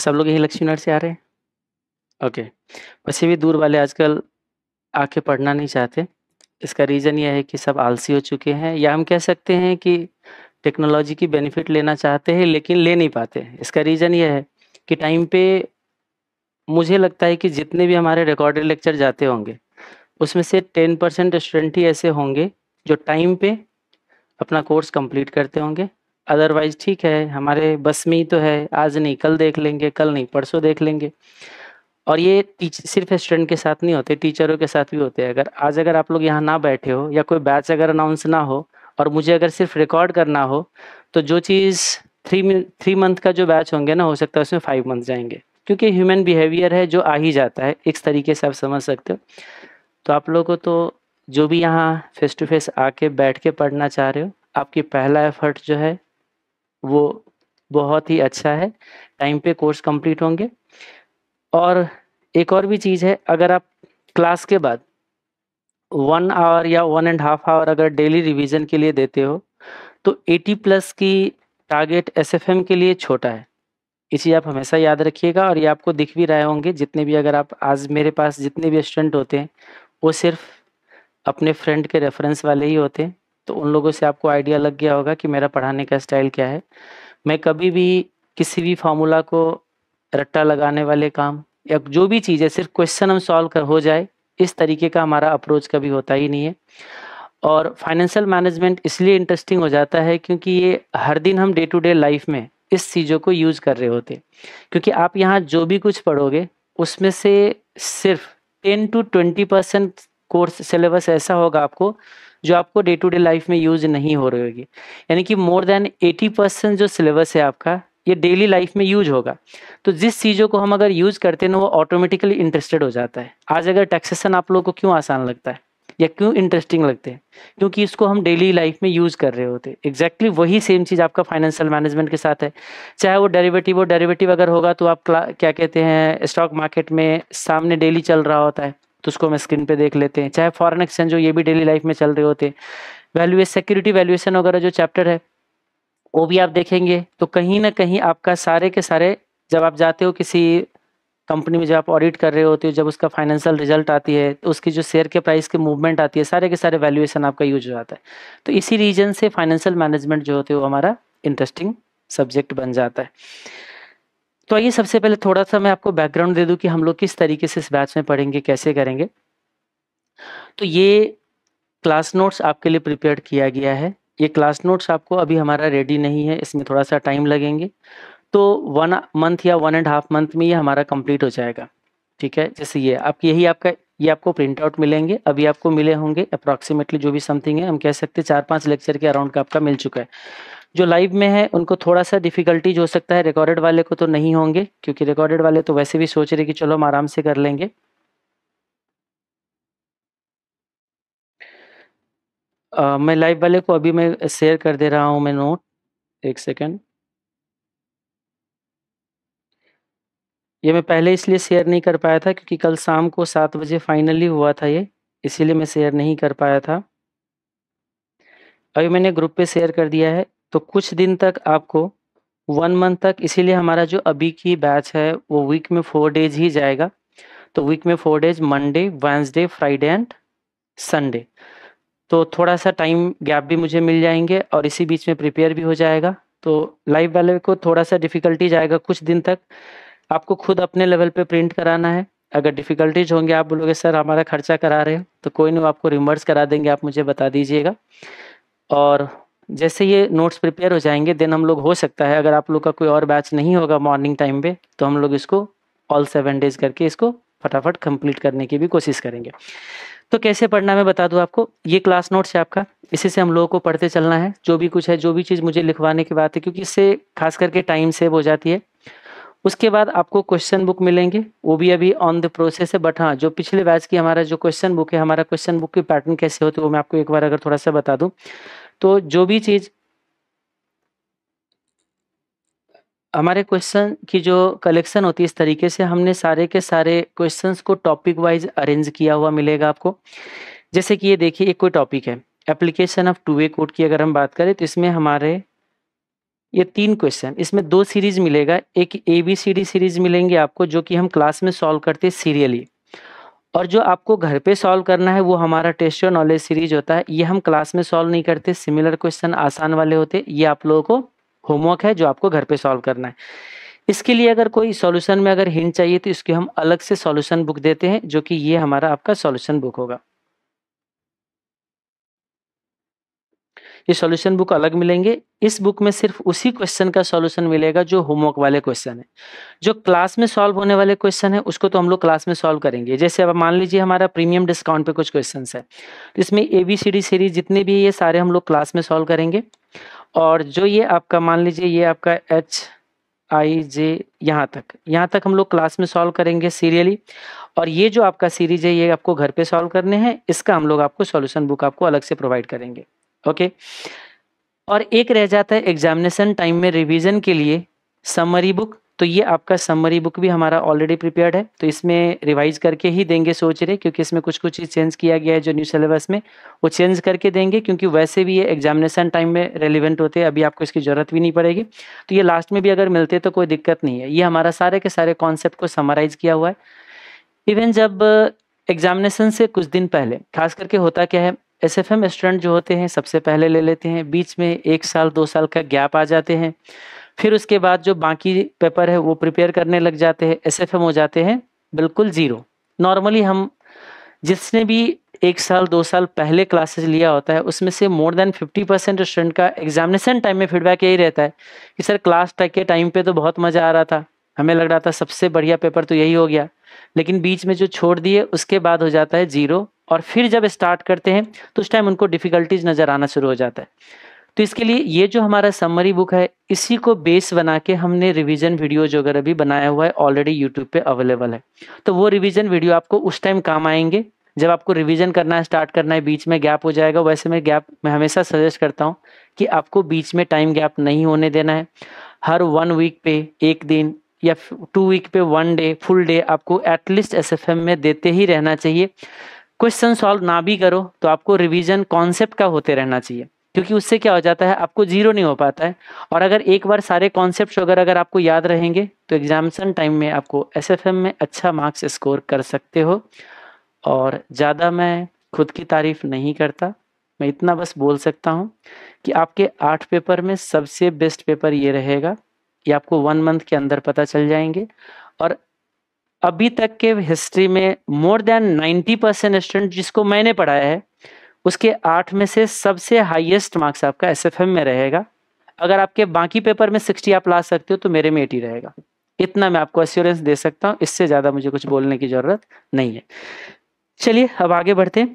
सब लोग यही लक्ष्मी नगर से आ रहे हैं ओके वैसे भी दूर वाले आजकल आके पढ़ना नहीं चाहते इसका रीज़न यह है कि सब आलसी हो चुके हैं या हम कह सकते हैं कि टेक्नोलॉजी की बेनिफिट लेना चाहते हैं लेकिन ले नहीं पाते इसका रीज़न यह है कि टाइम पे मुझे लगता है कि जितने भी हमारे रिकॉर्डेड लेक्चर जाते होंगे उसमें से टेन परसेंट स्टूडेंट ही ऐसे होंगे जो टाइम पे अपना कोर्स कंप्लीट करते होंगे अदरवाइज ठीक है हमारे बस में ही तो है आज नहीं कल देख लेंगे कल नहीं परसों देख लेंगे और ये टीच सिर्फ स्टूडेंट के साथ नहीं होते टीचरों के साथ भी होते हैं अगर आज अगर आप लोग यहाँ ना बैठे हो या कोई बैच अगर अनाउंस ना हो और मुझे अगर सिर्फ रिकॉर्ड करना हो तो जो चीज़ थ्री थ्री मंथ का जो बैच होंगे ना हो सकता है उसमें फाइव मंथ जाएंगे क्योंकि ह्यूमन बिहेवियर है जो आ ही जाता है इस तरीके से आप समझ सकते हो तो आप लोगों को तो जो भी यहाँ फेस टू फेस आके बैठ के पढ़ना चाह रहे हो आपकी पहला एफर्ट जो है वो बहुत ही अच्छा है टाइम पे कोर्स कंप्लीट होंगे और एक और भी चीज़ है अगर आप क्लास के बाद वन आवर या वन एंड हाफ आवर अगर डेली रिवीजन के लिए देते हो तो 80 प्लस की टारगेट एस के लिए छोटा है ये चीज़ आप हमेशा याद रखिएगा और ये आपको दिख भी रहे होंगे जितने भी अगर आप आज मेरे पास जितने भी स्टूडेंट होते हैं वो सिर्फ अपने फ्रेंड के रेफरेंस वाले ही होते हैं तो उन लोगों से आपको आइडिया लग गया होगा कि मेरा पढ़ाने का स्टाइल क्या है मैं कभी भी किसी भी फार्मूला को रट्टा लगाने वाले काम या जो भी चीज़ है सिर्फ क्वेश्चन हम सॉल्व कर हो जाए इस तरीके का हमारा अप्रोच कभी होता ही नहीं है और फाइनेंशियल मैनेजमेंट इसलिए इंटरेस्टिंग हो जाता है क्योंकि ये हर दिन हम डे टू डे लाइफ में इस चीज़ों को यूज़ कर रहे होते क्योंकि आप यहाँ जो भी कुछ पढ़ोगे उसमें से सिर्फ ten to twenty percent course syllabus ऐसा होगा आपको जो आपको डे टू डे लाइफ में यूज नहीं हो रही होगी यानी कि मोर देन एटी परसेंट जो सिलेबस है आपका ये डेली लाइफ में यूज होगा तो जिस चीज़ों को हम अगर यूज करते हैं ना वो ऑटोमेटिकली इंटरेस्टेड हो जाता है आज अगर टैक्सेशन आप लोगों को क्यों आसान लगता है या क्यों इंटरेस्टिंग लगते हैं क्योंकि इसको हम डेली लाइफ में यूज़ कर रहे होते हैं एग्जैक्टली exactly वही सेम चीज़ आपका फाइनेंशियल मैनेजमेंट के साथ है चाहे वो डेरिवेटिव वो डेरिवेटिव अगर होगा तो आप क्या कहते हैं स्टॉक मार्केट में सामने डेली चल रहा होता है तो उसको हम स्क्रीन पे देख लेते हैं चाहे फॉरेन एक्सचेंज हो ये भी डेली लाइफ में चल रहे होते हैं वैल्यू सिक्योरिटी वैल्यूएशन वगैरह जो चैप्टर है वो भी आप देखेंगे तो कहीं ना कहीं आपका सारे के सारे जब आप जाते हो किसी कंपनी में जब आप ऑडिट कर रहे होते हो जब उसका फाइनेंशियल रिजल्ट आती है तो उसकी जो शेयर के प्राइस की मूवमेंट आती है सारे के सारे वैल्यूएशन आपका यूज हो जाता है तो इसी रीजन से फाइनेंशियल मैनेजमेंट जो होते हो हमारा इंटरेस्टिंग सब्जेक्ट बन जाता है तो आइए सबसे पहले थोड़ा सा मैं आपको बैकग्राउंड दे दूं कि हम लोग किस तरीके से इस बैच में पढ़ेंगे कैसे करेंगे तो ये क्लास नोट्स आपके लिए प्रिपेयर किया गया है ये क्लास नोट्स आपको अभी हमारा रेडी नहीं है इसमें थोड़ा सा टाइम लगेंगे तो वन मंथ या वन एंड हाफ मंथ में ये हमारा कंप्लीट हो जाएगा ठीक है जैसे ये आप यही आपका ये आपको प्रिंट आउट मिलेंगे अभी आपको मिले होंगे अप्रॉक्सीमेटली जो भी समथिंग है हम कह सकते हैं चार पांच लेक्चर के अराउंड का आपका मिल चुका है जो लाइव में है उनको थोड़ा सा डिफ़िकल्टीज हो सकता है रिकॉर्डेड वाले को तो नहीं होंगे क्योंकि रिकॉर्डेड वाले तो वैसे भी सोच रहे कि चलो हम आराम से कर लेंगे आ, मैं लाइव वाले को अभी मैं शेयर कर दे रहा हूँ मैं नोट एक सेकेंड ये मैं पहले इसलिए शेयर नहीं कर पाया था क्योंकि कल शाम को सात बजे फाइनली हुआ था ये इसीलिए मैं शेयर नहीं कर पाया था अभी मैंने ग्रुप पे शेयर कर दिया है तो कुछ दिन तक आपको वन मंथ तक इसीलिए हमारा जो अभी की बैच है वो वीक में फोर डेज ही जाएगा तो वीक में four days Monday Wednesday Friday and Sunday तो थोड़ा सा टाइम गैप भी मुझे मिल जाएंगे और इसी बीच में प्रिपेयर भी हो जाएगा तो लाइव वाले को थोड़ा सा डिफ़िकल्टी जाएगा कुछ दिन तक आपको खुद अपने लेवल पे प्रिंट कराना है अगर डिफ़िकल्टीज होंगे आप बोलोगे सर हमारा खर्चा करा रहे हो तो कोई ना आपको रिमर्स करा देंगे आप मुझे बता दीजिएगा और जैसे ये नोट्स प्रिपेयर हो जाएंगे देन हम लोग हो सकता है अगर आप लोग का कोई और बैच नहीं होगा मॉर्निंग टाइम पे तो हम लोग इसको ऑल सेवन डेज करके इसको फटाफट कंप्लीट करने की भी कोशिश करेंगे तो कैसे पढ़ना मैं बता दूं आपको ये क्लास नोट्स है आपका इसी से हम लोगों को पढ़ते चलना है जो भी कुछ है जो भी चीज़ मुझे लिखवाने की बात है क्योंकि इससे खास करके टाइम सेव हो जाती है उसके बाद आपको क्वेश्चन बुक मिलेंगे वो भी अभी ऑन द प्रोसेस है बट हाँ जो पिछले बैच की हमारा जो क्वेश्चन बुक है हमारा क्वेश्चन बुक की पैटर्न कैसे होती है वो मैं आपको एक बार अगर थोड़ा सा बता दूँ तो जो भी चीज़ हमारे क्वेश्चन की जो कलेक्शन होती है इस तरीके से हमने सारे के सारे क्वेश्चंस को टॉपिक वाइज अरेंज किया हुआ मिलेगा आपको जैसे कि ये देखिए एक कोई टॉपिक है application of two way code की अगर हम बात करें तो इसमें हमारे ये तीन क्वेश्चन इसमें दो सीरीज मिलेगा एक A B C D series मिलेंगे आपको जो कि हम क्लास में सॉल्व करते हैं सीरियली और जो आपको घर पे सॉल्व करना है वो हमारा टेस्ट और नॉलेज सीरीज होता है ये हम क्लास में सॉल्व नहीं करते सिमिलर क्वेश्चन आसान वाले होते ये आप लोगों को होमवर्क है जो आपको घर पे सॉल्व करना है इसके लिए अगर कोई सॉल्यूशन में अगर हिंट चाहिए तो इसके हम अलग से सॉल्यूशन बुक देते हैं जो कि ये हमारा आपका सॉल्यूशन बुक होगा ये सॉल्यूशन बुक अलग मिलेंगे इस बुक में सिर्फ उसी क्वेश्चन का सॉल्यूशन मिलेगा जो होमवर्क वाले क्वेश्चन है जो क्लास में सॉल्व होने वाले क्वेश्चन है उसको तो हम लोग क्लास में सॉल्व करेंगे जैसे अब मान लीजिए हमारा प्रीमियम डिस्काउंट पे कुछ क्वेश्चन है तो इसमें A B C D series जितने भी ये सारे हम लोग क्लास में सॉल्व करेंगे और जो ये आपका मान लीजिए ये आपका एच आई जे यहाँ तक यहाँ तक हम लोग क्लास में सॉल्व करेंगे सीरियली और ये जो आपका सीरीज है ये आपको घर पे सॉल्व करने हैं इसका हम लोग आपको सॉल्यूशन बुक आपको अलग से प्रोवाइड करेंगे ओके और एक रह जाता है एग्जामिनेशन टाइम में रिवीजन के लिए समरी बुक तो ये आपका समरी बुक भी हमारा ऑलरेडी प्रिपेयर्ड है तो इसमें रिवाइज करके ही देंगे सोच रहे क्योंकि इसमें कुछ कुछ चीज़ चेंज किया गया है जो न्यू सिलेबस में वो चेंज करके देंगे क्योंकि वैसे भी ये एग्जामिनेशन टाइम में रेलिवेंट होते हैं अभी आपको इसकी ज़रूरत भी नहीं पड़ेगी तो ये लास्ट में भी अगर मिलते तो कोई दिक्कत नहीं है ये हमारा सारे के सारे कॉन्सेप्ट को समराइज किया हुआ है इवन जब एग्जामिनेशन से कुछ दिन पहले खास करके होता क्या है एस एफ स्टूडेंट जो होते हैं सबसे पहले ले लेते हैं बीच में एक साल दो साल का गैप आ जाते हैं फिर उसके बाद जो बाकी पेपर है वो प्रिपेयर करने लग जाते हैं एस हो जाते हैं बिल्कुल ज़ीरो नॉर्मली हम जिसने भी एक साल दो साल पहले क्लासेस लिया होता है उसमें से more than fifty percent student का एग्जामिनेशन टाइम में फीडबैक यही रहता है कि सर क्लास के टाइम पे तो बहुत मज़ा आ रहा था हमें लग रहा था सबसे बढ़िया पेपर तो यही हो गया लेकिन बीच में जो छोड़ दिए उसके बाद हो जाता है जीरो और फिर जब स्टार्ट करते हैं तो उस टाइम उनको डिफ़िकल्टीज नज़र आना शुरू हो जाता है तो इसके लिए ये जो हमारा समरी बुक है इसी को बेस बना के हमने रिवीजन वीडियोज वगैरह भी बनाया हुआ है ऑलरेडी यूट्यूब पे अवेलेबल है तो वो रिवीजन वीडियो आपको उस टाइम काम आएंगे जब आपको रिवीजन करना है स्टार्ट करना है बीच में गैप हो जाएगा वैसे मैं गैप मैं हमेशा सजेस्ट करता हूँ कि आपको बीच में टाइम गैप नहीं होने देना है हर वन वीक पे एक दिन या टू वीक पे वन डे फुल डे आपको एटलीस्ट एस में देते ही रहना चाहिए क्वेश्चन सॉल्व ना भी करो तो आपको रिवीजन कॉन्सेप्ट का होते रहना चाहिए क्योंकि उससे क्या हो जाता है आपको जीरो नहीं हो पाता है और अगर एक बार सारे कॉन्सेप्ट अगर अगर आपको याद रहेंगे तो एग्जामेशन टाइम में आपको एस में अच्छा मार्क्स स्कोर कर सकते हो और ज़्यादा मैं खुद की तारीफ नहीं करता मैं इतना बस बोल सकता हूँ कि आपके आठ पेपर में सबसे बेस्ट पेपर ये रहेगा ये आपको वन मंथ के अंदर पता चल जाएंगे और अभी तक के हिस्ट्री में मोर देन 90 परसेंट स्टूडेंट जिसको मैंने पढ़ाया है उसके आठ में से सबसे हाईएस्ट मार्क्स आपका एस में रहेगा अगर आपके बाकी पेपर में सिक्सटी आप ला सकते हो तो मेरे में एटी रहेगा इतना मैं आपको एश्योरेंस दे सकता हूँ इससे ज़्यादा मुझे कुछ बोलने की ज़रूरत नहीं है चलिए अब आगे बढ़ते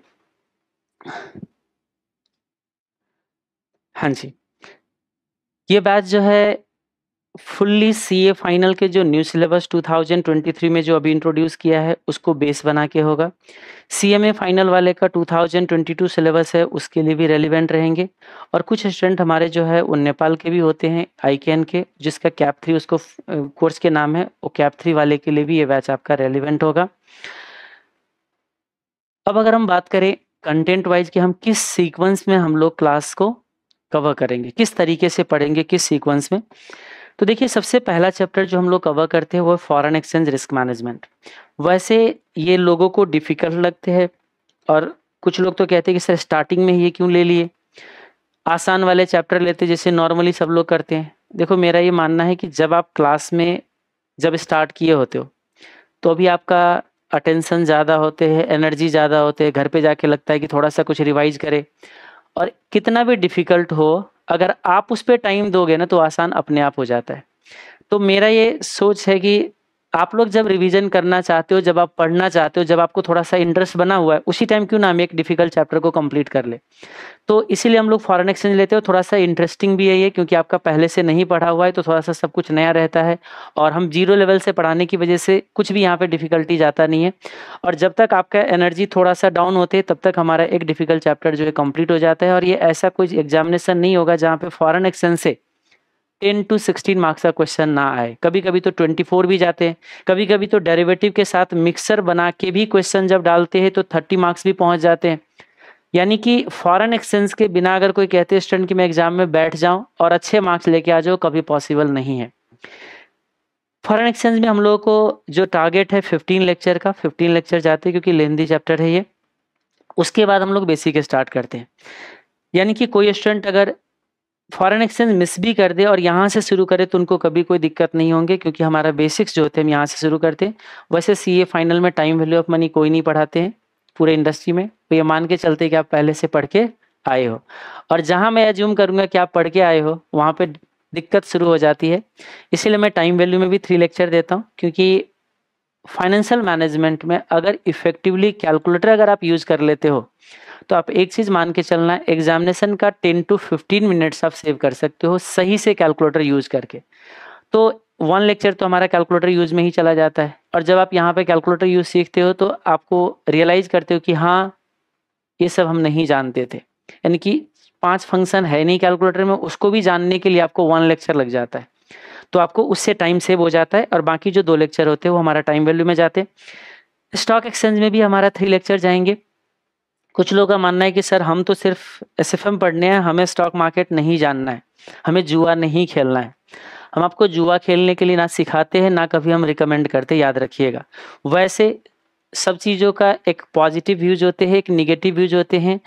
हाँ जी ये बैच जो है फुल्ली सी ए फाइनल के जो न्यू सिलेबस 2023 में जो अभी इंट्रोड्यूस किया है उसको बेस बना के होगा ए फाइनल वाले का 2022 सिलेबस है उसके लिए भी रेलिवेंट रहेंगे और कुछ स्टूडेंट हमारे जो है वो नेपाल के भी होते हैं आई के जिसका कैप थ्री उसको कोर्स के नाम है वो कैप थ्री वाले के लिए भी ये बैच आपका रेलिवेंट होगा अब अगर हम बात करें कंटेंट वाइज कि हम किस सीक्वेंस में हम लोग क्लास को कवर करेंगे किस तरीके से पढ़ेंगे किस सीक्वेंस में तो देखिए सबसे पहला चैप्टर जो हम लोग कवर करते हैं वो फॉरेन एक्सचेंज रिस्क मैनेजमेंट वैसे ये लोगों को डिफ़िकल्ट लगते हैं और कुछ लोग तो कहते हैं कि सर स्टार्टिंग में ये क्यों ले लिए आसान वाले चैप्टर लेते जैसे नॉर्मली सब लोग करते हैं देखो मेरा ये मानना है कि जब आप क्लास में जब स्टार्ट किए होते हो तो अभी आपका अटेंसन ज़्यादा होते हैं एनर्जी ज़्यादा होते है घर पे जाके लगता है कि थोड़ा सा कुछ रिवाइज करें और कितना भी डिफ़िकल्ट हो अगर आप उस पर टाइम दोगे ना तो आसान अपने आप हो जाता है तो मेरा ये सोच है कि आप लोग जब रिवीजन करना चाहते हो जब आप पढ़ना चाहते हो जब आपको थोड़ा सा इंटरेस्ट बना हुआ है उसी टाइम क्यों ना हम एक डिफिकल्ट चैप्टर को कंप्लीट कर ले तो इसीलिए हम लोग फॉरेन एक्सचेंज लेते हो थोड़ा सा इंटरेस्टिंग भी है ये क्योंकि आपका पहले से नहीं पढ़ा हुआ है तो थोड़ा सा सब कुछ नया रहता है और हम जीरो लेवल से पढ़ाने की वजह से कुछ भी यहाँ पर डिफिकल्टी जाता नहीं है और जब तक आपका एनर्जी थोड़ा सा डाउन होते तब तक हमारा एक डिफिकल्ट चैप्टर जो है कम्प्लीट हो जाता है और ये ऐसा कोई एग्जामिनेशन नहीं होगा जहाँ पे फॉरन एक्सचेंज से टेन टू सिक्सटीन मार्क्स का क्वेश्चन ना आए कभी कभी तो ट्वेंटी फोर भी जाते हैं कभी कभी तो डेरिवेटिव के साथ मिक्सर बना के भी क्वेश्चन जब डालते हैं तो थर्टी मार्क्स भी पहुंच जाते हैं यानी कि फॉरेन एक्सचेंज के बिना अगर कोई कहते स्टूडेंट कि मैं एग्जाम में बैठ जाऊं और अच्छे मार्क्स लेके आ जाओ कभी पॉसिबल नहीं है फॉरेन एक्सचेंज में हम लोगों को जो टारगेट है फिफ्टीन लेक्चर का फिफ्टीन लेक्चर जाते हैं क्योंकि लेंदी चैप्टर है ये उसके बाद हम लोग बेसिक स्टार्ट करते हैं यानी कि कोई स्टूडेंट अगर फॉरेन एक्सचेंज मिस भी कर दे और यहाँ से शुरू करे तो उनको कभी कोई दिक्कत नहीं होंगे क्योंकि हमारा बेसिक्स जो होते हैं हम यहाँ से शुरू करते हैं वैसे ए फाइनल में टाइम वैल्यू ऑफ मनी कोई नहीं पढ़ाते हैं पूरे इंडस्ट्री में तो ये मान के चलते कि आप पहले से पढ़ के आए हो और जहाँ मैं एज्यूम करूँगा कि आप पढ़ के आए हो वहाँ पर दिक्कत शुरू हो जाती है इसीलिए मैं टाइम वैल्यू में भी थ्री लेक्चर देता हूँ क्योंकि फाइनेंशियल मैनेजमेंट में अगर इफेक्टिवली कैलकुलेटर अगर आप यूज़ कर लेते हो तो आप एक चीज़ मान के चलना एग्जामिनेशन का टेन टू फिफ्टीन मिनट्स आप सेव कर सकते हो सही से कैलकुलेटर यूज़ करके तो वन लेक्चर तो हमारा कैलकुलेटर यूज़ में ही चला जाता है और जब आप यहाँ पे कैलकुलेटर यूज़ सीखते हो तो आपको रियलाइज़ करते हो कि हाँ ये सब हम नहीं जानते थे यानी कि पांच फंक्शन है नहीं कैलकुलेटर में उसको भी जानने के लिए आपको वन लेक्चर लग जाता है तो आपको उससे टाइम सेव हो जाता है और बाकी जो दो लेक्चर होते हैं वो हमारा टाइम वैल्यू में जाते हैं स्टॉक एक्सचेंज में भी हमारा थ्री लेक्चर जाएंगे कुछ लोगों का मानना है कि सर हम तो सिर्फ एस पढ़ने हैं हमें स्टॉक मार्केट नहीं जानना है हमें जुआ नहीं खेलना है हम आपको जुआ खेलने के लिए ना सिखाते हैं ना कभी हम रिकमेंड करते याद रखिएगा वैसे सब चीज़ों का एक पॉजिटिव व्यूज होते हैं एक निगेटिव व्यूज होते हैं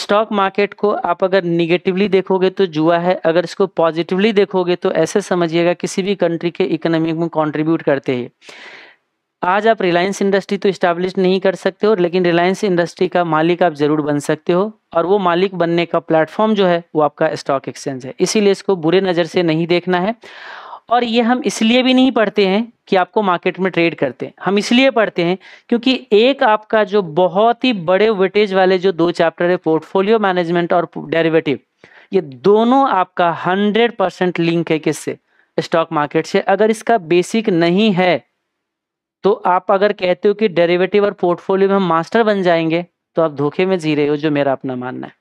स्टॉक मार्केट को आप अगर निगेटिवली देखोगे तो जुआ है अगर इसको पॉजिटिवली देखोगे तो ऐसे समझिएगा किसी भी कंट्री के इकोनॉमिक में कॉन्ट्रीब्यूट करते हैं आज आप रिलायंस इंडस्ट्री तो इस्टेब्लिश नहीं कर सकते हो लेकिन रिलायंस इंडस्ट्री का मालिक आप ज़रूर बन सकते हो और वो मालिक बनने का प्लेटफॉर्म जो है वो आपका स्टॉक एक्सचेंज है इसीलिए इसको बुरे नज़र से नहीं देखना है और ये हम इसलिए भी नहीं पढ़ते हैं कि आपको मार्केट में ट्रेड करते हैं हम इसलिए पढ़ते हैं क्योंकि एक आपका जो बहुत ही बड़े वेटेज वाले जो दो चैप्टर है पोर्टफोलियो मैनेजमेंट और डेरिवेटिव ये दोनों आपका हंड्रेड परसेंट लिंक है किससे स्टॉक मार्केट से अगर इसका बेसिक नहीं है तो आप अगर कहते हो कि डेरेवेटिव और पोर्टफोलियो में हम मास्टर बन जाएंगे तो आप धोखे में जी रहे हो जो मेरा अपना मानना है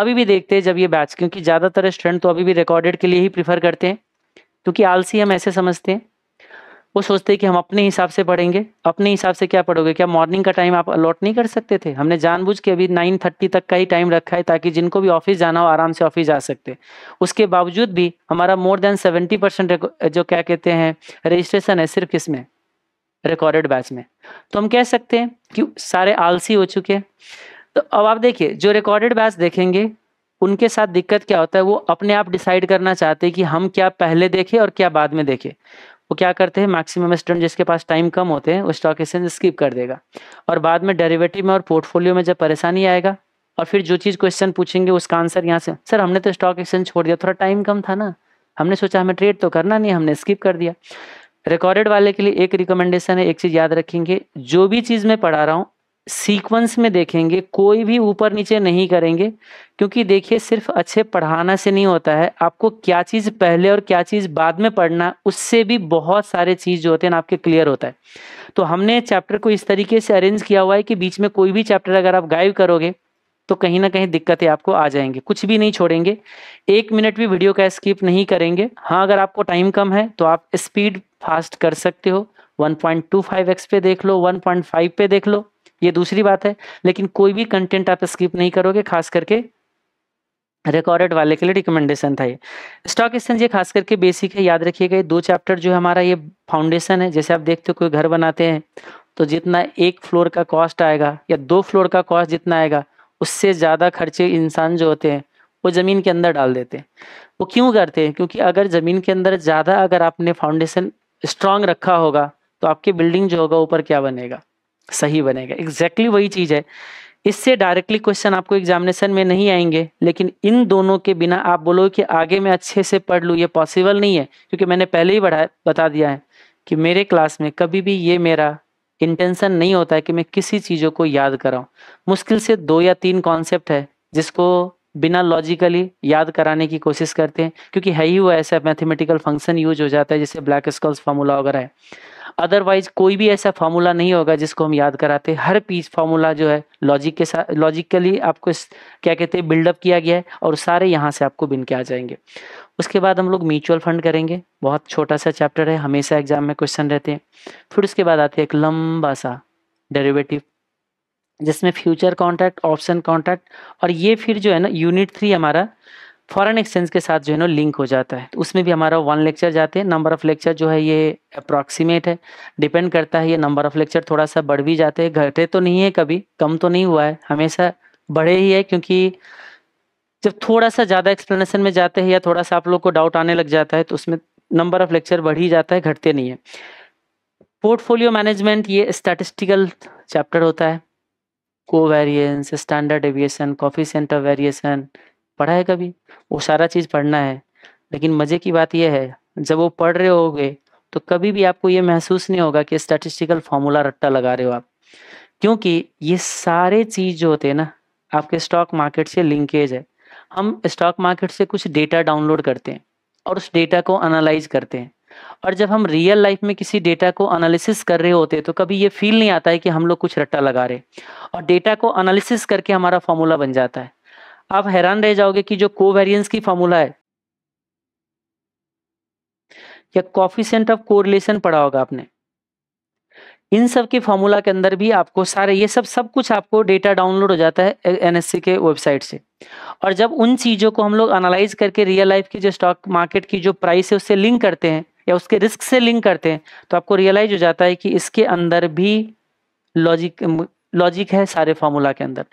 अभी भी देखते हैं जब ये बैच क्योंकि ज़्यादातर स्टूडेंट तो अभी भी रिकॉर्डेड के लिए ही प्रीफर करते हैं क्योंकि आलसी हम ऐसे समझते हैं वो सोचते हैं कि हम अपने हिसाब से पढ़ेंगे अपने हिसाब से क्या पढ़ोगे क्या मॉर्निंग का टाइम आप अलॉट नहीं कर सकते थे हमने जानबूझ के अभी नाइन थर्टी तक का ही टाइम रखा है ताकि जिनको भी ऑफिस जाना हो आराम से ऑफिस जा सकते उसके बावजूद भी हमारा मोर देन सेवेंटी परसेंट जो क्या कहते हैं रजिस्ट्रेशन है सिर्फ इसमें रिकॉर्डेड बैच में तो हम कह सकते हैं कि सारे आलसी हो चुके हैं तो अब आप देखिए जो रिकॉर्डेड बैच देखेंगे उनके साथ दिक्कत क्या होता है वो अपने आप डिसाइड करना चाहते हैं कि हम क्या पहले देखें और क्या बाद में देखें वो क्या करते हैं मैक्सिमम स्टूडेंट जिसके पास टाइम कम होते हैं वो स्टॉक एक्सचेंज स्किप कर देगा और बाद में डेरिवेटिव में और पोर्टफोलियो में जब परेशानी आएगा और फिर जो चीज़ क्वेश्चन पूछेंगे उसका आंसर यहाँ से सर हमने तो स्टॉक एक्सचेंज छोड़ दिया थोड़ा टाइम कम था ना हमने सोचा हमें ट्रेड तो करना नहीं हमने स्किप कर दिया रिकॉर्डेड वाले के लिए एक रिकमेंडेशन है एक चीज़ याद रखेंगे जो भी चीज़ मैं पढ़ा रहा हूँ सीक्वेंस में देखेंगे कोई भी ऊपर नीचे नहीं करेंगे क्योंकि देखिए सिर्फ अच्छे पढ़ाना से नहीं होता है आपको क्या चीज़ पहले और क्या चीज़ बाद में पढ़ना उससे भी बहुत सारे चीज़ जो होते हैं आपके क्लियर होता है तो हमने चैप्टर को इस तरीके से अरेंज किया हुआ है कि बीच में कोई भी चैप्टर अगर आप गाइव करोगे तो कहीं ना कहीं दिक्कतें आपको आ जाएंगी कुछ भी नहीं छोड़ेंगे एक मिनट भी वीडियो का स्किप नहीं करेंगे हाँ अगर आपको टाइम कम है तो आप स्पीड फास्ट कर सकते हो 1.25x पे देख लो 1.5 पे देख लो ये दूसरी बात है लेकिन कोई भी कंटेंट आप स्किप नहीं करोगे खास करके रिकॉर्डेड वाले के लिए रिकमेंडेशन था ये स्टॉक एक्सचेंज ये खास करके बेसिक है याद रखिएगा ये दो चैप्टर जो हमारा ये फाउंडेशन है जैसे आप देखते हो कोई घर बनाते हैं तो जितना एक फ्लोर का कॉस्ट आएगा या दो फ्लोर का कॉस्ट जितना आएगा उससे ज़्यादा खर्चे इंसान जो होते हैं वो ज़मीन के अंदर डाल देते हैं वो क्यों करते हैं क्योंकि अगर ज़मीन के अंदर ज़्यादा अगर आपने फाउंडेशन स्ट्रांग रखा होगा तो आपकी बिल्डिंग जो होगा ऊपर क्या बनेगा सही बनेगा एग्जैक्टली exactly वही चीज़ है इससे डायरेक्टली क्वेश्चन आपको एग्जामिनेशन में नहीं आएंगे लेकिन इन दोनों के बिना आप बोलो कि आगे मैं अच्छे से पढ़ लूँ ये पॉसिबल नहीं है क्योंकि मैंने पहले ही बढ़ा बता दिया है कि मेरे क्लास में कभी भी ये मेरा इंटेंशन नहीं होता है कि मैं किसी चीज़ों को याद कराऊँ मुश्किल से दो या तीन कॉन्सेप्ट है जिसको बिना लॉजिकली याद कराने की कोशिश करते हैं क्योंकि है ही वो ऐसा मैथमेटिकल फंक्शन यूज हो जाता है जैसे ब्लैक स्कॉल्स फार्मूला वगैरह है अदरवाइज कोई भी ऐसा फार्मूला नहीं होगा जिसको हम याद कराते हर पीस फार्मूला जो है लॉजिक के साथ लॉजिकली आपको इस, क्या कहते हैं बिल्डअप किया गया है और सारे यहाँ से आपको बिन के आ जाएंगे उसके बाद हम लोग म्यूचुअल फंड करेंगे बहुत छोटा सा चैप्टर है हमेशा एग्जाम में क्वेश्चन रहते हैं फिर उसके बाद आते हैं एक लंबा सा डेरिवेटिव जिसमें फ्यूचर कॉन्ट्रैक्ट ऑप्शन कॉन्ट्रैक्ट और ये फिर जो है ना यूनिट थ्री हमारा फॉरेन एक्सचेंज के साथ जो है ना लिंक हो जाता है तो उसमें भी हमारा वन लेक्चर जाते हैं नंबर ऑफ़ लेक्चर जो है ये अप्रॉक्सीमेट है डिपेंड करता है ये नंबर ऑफ़ लेक्चर थोड़ा सा बढ़ भी जाते हैं घटे तो नहीं है कभी कम तो नहीं हुआ है हमेशा बढ़े ही है क्योंकि जब थोड़ा सा ज़्यादा एक्सप्लेनेशन में जाते हैं या थोड़ा सा आप लोग को डाउट आने लग जाता है तो उसमें नंबर ऑफ़ लेक्चर बढ़ ही जाता है घटते नहीं है पोर्टफोलियो मैनेजमेंट ये स्टैटिस्टिकल चैप्टर होता है variance standard deviation coefficient variation पढ़ा है कभी वो सारा चीज़ पढ़ना है लेकिन मज़े की बात यह है जब वो पढ़ रहे होगे तो कभी भी आपको ये महसूस नहीं होगा कि स्टैटिस्टिकल फार्मूला रट्टा लगा रहे हो आप क्योंकि ये सारे चीज़ जो होते हैं ना आपके स्टॉक मार्केट से लिंकेज है हम स्टॉक मार्केट से कुछ डेटा डाउनलोड करते हैं और उस डेटा को एनालाइज करते हैं और जब हम रियल लाइफ में किसी डेटा को एनालिसिस कर रहे होते हैं तो कभी ये फील नहीं आता है कि हम लोग कुछ रट्टा लगा रहे और डेटा को एनालिसिस करके हमारा फॉर्मूला बन जाता है आप हैरान रह जाओगे कि जो कोवेरियंस की फॉर्मूला है या कॉफिशेंट ऑफ कोरिलेशन पढ़ा होगा आपने इन सब के फॉर्मूला के अंदर भी आपको सारे ये सब सब कुछ आपको डेटा डाउनलोड हो जाता है एनएससी के वेबसाइट से और जब उन चीज़ों को हम लोग एनालाइज करके रियल लाइफ की जो स्टॉक मार्केट की जो प्राइस है उससे लिंक करते हैं या उसके रिस्क से लिंक करते हैं तो आपको रियलाइज हो जाता है कि इसके अंदर भी लॉजिक लॉजिक है सारे फार्मूला के अंदर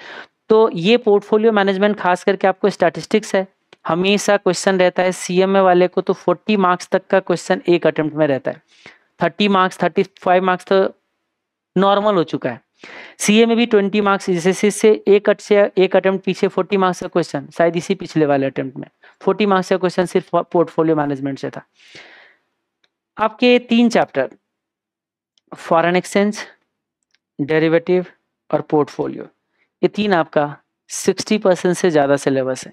तो ये पोर्टफोलियो मैनेजमेंट खास करके आपको स्टैटिस्टिक्स है हमेशा क्वेश्चन रहता है सीएमए वाले को तो 40 मार्क्स तक का क्वेश्चन एक अटेम्प्ट में रहता है 30 मार्क्स 35 मार्क्स तो नॉर्मल हो चुका है सीए में भी 20 मार्क्स जैसे से एक अट से एक अटेम्प्ट पीछे 40 मार्क्स का क्वेश्चन शायद इसी पिछले वाले अटेम्प्ट में 40 मार्क्स का क्वेश्चन सिर्फ पोर्टफोलियो मैनेजमेंट से था आपके तीन चैप्टर फॉरेन एक्सचेंज डेरिवेटिव और पोर्टफोलियो ये तीन आपका 60 परसेंट से ज़्यादा सिलेबस है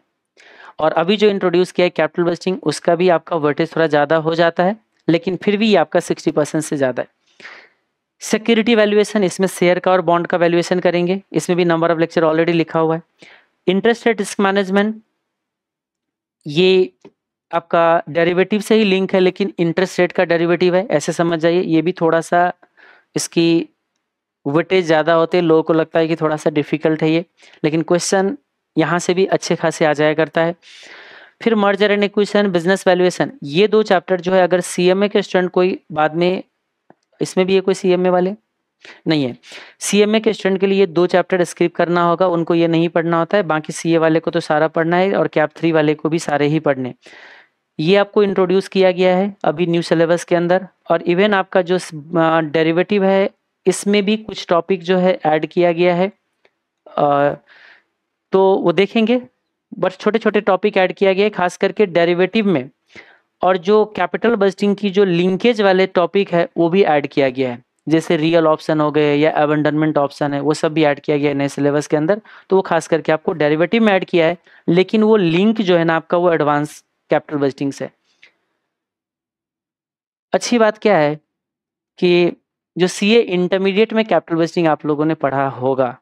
और अभी जो इंट्रोड्यूस किया है कैपिटल बस्टिंग उसका भी आपका वर्टेज थोड़ा ज़्यादा हो जाता है लेकिन फिर भी ये आपका 60 परसेंट से ज़्यादा है सिक्योरिटी वैल्यूएशन इसमें शेयर का और बॉन्ड का वैल्यूएशन करेंगे इसमें भी नंबर ऑफ लेक्चर ऑलरेडी लिखा हुआ है इंटरेस्ट रेट रिस्क मैनेजमेंट ये आपका डेरिवेटिव से ही लिंक है लेकिन इंटरेस्ट रेट का डेरिवेटिव है ऐसे समझ जाइए ये भी थोड़ा सा इसकी वेटेज ज़्यादा होते हैं लोगों को लगता है कि थोड़ा सा डिफ़िकल्ट है ये लेकिन क्वेश्चन यहाँ से भी अच्छे खासे आ जाया करता है फिर merger and acquisition business valuation ये दो चैप्टर जो है अगर ए के स्टूडेंट कोई बाद में इसमें भी ये कोई सीएमए वाले नहीं है ए के स्टूडेंट के लिए दो चैप्टर स्किप करना होगा उनको ये नहीं पढ़ना होता है बाकी ए वाले को तो सारा पढ़ना है और कैप थ्री वाले को भी सारे ही पढ़ने ये आपको इंट्रोड्यूस किया गया है अभी न्यू सिलेबस के अंदर और इवन आपका जो डेरिवेटिव है इसमें भी कुछ टॉपिक जो है ऐड किया गया है आ, तो वो देखेंगे बस छोटे छोटे टॉपिक ऐड किया गया है खास करके डेरिवेटिव में और जो कैपिटल बजटिंग की जो लिंकेज वाले टॉपिक है वो भी ऐड किया गया है जैसे रियल ऑप्शन हो गए या अबंडनमेंट ऑप्शन है वो सब भी ऐड किया गया है नए सिलेबस के अंदर तो वो खास करके आपको डेरिवेटिव में ऐड किया है लेकिन वो लिंक जो है ना आपका वो एडवांस कैपिटल बजटिंग से अच्छी बात क्या है कि जो सी ए इंटरमीडिएट में कैपिटल बजटिंग आप लोगों ने पढ़ा होगा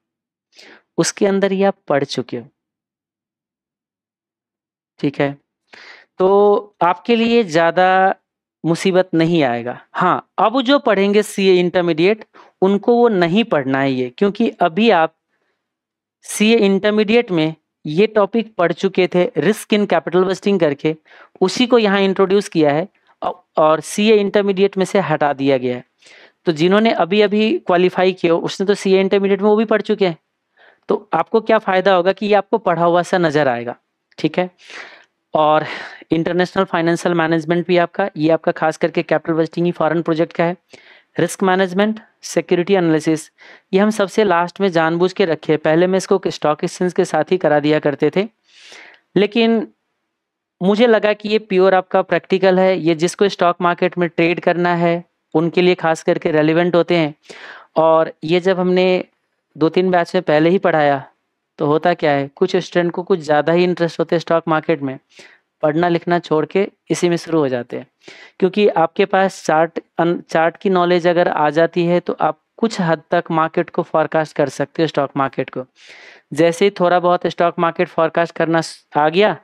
उसके अंदर ये आप पढ़ चुके हो ठीक है तो आपके लिए ज़्यादा मुसीबत नहीं आएगा हाँ अब जो पढ़ेंगे सी ए इंटरमीडिएट उनको वो नहीं पढ़ना है ये क्योंकि अभी आप सी ए इंटरमीडिएट में ये टॉपिक पढ़ चुके थे रिस्क इन कैपिटल वेस्टिंग करके उसी को यहाँ इंट्रोड्यूस किया है और सी ए इंटरमीडिएट में से हटा दिया गया है तो जिन्होंने अभी अभी क्वालिफाई किया उसने तो सी ए इंटरमीडिएट में वो भी पढ़ चुके हैं तो आपको क्या फ़ायदा होगा कि ये आपको पढ़ा हुआ सा नज़र आएगा ठीक है और इंटरनेशनल फाइनेंशियल मैनेजमेंट भी आपका ये आपका खास करके कैपिटल वेस्टिंग ही फॉरन प्रोजेक्ट का है रिस्क मैनेजमेंट सिक्योरिटी एनालिसिस ये हम सबसे लास्ट में जानबूझ के रखे पहले मैं इसको स्टॉक एक्सचेंज के साथ ही करा दिया करते थे लेकिन मुझे लगा कि ये प्योर आपका प्रैक्टिकल है ये जिसको स्टॉक मार्केट में ट्रेड करना है उनके लिए खास करके रेलिवेंट होते हैं और ये जब हमने दो तीन बैच में पहले ही पढ़ाया तो होता क्या है कुछ स्टूडेंट को कुछ ज़्यादा ही इंटरेस्ट होते हैं स्टॉक मार्केट में पढ़ना लिखना छोड़ के इसी में शुरू हो जाते हैं क्योंकि आपके पास चार्ट चार्ट की नॉलेज अगर आ जाती है तो आप कुछ हद तक मार्केट को फॉरकास्ट कर सकते हो स्टॉक मार्केट को जैसे ही थोड़ा बहुत स्टॉक मार्केट फॉरकास्ट करना आ गया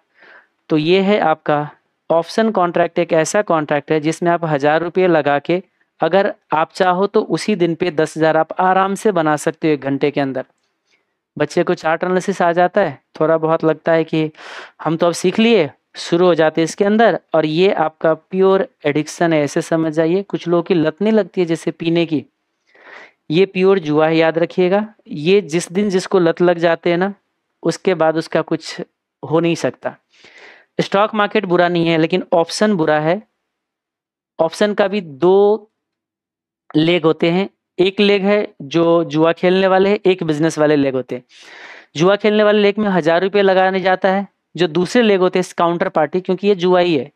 तो ये है आपका ऑप्शन कॉन्ट्रैक्ट एक ऐसा कॉन्ट्रैक्ट है जिसमें आप हज़ार रुपये लगा के अगर आप चाहो तो उसी दिन पे दस हज़ार आप आराम से बना सकते हो एक घंटे के अंदर बच्चे को चार्ट एनालिसिस आ जाता है थोड़ा बहुत लगता है कि हम तो अब सीख लिए शुरू हो जाते हैं इसके अंदर और ये आपका प्योर एडिक्शन है ऐसे समझ जाइए कुछ लोगों की लत नहीं लगती है जैसे पीने की ये प्योर जुआ है याद रखिएगा ये जिस दिन जिसको लत लग जाते हैं ना उसके बाद उसका कुछ हो नहीं सकता स्टॉक मार्केट बुरा नहीं है लेकिन ऑप्शन बुरा है ऑप्शन का भी दो लेग होते हैं एक लेग है जो जुआ खेलने वाले है एक बिजनेस वाले लेग होते हैं जुआ खेलने वाले लेग में हजार रुपये लगाने जाता है जो दूसरे लेग होते हैं काउंटर पार्टी क्योंकि ये जुआई है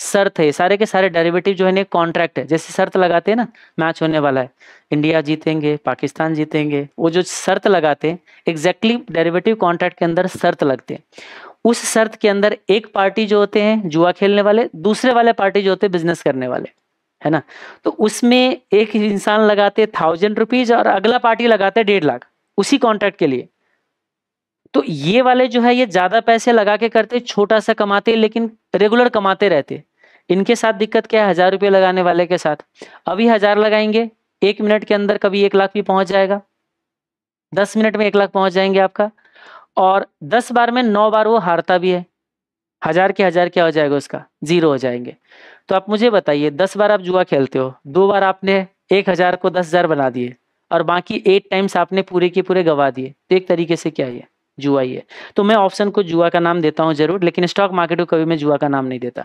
शर्त है सारे के सारे डेरिवेटिव जो है ना कॉन्ट्रैक्ट है जैसे शर्त लगाते हैं ना मैच होने वाला है इंडिया जीतेंगे पाकिस्तान जीतेंगे वो जो शर्त लगाते हैं एग्जैक्टली डेरिवेटिव कॉन्ट्रैक्ट के अंदर शर्त लगते हैं उस शर्त के अंदर एक पार्टी जो होते हैं जुआ खेलने वाले दूसरे वाले पार्टी जो होते हैं बिजनेस करने वाले है ना तो उसमें एक इंसान लगाते थाउजेंड रुपीज और अगला पार्टी लगाते डेढ़ लाख उसी कॉन्ट्रैक्ट के लिए तो ये वाले जो है ये ज्यादा पैसे लगा के करते छोटा सा कमाते लेकिन रेगुलर कमाते रहते इनके साथ दिक्कत क्या है हजार रुपये लगाने वाले के साथ अभी हजार लगाएंगे एक मिनट के अंदर कभी एक लाख भी पहुंच जाएगा दस मिनट में एक लाख पहुंच जाएंगे आपका और दस बार में नौ बार वो हारता भी है हजार के हजार क्या हो जाएगा उसका जीरो हो जाएंगे तो आप मुझे बताइए दस बार आप जुआ खेलते हो दो बार आपने एक हजार को दस हजार बना दिए और बाकी एट टाइम्स आपने पूरे के पूरे गवा दिए तो एक तरीके से क्या है जुआ ही है तो मैं ऑप्शन को जुआ का नाम देता हूँ जरूर लेकिन स्टॉक मार्केट को कभी मैं जुआ का नाम नहीं देता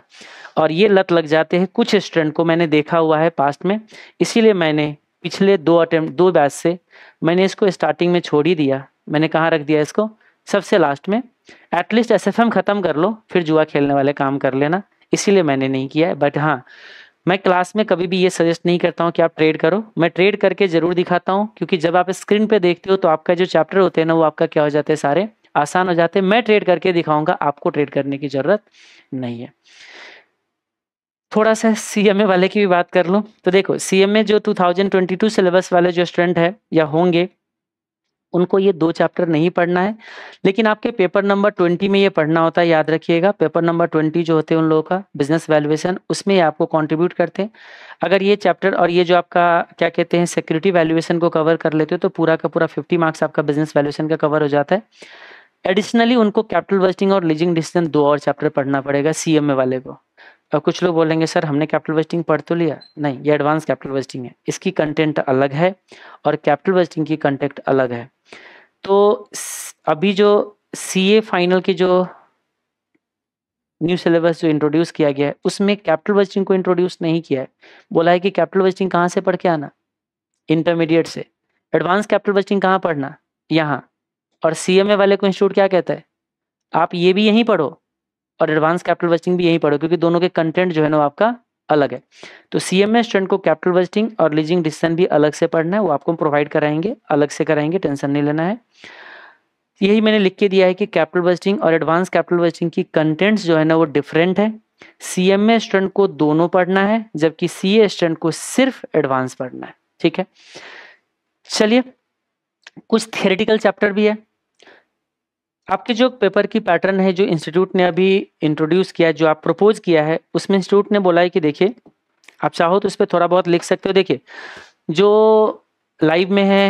और ये लत लग जाते हैं कुछ स्टूडेंट को मैंने देखा हुआ है पास्ट में इसीलिए मैंने पिछले दो अटेम्प्ट दो बैच से मैंने इसको स्टार्टिंग में छोड़ ही दिया मैंने कहाँ रख दिया इसको सबसे लास्ट में एटलीस्ट एस ख़त्म कर लो फिर जुआ खेलने वाले काम कर लेना इसीलिए मैंने नहीं किया है बट हाँ मैं क्लास में कभी भी ये सजेस्ट नहीं करता हूँ कि आप ट्रेड करो मैं ट्रेड करके जरूर दिखाता हूँ क्योंकि जब आप स्क्रीन पे देखते हो तो आपका जो चैप्टर होते हैं ना वो आपका क्या हो जाते हैं सारे आसान हो जाते हैं मैं ट्रेड करके दिखाऊंगा आपको ट्रेड करने की ज़रूरत नहीं है थोड़ा सा सी वाले की भी बात कर लूँ तो देखो सी जो 2022 सिलेबस वाले जो स्टूडेंट है या होंगे उनको ये दो चैप्टर नहीं पढ़ना है लेकिन आपके पेपर नंबर ट्वेंटी में ये पढ़ना होता है याद रखिएगा पेपर नंबर ट्वेंटी जो होते हैं उन लोगों का बिजनेस वैल्यूएशन उसमें आपको कंट्रीब्यूट करते हैं अगर ये चैप्टर और ये जो आपका क्या कहते हैं सिक्योरिटी वैल्यूएशन को कवर कर लेते हो तो पूरा का पूरा फिफ्टी मार्क्स आपका बिजनेस वैल्यूएशन का कवर हो जाता है एडिशनली उनको कैपिटल वेस्टिंग और लीजिंग डिसीजन दो और चैप्टर पढ़ना पड़ेगा सीएमए वाले को अब कुछ लोग बोलेंगे सर हमने कैपिटल वेस्टिंग पढ़ तो लिया नहीं ये एडवांस कैपिटल वेस्टिंग है इसकी कंटेंट अलग है और कैपिटल वेस्टिंग की कंटेंट अलग है तो अभी जो सी ए फाइनल की जो न्यू सिलेबस जो इंट्रोड्यूस किया गया है उसमें कैपिटल वेस्टिंग को इंट्रोड्यूस नहीं किया है बोला है कि कैपिटल वेस्टिंग कहाँ से पढ़ के आना इंटरमीडिएट से एडवांस कैपिटल वेस्टिंग कहाँ पढ़ना यहाँ और सी एम ए वाले को इंस्टीट्यूट क्या कहता है आप ये भी यहीं पढ़ो और एडवांस कैपिटल बजटिंग भी यही पढ़ो क्योंकि दोनों के कंटेंट जो है ना आपका अलग है तो सीएमए स्टूडेंट को कैपिटल बजटिंग और लीजिंग डिसीजन भी अलग से पढ़ना है वो आपको प्रोवाइड कराएंगे अलग से कराएंगे टेंशन नहीं लेना है यही मैंने लिख के दिया है कि कैपिटल बजटिंग और एडवांस कैपिटल बजटिंग की कंटेंट्स जो है ना वो डिफरेंट है सी एम स्टूडेंट को दोनों पढ़ना है जबकि सी ए स्टूडेंट को सिर्फ एडवांस पढ़ना है ठीक है चलिए कुछ थियरिटिकल चैप्टर भी है आपके जो पेपर की पैटर्न है जो इंस्टीट्यूट ने अभी इंट्रोड्यूस किया है जो आप प्रपोज किया है उसमें इंस्टीट्यूट ने बोला है कि देखिए आप चाहो तो इस पर थोड़ा बहुत लिख सकते हो देखिए जो लाइव में है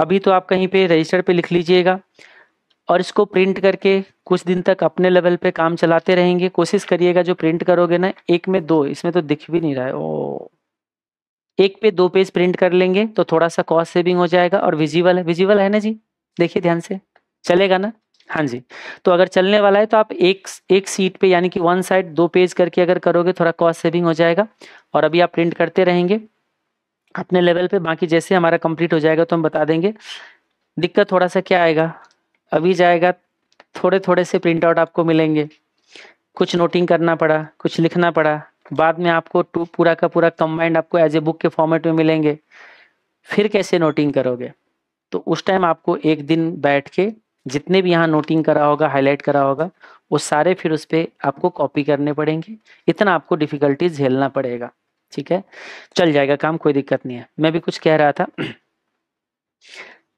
अभी तो आप कहीं पे रजिस्टर पे लिख लीजिएगा और इसको प्रिंट करके कुछ दिन तक अपने लेवल पे काम चलाते रहेंगे कोशिश करिएगा जो प्रिंट करोगे ना एक में दो इसमें तो दिख भी नहीं रहा है ओ एक पे दो पेज प्रिंट कर लेंगे तो थोड़ा सा कॉस्ट सेविंग हो जाएगा और विजिबल है विजिबल है ना जी देखिए ध्यान से चलेगा ना हाँ जी तो अगर चलने वाला है तो आप एक एक सीट पे यानी कि वन साइड दो पेज करके अगर करोगे थोड़ा कॉस्ट सेविंग हो जाएगा और अभी आप प्रिंट करते रहेंगे अपने लेवल पे बाकी जैसे हमारा कंप्लीट हो जाएगा तो हम बता देंगे दिक्कत थोड़ा सा क्या आएगा अभी जाएगा थोड़े थोड़े से प्रिंट आउट आपको मिलेंगे कुछ नोटिंग करना पड़ा कुछ लिखना पड़ा बाद में आपको टू पूरा का पूरा कंबाइंड आपको एज ए बुक के फॉर्मेट में मिलेंगे फिर कैसे नोटिंग करोगे तो उस टाइम आपको एक दिन बैठ के जितने भी यहाँ नोटिंग करा होगा हाईलाइट करा होगा वो सारे फिर उस पर आपको कॉपी करने पड़ेंगे इतना आपको डिफ़िकल्टीज झेलना पड़ेगा ठीक है चल जाएगा काम कोई दिक्कत नहीं है मैं भी कुछ कह रहा था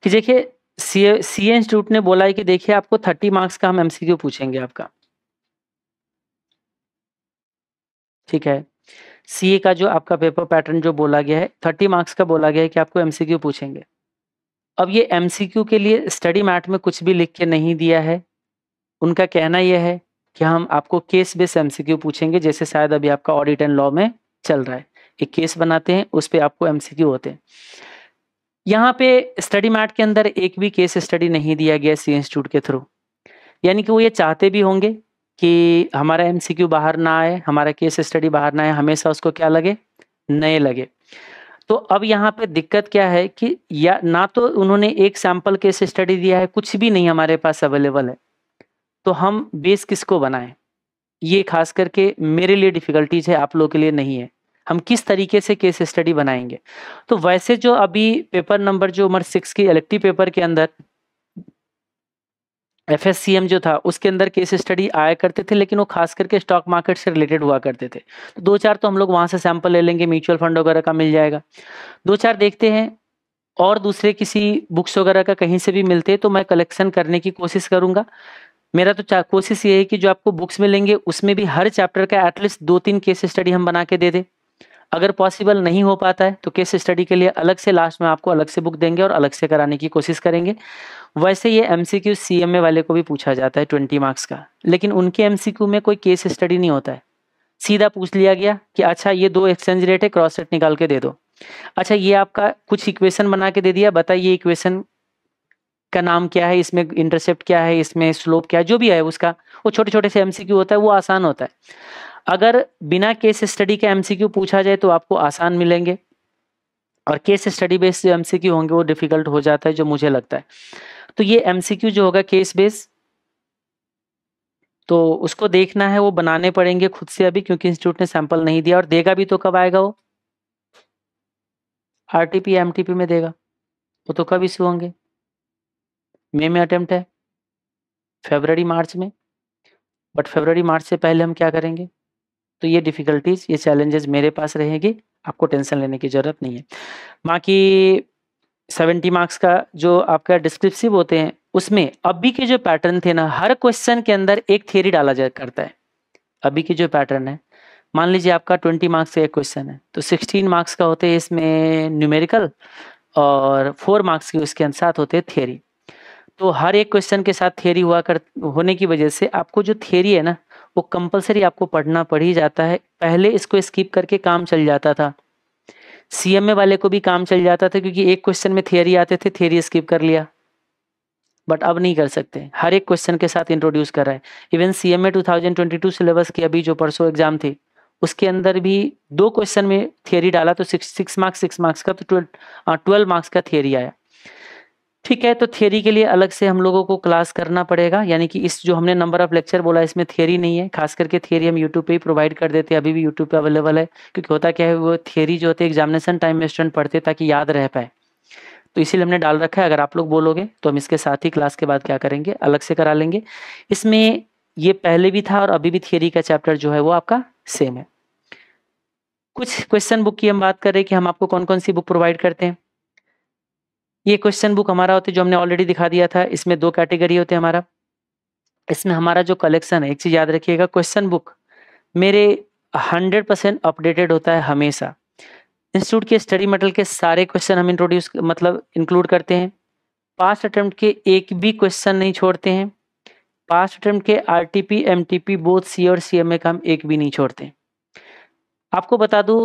कि देखिए सी सी इंस्टीट्यूट ने बोला है कि देखिए आपको थर्टी मार्क्स का हम एमसीक्यू पूछेंगे आपका ठीक है सीए का जो आपका पेपर पैटर्न जो बोला गया है थर्टी मार्क्स का बोला गया है कि आपको एमसीक्यू पूछेंगे अब ये एम के लिए स्टडी मैट में कुछ भी लिख के नहीं दिया है उनका कहना यह है कि हम आपको केस बेस एम पूछेंगे जैसे शायद अभी आपका ऑडिट एंड लॉ में चल रहा है एक केस बनाते हैं उस पर आपको एम होते हैं यहाँ पे स्टडी मैट के अंदर एक भी केस स्टडी नहीं दिया गया सी इंस्टीट्यूट के थ्रू यानी कि वो ये चाहते भी होंगे कि हमारा एम बाहर ना आए हमारा केस स्टडी बाहर ना आए हमेशा उसको क्या लगे नए लगे तो अब यहाँ पे दिक्कत क्या है कि या ना तो उन्होंने एक सैंपल केस स्टडी दिया है कुछ भी नहीं हमारे पास अवेलेबल है तो हम बेस किसको बनाएं ये खास करके मेरे लिए डिफ़िकल्टीज है आप लोग के लिए नहीं है हम किस तरीके से केस स्टडी बनाएंगे तो वैसे जो अभी पेपर नंबर जो उम्र सिक्स की इलेक्टिव पेपर के अंदर एफ जो था उसके अंदर केस स्टडी आया करते थे लेकिन वो खास करके स्टॉक मार्केट से रिलेटेड हुआ करते थे तो दो चार तो हम लोग वहाँ से सैंपल ले लेंगे म्यूचुअल फंड वगैरह का मिल जाएगा दो चार देखते हैं और दूसरे किसी बुक्स वगैरह का कहीं से भी मिलते हैं तो मैं कलेक्शन करने की कोशिश करूँगा मेरा तो कोशिश ये है कि जो आपको बुक्स मिलेंगे उसमें भी हर चैप्टर का एटलीस्ट दो तीन केस स्टडी हम बना के दे दें अगर पॉसिबल नहीं हो पाता है तो केस स्टडी के लिए अलग से लास्ट में आपको अलग से बुक देंगे और अलग से कराने की कोशिश करेंगे वैसे ये M C Q C M A वाले को भी पूछा जाता है ट्वेंटी मार्क्स का लेकिन उनके एम सी क्यू में कोई केस स्टडी नहीं होता है सीधा पूछ लिया गया कि अच्छा ये दो एक्सचेंज रेट है क्रॉस रेट निकाल के दे दो अच्छा ये आपका कुछ इक्वेशन बना के दे दिया बताइए इक्वेशन का नाम क्या है इसमें इंटरसेप्ट क्या है इसमें स्लोप क्या है जो भी है उसका वो छोटे छोटे से एमसीक्यू होता है वो आसान होता है अगर बिना केस स्टडी के एमसीक्यू पूछा जाए तो आपको आसान मिलेंगे और केस स्टडी बेस जो एमसीक्यू होंगे वो डिफिकल्ट हो जाता है जो मुझे लगता है तो ये एमसीक्यू जो होगा केस बेस तो उसको देखना है वो बनाने पड़ेंगे खुद से अभी क्योंकि इंस्टीट्यूट ने सैंपल नहीं दिया और देगा भी तो कब आएगा वो आरटीपी एमटीपी में देगा वो तो कब इशू होंगे मे में अटेम्प्ट है फेबररी मार्च में बट फेबररी मार्च से पहले हम क्या करेंगे तो ये डिफ़िकल्टीज ये चैलेंजेस मेरे पास रहेगी आपको टेंशन लेने की ज़रूरत नहीं है बाकी सेवेंटी मार्क्स का जो आपका डिस्क्रिप्सिव होते हैं उसमें अभी के जो पैटर्न थे ना हर क्वेश्चन के अंदर एक थियरी डाला जा करता है अभी के जो पैटर्न है मान लीजिए आपका ट्वेंटी मार्क्स का एक क्वेश्चन है तो सिक्सटीन मार्क्स का होते हैं इसमें न्यूमेरिकल और फोर मार्क्स के उसके साथ होते हैं थियरी तो हर एक क्वेश्चन के साथ थियरी हुआ कर होने की वजह से आपको जो थियरी है ना वो कंपलसरी आपको पढ़ना पड़ ही जाता है पहले इसको स्किप करके काम चल जाता था सीएमए वाले को भी काम चल जाता था क्योंकि एक क्वेश्चन में थियरी आते थे थियरी स्किप कर लिया बट अब नहीं कर सकते हर एक क्वेश्चन के साथ इंट्रोड्यूस कर रहा है even C M A two thousand twenty two syllabus की अभी जो परसों एग्जाम थी उसके अंदर भी दो क्वेश्चन में थियरी डाला तो six six marks six marks का तो ट्वेल्व मार्क्स हाँ, का थियरी आया ठीक है तो थियोरी के लिए अलग से हम लोगों को क्लास करना पड़ेगा यानी कि इस जो हमने नंबर ऑफ लेक्चर बोला इसमें थियोरी नहीं है खास करके थियोरी हम यूट्यूब पे ही प्रोवाइड कर देते हैं अभी भी यूट्यूब पे अवेलेबल है क्योंकि होता क्या है वो थियोरी जो होती है एग्जामिनेशन टाइम में स्टूडेंट पढ़ते ताकि याद रह पाए तो इसीलिए हमने डाल रखा है अगर आप लोग बोलोगे तो हम इसके साथ ही क्लास के बाद क्या करेंगे अलग से करा लेंगे इसमें ये पहले भी था और अभी भी थियोरी का चैप्टर जो है वो आपका सेम है कुछ क्वेश्चन बुक की हम बात कर रहे हैं कि हम आपको कौन कौन सी बुक प्रोवाइड करते हैं ये क्वेश्चन बुक हमारा होता है जो हमने ऑलरेडी दिखा दिया था इसमें दो कैटेगरी होते हैं हमारा इसमें हमारा जो कलेक्शन है एक चीज़ याद रखिएगा क्वेश्चन बुक मेरे 100 परसेंट अपडेटेड होता है हमेशा इंस्टीट्यूट के स्टडी मटेरियल के सारे क्वेश्चन हम इंट्रोड्यूस मतलब इंक्लूड करते हैं पास्ट अटेम्प्ट के एक भी क्वेश्चन नहीं छोड़ते हैं पास्ट अटेम्प्ट के R T M T P both C और सी एम का हम एक भी नहीं छोड़ते आपको बता दू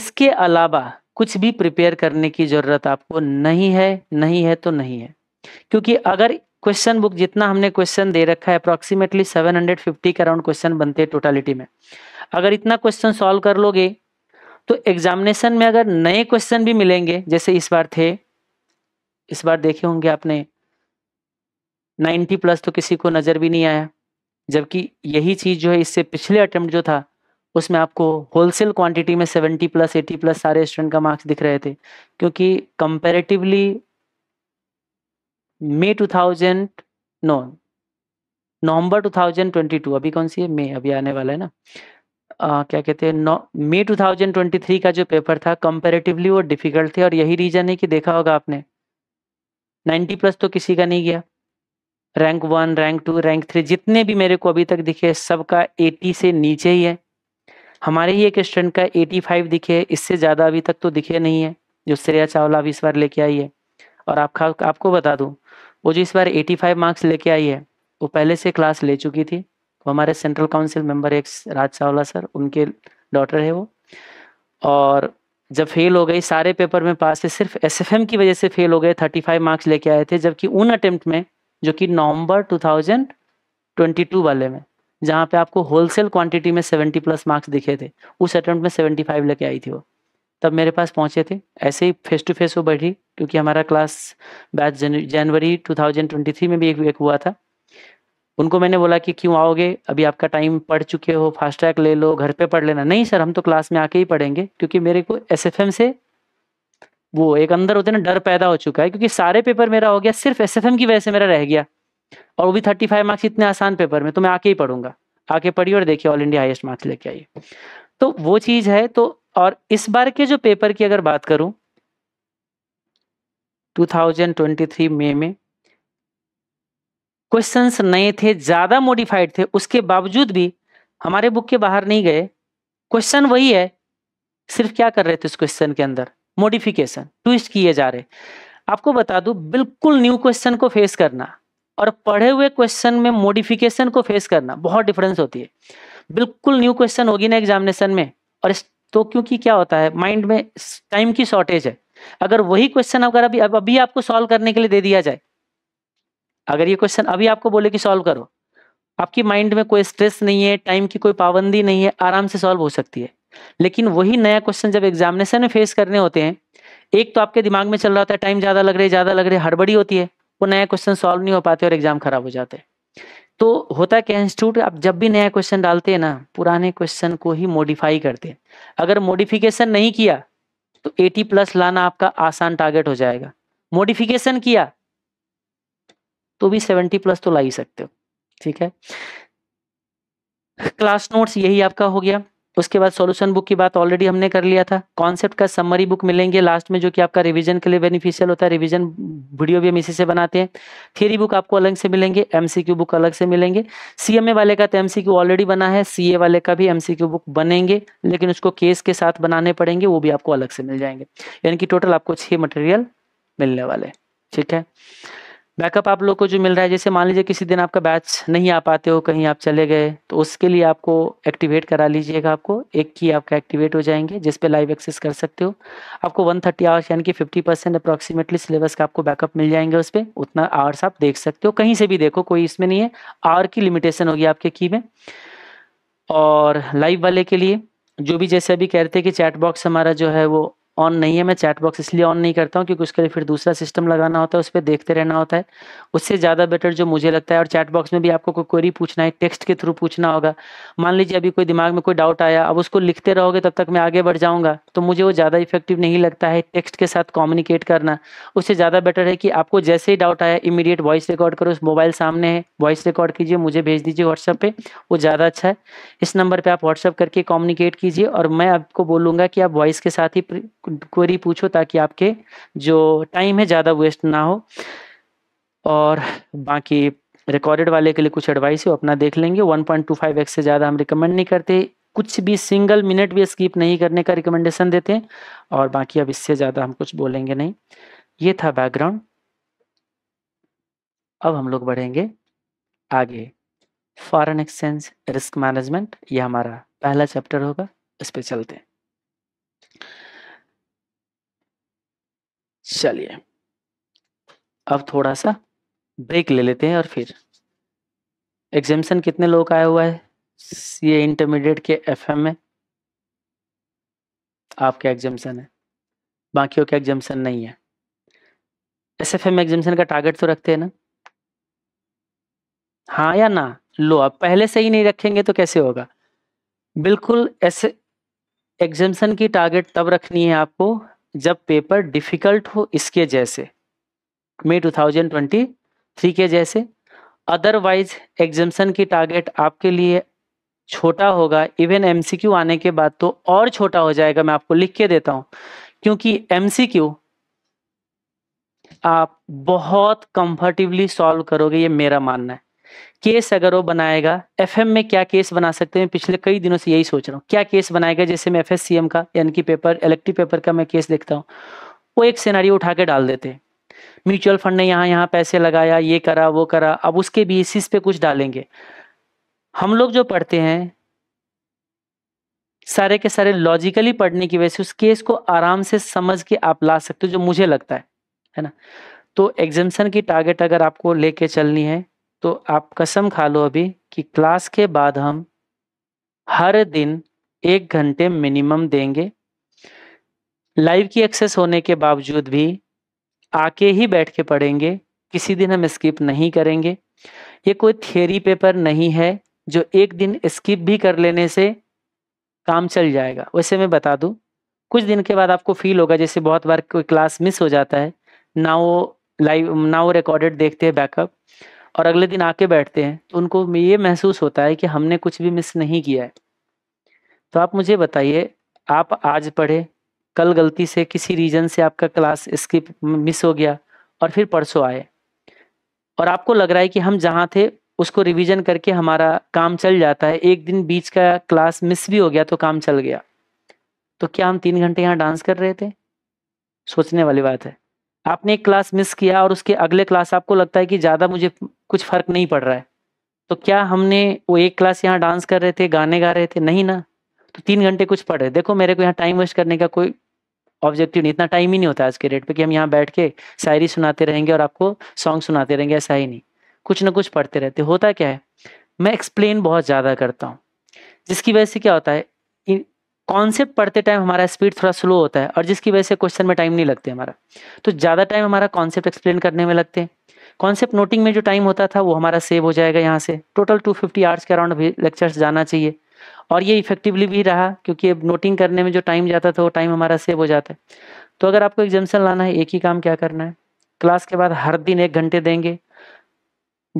इसके अलावा कुछ भी प्रिपेयर करने की ज़रूरत आपको नहीं है नहीं है तो नहीं है क्योंकि अगर क्वेश्चन बुक जितना हमने क्वेश्चन दे रखा है अप्रोक्सीमेटली 750 के अराउंड क्वेश्चन बनते हैं टोटालिटी में अगर इतना क्वेश्चन सॉल्व कर लोगे तो एग्जामिनेशन में अगर नए क्वेश्चन भी मिलेंगे जैसे इस बार थे इस बार देखे होंगे आपने 90 प्लस तो किसी को नज़र भी नहीं आया जबकि यही चीज़ जो है इससे पिछले अटेम्प्ट जो था उसमें आपको होलसेल क्वांटिटी में 70 प्लस 80 प्लस सारे स्टूडेंट का मार्क्स दिख रहे थे क्योंकि कंपेरेटिवली मई 2000 नो नवंबर 2022 अभी कौन सी है मे अभी आने वाला है ना आ, क्या कहते हैं मई 2023 का जो पेपर था कंपेरेटिवली वो डिफिकल्ट थे और यही रीजन है कि देखा होगा आपने 90 प्लस तो किसी का नहीं गया rank one rank two rank three जितने भी मेरे को अभी तक दिखे सबका 80 से नीचे ही है हमारे ही एक स्टूडेंट का 85 दिखे इससे ज़्यादा अभी तक तो दिखे नहीं है जो श्रेया चावला अभी इस बार लेके आई है और आपका आपको बता दूँ वो जो इस बार 85 मार्क्स लेके आई है वो पहले से क्लास ले चुकी थी वो हमारे सेंट्रल काउंसिल मेंबर एक राज चावला सर उनके डॉटर है वो और जब फेल हो गई सारे पेपर में पास थे सिर्फ एस की वजह से फेल हो गए फाइव मार्क्स लेके आए थे जबकि उन अटेम्प्ट में जो कि नवंबर टू वाले में जहाँ पे आपको होलसेल क्वांटिटी में 70 प्लस मार्क्स दिखे थे उस अटेम्प्ट में 75 लेके आई थी वो तब मेरे पास पहुँचे थे ऐसे ही फेस टू फेस वो बैठी क्योंकि हमारा क्लास बैच जनवरी 2023 में भी एक वीक हुआ था उनको मैंने बोला कि क्यों आओगे अभी आपका टाइम पढ़ चुके हो फास्ट ट्रैक ले लो घर पे पढ़ लेना नहीं सर हम तो क्लास में आके ही पढ़ेंगे क्योंकि मेरे को एस से वो एक अंदर होते ना डर पैदा हो चुका है क्योंकि सारे पेपर मेरा हो गया सिर्फ एस की वजह से मेरा रह गया और वो भी थर्टी फाइव मार्क्स इतने आसान पेपर में तो मैं आके ही पढ़ूंगा आके पढ़िए और देखिए ऑल इंडिया हाईएस्ट मार्क्स लेके आइए तो वो चीज है तो और इस बार के जो पेपर की अगर बात करूं 2023 मई में क्वेश्चंस नए थे ज्यादा मॉडिफाइड थे उसके बावजूद भी हमारे बुक के बाहर नहीं गए क्वेश्चन वही है सिर्फ क्या कर रहे थे उस क्वेश्चन के अंदर मॉडिफिकेशन ट्विस्ट किए जा रहे आपको बता दूं बिल्कुल न्यू क्वेश्चन को फेस करना और पढ़े हुए क्वेश्चन में मॉडिफिकेशन को फेस करना बहुत डिफरेंस होती है बिल्कुल न्यू क्वेश्चन होगी ना एग्जामिनेशन में और तो क्योंकि क्या होता है माइंड में टाइम की शॉर्टेज है अगर वही क्वेश्चन अगर अभी अभी आपको सॉल्व करने के लिए दे दिया जाए अगर ये क्वेश्चन अभी आपको बोले कि सॉल्व करो आपकी माइंड में कोई स्ट्रेस नहीं है टाइम की कोई पाबंदी नहीं है आराम से सॉल्व हो सकती है लेकिन वही नया क्वेश्चन जब एग्जामिनेशन में फेस करने होते हैं एक तो आपके दिमाग में चल रहा होता है टाइम ज़्यादा लग रहे है ज़्यादा लग रहे है हड़बड़ी होती है वो नया क्वेश्चन सॉल्व नहीं हो पाते और एग्जाम खराब हो जाते तो होता क्या इंस्टीट्यूट आप जब भी नया क्वेश्चन डालते हैं ना पुराने क्वेश्चन को ही मॉडिफाई करते हैं अगर मॉडिफिकेशन नहीं किया तो 80 प्लस लाना आपका आसान टारगेट हो जाएगा मॉडिफिकेशन किया तो भी 70 प्लस तो ला ही सकते हो ठीक है क्लास नोट्स यही आपका हो गया उसके बाद सॉल्यूशन बुक की बात ऑलरेडी हमने कर लिया था कॉन्सेप्ट का समरी बुक मिलेंगे लास्ट में जो कि आपका रिवीजन के लिए बेनिफिशियल होता है रिवीजन वीडियो भी हम इसी से बनाते हैं थियरी बुक आपको अलग से मिलेंगे एमसीक्यू बुक अलग से मिलेंगे सीएमए वाले का तो एमसीक्यू ऑलरेडी बना है सीए वाले का भी एमसीक्यू बुक बनेंगे लेकिन उसको केस के साथ बनाने पड़ेंगे वो भी आपको अलग से मिल जाएंगे यानी कि टोटल आपको छह मटेरियल मिलने वाले ठीक है बैकअप आप लोग को जो मिल रहा है जैसे मान लीजिए किसी दिन आपका बैच नहीं आ पाते हो कहीं आप चले गए तो उसके लिए आपको एक्टिवेट करा लीजिएगा आपको एक की आपका एक्टिवेट हो जाएंगे जिस पे लाइव एक्सेस कर सकते हो आपको 130 थर्टी आवर्स यानी कि 50 परसेंट अप्रॉक्सीमेटली सिलेबस का आपको बैकअप मिल जाएंगे उस पर उतना आवर्स आप देख सकते हो कहीं से भी देखो कोई इसमें नहीं है आवर की लिमिटेशन होगी आपके की में और लाइव वाले के लिए जो भी जैसे अभी कहते हैं कि चैट बॉक्स हमारा जो है वो ऑन नहीं है मैं चैट बॉक्स इसलिए ऑन नहीं करता हूँ क्योंकि उसके लिए फिर दूसरा सिस्टम लगाना होता है उस पर देखते रहना होता है उससे ज़्यादा बेटर जो मुझे लगता है और चैट बॉक्स में भी आपको कोई क्वेरी पूछना है टेक्स्ट के थ्रू पूछना होगा मान लीजिए अभी कोई दिमाग में कोई डाउट आया अब उसको लिखते रहोगे तब तक मैं आगे बढ़ जाऊँगा तो मुझे वो ज़्यादा इफेक्टिव नहीं लगता है टेक्स्ट के साथ कम्युनिकेट करना उससे ज़्यादा बेटर है कि आपको जैसे ही डाउट आया इमीडिएट वॉइस रिकॉर्ड करो उस मोबाइल सामने है वॉइस रिकॉर्ड कीजिए मुझे भेज दीजिए व्हाट्सएप पे वो ज़्यादा अच्छा है इस नंबर पर आप व्हाट्सअप करके कॉम्युनिकेट कीजिए और मैं आपको बोलूँगा कि आप वॉइस के साथ ही क्वेरी पूछो ताकि आपके जो टाइम है ज़्यादा वेस्ट ना हो और बाकी रिकॉर्डेड वाले के लिए कुछ एडवाइस है अपना देख लेंगे 1.25x से ज़्यादा हम रिकमेंड नहीं करते कुछ भी सिंगल मिनट भी स्किप नहीं करने का रिकमेंडेशन देते हैं और बाकी अब इससे ज़्यादा हम कुछ बोलेंगे नहीं ये था बैकग्राउंड अब हम लोग बढ़ेंगे आगे फॉरेन एक्सचेंज रिस्क मैनेजमेंट ये हमारा पहला चैप्टर होगा इस पर चलते हैं चलिए अब थोड़ा सा ब्रेक ले लेते हैं और फिर एग्जामेशन कितने लोग आया हुआ है सी इंटरमीडिएट के एफएम में आपका एग्जामेशन है बाकियों का एग्जामेशन नहीं है एस एफ एम एग्जामेशन का टारगेट तो रखते हैं ना हाँ या ना लो आप पहले से ही नहीं रखेंगे तो कैसे होगा बिल्कुल ऐसे एग्जामेशन की टारगेट तब रखनी है आपको जब पेपर डिफिकल्ट हो इसके जैसे मे 2023 के जैसे अदरवाइज एग्जामेशन की टारगेट आपके लिए छोटा होगा इवन एमसीक्यू आने के बाद तो और छोटा हो जाएगा मैं आपको लिख के देता हूं क्योंकि एमसीक्यू आप बहुत कंफर्टेबली सॉल्व करोगे ये मेरा मानना है केस अगर वो बनाएगा एफ में क्या केस बना सकते हैं पिछले कई दिनों से यही सोच रहा हूँ क्या केस बनाएगा जैसे मैं एफएससीएम का यानी कि पेपर इलेक्टिव पेपर का मैं केस देखता हूँ वो एक सिनारी उठा के डाल देते हैं म्यूचुअल फंड ने यहाँ यहाँ पैसे लगाया ये करा वो करा अब उसके बेसिस पे कुछ डालेंगे हम लोग जो पढ़ते हैं सारे के सारे लॉजिकली पढ़ने की वजह से उस केस को आराम से समझ के आप ला सकते हो जो मुझे लगता है है ना तो एग्जामेशन की टारगेट अगर आपको लेके चलनी है तो आप कसम खा लो अभी कि क्लास के बाद हम हर दिन एक घंटे मिनिमम देंगे लाइव की एक्सेस होने के बावजूद भी आके ही बैठ के पढ़ेंगे किसी दिन हम स्किप नहीं करेंगे ये कोई थियोरी पेपर नहीं है जो एक दिन स्किप भी कर लेने से काम चल जाएगा वैसे मैं बता दूं कुछ दिन के बाद आपको फील होगा जैसे बहुत बार कोई क्लास मिस हो जाता है ना वो लाइव ना वो रिकॉर्डेड देखते हैं बैकअप और अगले दिन आके बैठते हैं तो उनको ये महसूस होता है कि हमने कुछ भी मिस नहीं किया है तो आप मुझे बताइए आप आज पढ़े कल गलती से किसी रीजन से आपका क्लास स्किप मिस हो गया और फिर परसों आए और आपको लग रहा है कि हम जहाँ थे उसको रिवीजन करके हमारा काम चल जाता है एक दिन बीच का क्लास मिस भी हो गया तो काम चल गया तो क्या हम तीन घंटे यहाँ डांस कर रहे थे सोचने वाली बात है आपने एक क्लास मिस किया और उसके अगले क्लास आपको लगता है कि ज़्यादा मुझे कुछ फ़र्क नहीं पड़ रहा है तो क्या हमने वो एक क्लास यहाँ डांस कर रहे थे गाने गा रहे थे नहीं ना तो तीन घंटे कुछ पढ़ रहे देखो मेरे को यहाँ टाइम वेस्ट करने का कोई ऑब्जेक्टिव नहीं इतना टाइम ही नहीं होता आज के डेट पे कि हम यहाँ बैठ के शायरी सुनाते रहेंगे और आपको सॉन्ग सुनाते रहेंगे ऐसा ही नहीं कुछ ना कुछ पढ़ते रहते होता क्या है मैं एक्सप्लेन बहुत ज़्यादा करता हूँ जिसकी वजह से क्या होता है कॉन्सेप्ट पढ़ते टाइम हमारा स्पीड थोड़ा स्लो होता है और जिसकी वजह से क्वेश्चन में टाइम नहीं लगते हमारा तो ज़्यादा टाइम हमारा कॉन्सेप्ट एक्सप्लेन करने में लगते हैं कॉन्सेप्ट नोटिंग में जो टाइम होता था वो हमारा सेव हो जाएगा यहाँ से टोटल 250 फिफ्टी आवर्स के अराउंड लेक्चर्स जाना चाहिए और ये इफेक्टिवली भी रहा क्योंकि अब नोटिंग करने में जो टाइम जाता था वो टाइम हमारा सेव हो जाता है तो अगर आपको एग्जामेशन लाना है एक ही काम क्या करना है क्लास के बाद हर दिन एक घंटे देंगे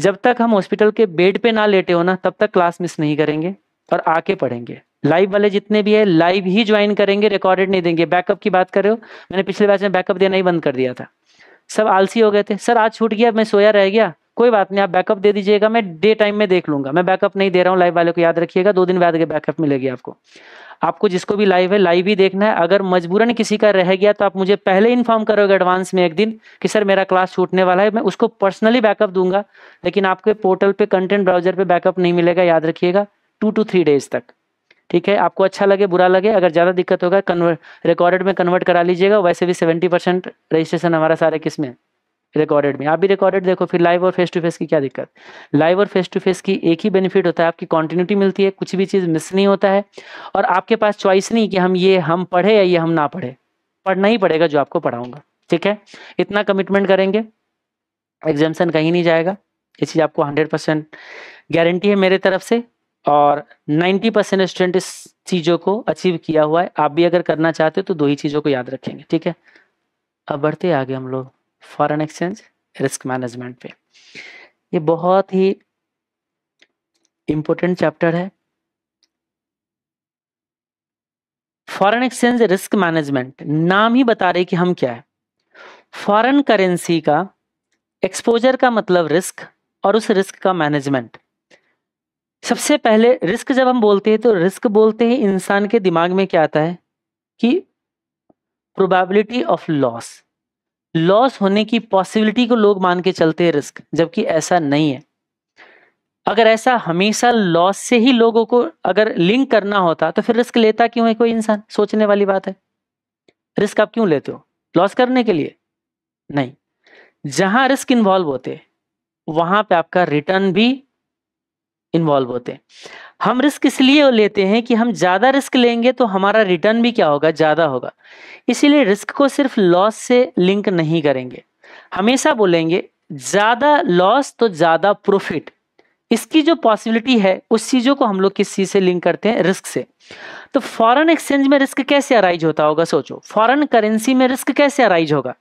जब तक हम हॉस्पिटल के बेड पर ना लेटे हो ना तब तक क्लास मिस नहीं करेंगे और आके पढ़ेंगे लाइव वाले जितने भी है लाइव ही ज्वाइन करेंगे रिकॉर्डेड नहीं देंगे बैकअप की बात कर रहे हो मैंने पिछले बैच में बैकअप देना ही बंद कर दिया था सब आलसी हो गए थे सर आज छूट गया मैं सोया रह गया कोई बात नहीं आप बैकअप दे दीजिएगा मैं डे टाइम में देख लूंगा मैं बैकअप नहीं दे रहा हूँ लाइव वाले को याद रखिएगा दो दिन बाद के बैकअप मिलेगी आपको आपको जिसको भी लाइव है लाइव ही देखना है अगर मजबूरन किसी का रह गया तो आप मुझे पहले इन्फॉर्म करोगे एडवांस में एक दिन कि सर मेरा क्लास छूटने वाला है मैं उसको पर्सनली बैकअप दूंगा लेकिन आपके पोर्टल पे कंटेंट ब्राउजर पे बैकअप नहीं मिलेगा याद रखिएगा टू टू थ्री डेज तक ठीक है आपको अच्छा लगे बुरा लगे अगर ज़्यादा दिक्कत होगा कन्वर्ट रिकॉर्डेड में कन्वर्ट करा लीजिएगा वैसे भी सेवेंटी परसेंट रजिस्ट्रेशन हमारा सारे किस में रिकॉर्डेड में आप भी रिकॉर्डेड देखो फिर लाइव और फेस टू फेस की क्या दिक्कत लाइव और फेस टू फेस की एक ही बेनिफिट होता है आपकी कॉन्टिन्यूटी मिलती है कुछ भी चीज़ मिस नहीं होता है और आपके पास चॉइस नहीं कि हम ये हम पढ़े या ये हम ना पढ़े पढ़ना ही पड़ेगा जो आपको पढ़ाऊंगा ठीक है इतना कमिटमेंट करेंगे एग्जामेशन कहीं नहीं जाएगा ये चीज़ आपको हंड्रेड परसेंट गारंटी है मेरे तरफ से और 90 परसेंट स्टूडेंट इस चीज़ों को अचीव किया हुआ है आप भी अगर करना चाहते हो तो दो ही चीज़ों को याद रखेंगे ठीक है अब बढ़ते आगे हम लोग फॉरन एक्सचेंज रिस्क मैनेजमेंट पे ये बहुत ही इंपॉर्टेंट चैप्टर है फॉरेन एक्सचेंज रिस्क मैनेजमेंट नाम ही बता रहे कि हम क्या है फॉरेन करेंसी का एक्सपोजर का मतलब रिस्क और उस रिस्क का मैनेजमेंट सबसे पहले रिस्क जब हम बोलते हैं तो रिस्क बोलते ही इंसान के दिमाग में क्या आता है कि प्रोबेबिलिटी ऑफ लॉस लॉस होने की पॉसिबिलिटी को लोग मान के चलते हैं रिस्क जबकि ऐसा नहीं है अगर ऐसा हमेशा लॉस से ही लोगों को अगर लिंक करना होता तो फिर रिस्क लेता क्यों है कोई इंसान सोचने वाली बात है रिस्क आप क्यों लेते हो लॉस करने के लिए नहीं जहां रिस्क इन्वॉल्व होते वहां पे आपका रिटर्न भी इन्वॉल्व होते हैं हम रिस्क इसलिए लेते हैं कि हम ज़्यादा रिस्क लेंगे तो हमारा रिटर्न भी क्या होगा ज़्यादा होगा इसीलिए रिस्क को सिर्फ लॉस से लिंक नहीं करेंगे हमेशा बोलेंगे ज़्यादा लॉस तो ज़्यादा प्रॉफिट इसकी जो पॉसिबिलिटी है उस चीज़ों को हम लोग किस चीज़ से लिंक करते हैं रिस्क से तो फॉरेन एक्सचेंज में रिस्क कैसे अराइज होता होगा सोचो फॉरेन करेंसी में रिस्क कैसे अराइज होगा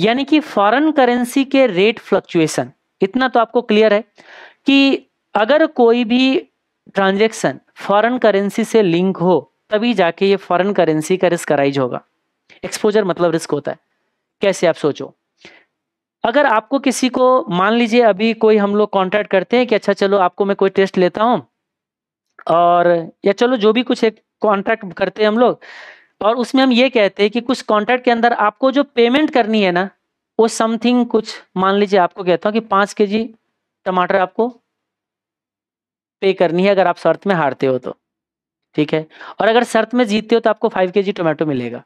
यानी कि फॉरेन करेंसी के रेट फ्लक्चुएशन इतना तो आपको क्लियर है कि अगर कोई भी ट्रांजेक्शन फॉरेन करेंसी से लिंक हो तभी जाके ये फॉरेन करेंसी का रिस्क अराइज होगा एक्सपोजर मतलब रिस्क होता है कैसे आप सोचो अगर आपको किसी को मान लीजिए अभी कोई हम लोग कॉन्टैक्ट करते हैं कि अच्छा चलो आपको मैं कोई टेस्ट लेता हूँ और या चलो जो भी कुछ एक कॉन्ट्रैक्ट करते हैं हम लोग और उसमें हम ये कहते हैं कि कुछ कॉन्ट्रैक्ट के अंदर आपको जो पेमेंट करनी है ना वो समथिंग कुछ मान लीजिए आपको कहता हूँ कि पाँच के जी टमाटर आपको पे करनी है अगर आप शर्त में हारते हो तो ठीक है और अगर शर्त में जीतते हो तो आपको फाइव के जी टोमेटो मिलेगा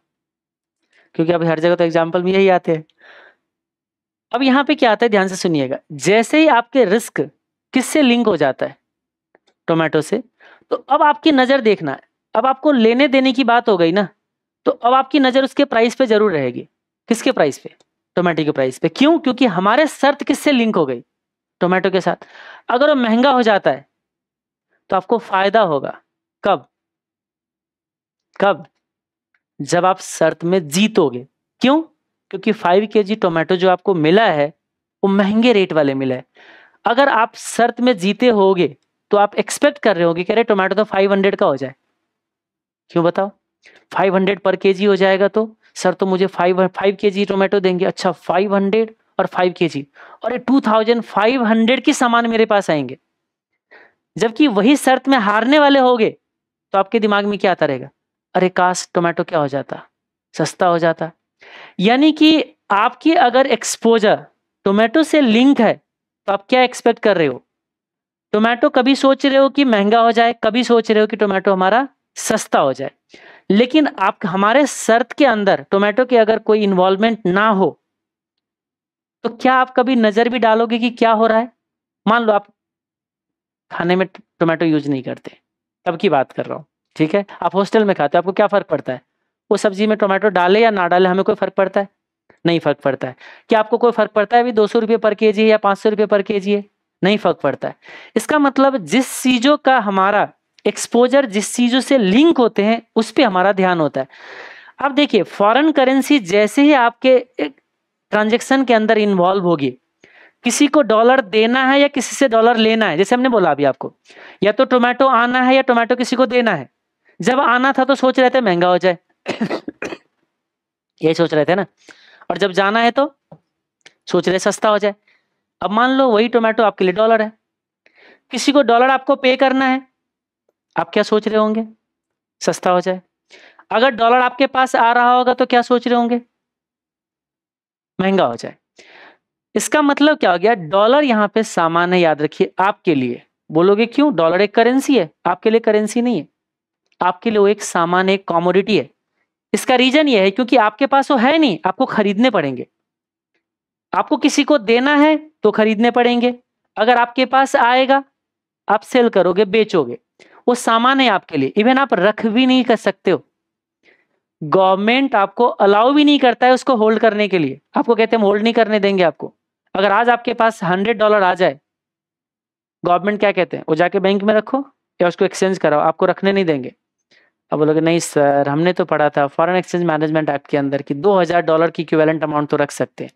क्योंकि अभी हर जगह तो एग्जाम्पल में यही आते हैं अब यहाँ पे क्या आता है ध्यान से सुनिएगा जैसे ही आपके रिस्क किससे लिंक हो जाता है टोमेटो से तो अब आपकी नज़र देखना है अब आपको लेने देने की बात हो गई ना तो अब आपकी नज़र उसके प्राइस पे जरूर रहेगी किसके प्राइस पे टोमेटो के प्राइस पे क्यों क्योंकि हमारे शर्त किससे लिंक हो गई टोमेटो के साथ अगर वो महंगा हो जाता है तो आपको फायदा होगा कब कब जब आप शर्त में जीतोगे क्यों क्योंकि फाइव के जी टोमेटो जो आपको मिला है वो महंगे रेट वाले मिला है अगर आप शर्त में जीते होगे तो आप एक्सपेक्ट कर रहे होगे कि अरे टोमेटो तो फाइव हंड्रेड का हो जाए क्यों बताओ फाइव हंड्रेड पर के जी हो जाएगा तो सर तो मुझे फाइव फाइव के जी टोमेटो देंगे अच्छा फाइव हंड्रेड और फाइव के जी और टू थाउजेंड फाइव हंड्रेड के सामान मेरे पास आएंगे जबकि वही शर्त में हारने वाले होगे तो आपके दिमाग में क्या आता रहेगा अरे काश टोमेटो क्या हो जाता सस्ता हो जाता यानी कि आपकी अगर एक्सपोजर टोमेटो से लिंक है तो आप क्या एक्सपेक्ट कर रहे हो टोमेटो कभी सोच रहे हो कि महंगा हो जाए कभी सोच रहे हो कि टोमेटो हमारा सस्ता हो जाए लेकिन आप हमारे शर्त के अंदर टोमेटो की अगर कोई इन्वॉल्वमेंट ना हो तो क्या आप कभी नजर भी डालोगे कि क्या हो रहा है मान लो आप खाने में टोमेटो यूज नहीं करते तब की बात कर रहा हूँ ठीक है आप हॉस्टल में खाते हो आपको क्या फ़र्क पड़ता है वो सब्जी में टोमेटो डाले या ना डाले हमें कोई फ़र्क पड़ता है नहीं फ़र्क पड़ता है क्या आपको कोई फ़र्क पड़ता है अभी दो सौ रुपये पर के जी है या पाँच सौ रुपये पर के जी है नहीं फ़र्क पड़ता है इसका मतलब जिस चीज़ों का हमारा एक्सपोजर जिस चीज़ों से लिंक होते हैं उस पर हमारा ध्यान होता है अब देखिए फॉरेन करेंसी जैसे ही आपके ट्रांजेक्शन के अंदर इन्वॉल्व होगी किसी को डॉलर देना है या किसी से डॉलर लेना है जैसे हमने बोला अभी आपको या तो टोमेटो आना है या टोमेटो किसी को देना है जब आना था तो सोच रहे थे महंगा हो जाए ये सोच रहे थे ना और जब जाना है तो सोच रहे सस्ता हो जाए अब मान लो वही टोमेटो आपके लिए डॉलर है किसी को डॉलर आपको पे करना है आप क्या सोच रहे होंगे सस्ता हो जाए अगर डॉलर आपके पास आ रहा होगा तो क्या सोच रहे होंगे महंगा हो जाए इसका मतलब क्या हो गया डॉलर यहाँ पे सामान है याद रखिए आपके लिए बोलोगे क्यों डॉलर एक करेंसी है आपके लिए करेंसी नहीं है आपके लिए वो एक सामान एक कॉमोडिटी है इसका रीजन ये है क्योंकि आपके पास वो है नहीं आपको खरीदने पड़ेंगे आपको किसी को देना है तो खरीदने पड़ेंगे अगर आपके पास आएगा आप सेल करोगे बेचोगे वो सामान है आपके लिए इवन आप रख भी नहीं कर सकते हो गवर्नमेंट आपको अलाउ भी नहीं करता है उसको होल्ड करने के लिए आपको कहते हैं होल्ड नहीं करने देंगे आपको अगर आज आपके पास हंड्रेड डॉलर आ जाए गवर्नमेंट क्या कहते हैं वो जाके बैंक में रखो या उसको एक्सचेंज कराओ आपको रखने नहीं देंगे अब बोलोगे नहीं सर हमने तो पढ़ा था फॉरेन एक्सचेंज मैनेजमेंट एक्ट के अंदर कि 2000 डॉलर की इक्विवेलेंट अमाउंट तो रख सकते हैं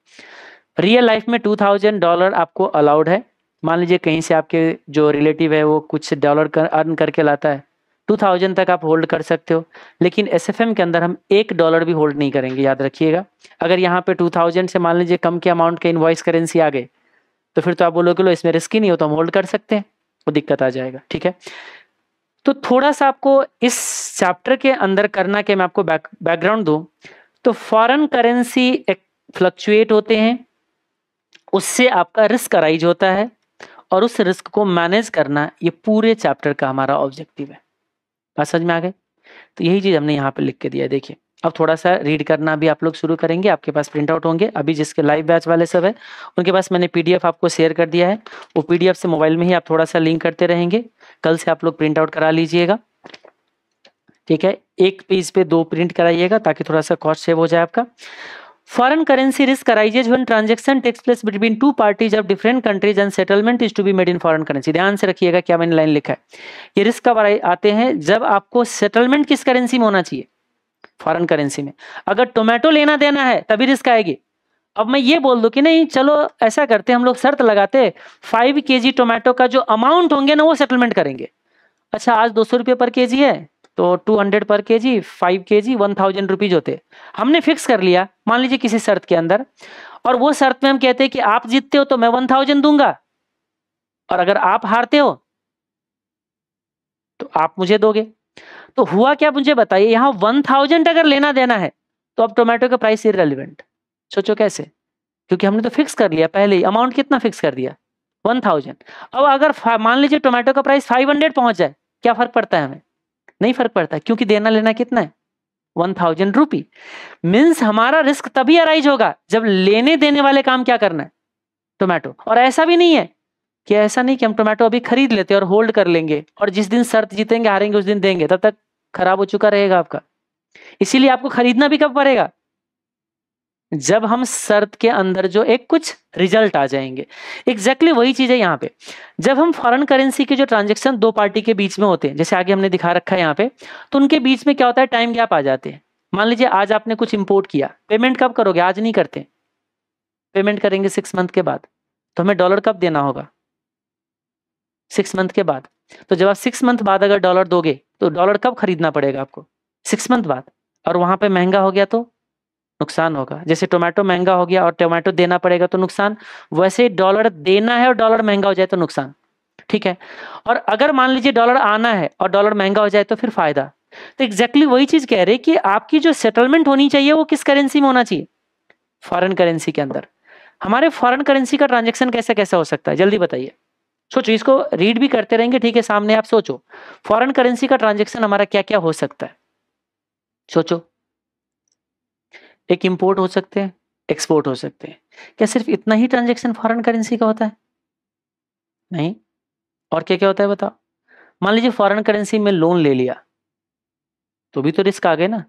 रियल लाइफ में 2000 डॉलर आपको अलाउड है मान लीजिए कहीं से आपके जो रिलेटिव है वो कुछ डॉलर कर अर्न करके लाता है 2000 तक आप होल्ड कर सकते हो लेकिन एस के अंदर हम एक डॉलर भी होल्ड नहीं करेंगे याद रखिएगा अगर यहाँ पे 2000 से मान लीजिए कम के अमाउंट के इन्वाइस करेंसी आ गए तो फिर तो आप बोलोगे लो इसमें रिस्क ही नहीं हो तो हम होल्ड कर सकते हैं वो दिक्कत आ जाएगा ठीक है तो थोड़ा सा आपको इस चैप्टर के अंदर करना के मैं आपको बैक बैकग्राउंड दूँ तो फॉरन करेंसी फ्लक्चुएट होते हैं उससे आपका रिस्क अराइज होता है और उस रिस्क को मैनेज करना ये पूरे चैप्टर का हमारा ऑब्जेक्टिव है बात समझ में आ गए तो यही चीज़ हमने यहाँ पर लिख के दिया देखिए अब थोड़ा सा रीड करना भी आप लोग शुरू करेंगे आपके पास प्रिंट आउट होंगे अभी जिसके लाइव बैच वाले सब है उनके पास मैंने पीडीएफ आपको शेयर कर दिया है वो पीडीएफ से मोबाइल में ही आप थोड़ा सा लिंक करते रहेंगे कल से आप लोग प्रिंट आउट करा लीजिएगा ठीक है एक पेज पे दो प्रिंट कराइएगा ताकि थोड़ा सा कॉस्ट सेव हो जाए आपका foreign currency risk arises one transaction takes place between two parties of different countries and settlement is to be made in foreign currency ध्यान से रखिएगा क्या मैंने लाइन लिखा है ये रिस्क कब आते हैं जब आपको सेटलमेंट किस करेंसी में होना चाहिए फॉरन करेंसी में अगर टोमेटो लेना देना है तभी रिस्क आएगी अब मैं ये बोल दूं कि नहीं चलो ऐसा करते हम लोग शर्त लगाते फाइव के जी टोमेटो का जो अमाउंट होंगे ना वो सेटलमेंट करेंगे अच्छा आज दो सौ रुपये पर के जी है तो टू हंड्रेड पर के जी फाइव के जी वन थाउजेंड रुपीज होते हमने फिक्स कर लिया मान लीजिए किसी शर्त के अंदर और वो शर्त में हम कहते हैं कि आप जीतते हो तो मैं वन थाउजेंड दूंगा और अगर आप हारते हो तो आप मुझे दोगे तो हुआ क्या मुझे बताइए यहाँ वन थाउजेंड अगर लेना देना है तो अब टोमेटो का प्राइस इरेलीवेंट सोचो कैसे क्योंकि हमने तो फिक्स कर लिया पहले ही अमाउंट कितना फिक्स कर दिया वन थाउजेंड अब अगर मान लीजिए टोमेटो का प्राइस फाइव हंड्रेड पहुंच जाए क्या फर्क पड़ता है हमें नहीं फर्क पड़ता क्योंकि देना लेना कितना है वन थाउजेंड रुपी मीन्स हमारा रिस्क तभी अराइज होगा जब लेने देने वाले काम क्या करना है टोमेटो और ऐसा भी नहीं है कि ऐसा नहीं कि हम टोमेटो अभी खरीद लेते और होल्ड कर लेंगे और जिस दिन शर्त जीतेंगे हारेंगे उस दिन देंगे तब तक खराब हो चुका रहेगा आपका इसीलिए आपको खरीदना भी कब पड़ेगा जब हम शर्त के अंदर जो एक कुछ रिजल्ट आ जाएंगे एग्जैक्टली exactly वही चीज़ है यहाँ पे जब हम फॉरेन करेंसी के जो ट्रांजेक्शन दो पार्टी के बीच में होते हैं जैसे आगे हमने दिखा रखा है यहाँ पे तो उनके बीच में क्या होता है टाइम गैप आ जाते हैं मान लीजिए आज आपने कुछ इम्पोर्ट किया पेमेंट कब करोगे आज नहीं करते पेमेंट करेंगे सिक्स मंथ के बाद तो हमें डॉलर कब देना होगा सिक्स मंथ के बाद तो जब आप सिक्स मंथ बाद अगर डॉलर दोगे तो डॉलर कब खरीदना पड़ेगा आपको सिक्स मंथ बाद और वहां पे महंगा हो गया तो नुकसान होगा जैसे टोमेटो महंगा हो गया और टोमेटो देना पड़ेगा तो नुकसान वैसे डॉलर देना है और डॉलर महंगा हो जाए तो नुकसान ठीक है और अगर मान लीजिए डॉलर आना है और डॉलर महंगा हो जाए तो फिर फायदा तो एग्जैक्टली exactly वही चीज कह रहे कि आपकी जो सेटलमेंट होनी चाहिए वो किस करेंसी में होना चाहिए फॉरन करेंसी के अंदर हमारे फॉरन करेंसी का ट्रांजेक्शन कैसे कैसे हो सकता है जल्दी बताइए सोचो इसको रीड भी करते रहेंगे ठीक है सामने आप सोचो फॉरेन करेंसी का ट्रांजेक्शन हमारा क्या क्या हो सकता है सोचो एक इम्पोर्ट हो सकते हैं एक्सपोर्ट हो सकते हैं क्या सिर्फ इतना ही ट्रांजेक्शन फॉरन करेंसी का होता है नहीं और क्या क्या होता है बताओ मान लीजिए फॉरन करेंसी में लोन ले लिया तो भी तो रिस्क आ गए ना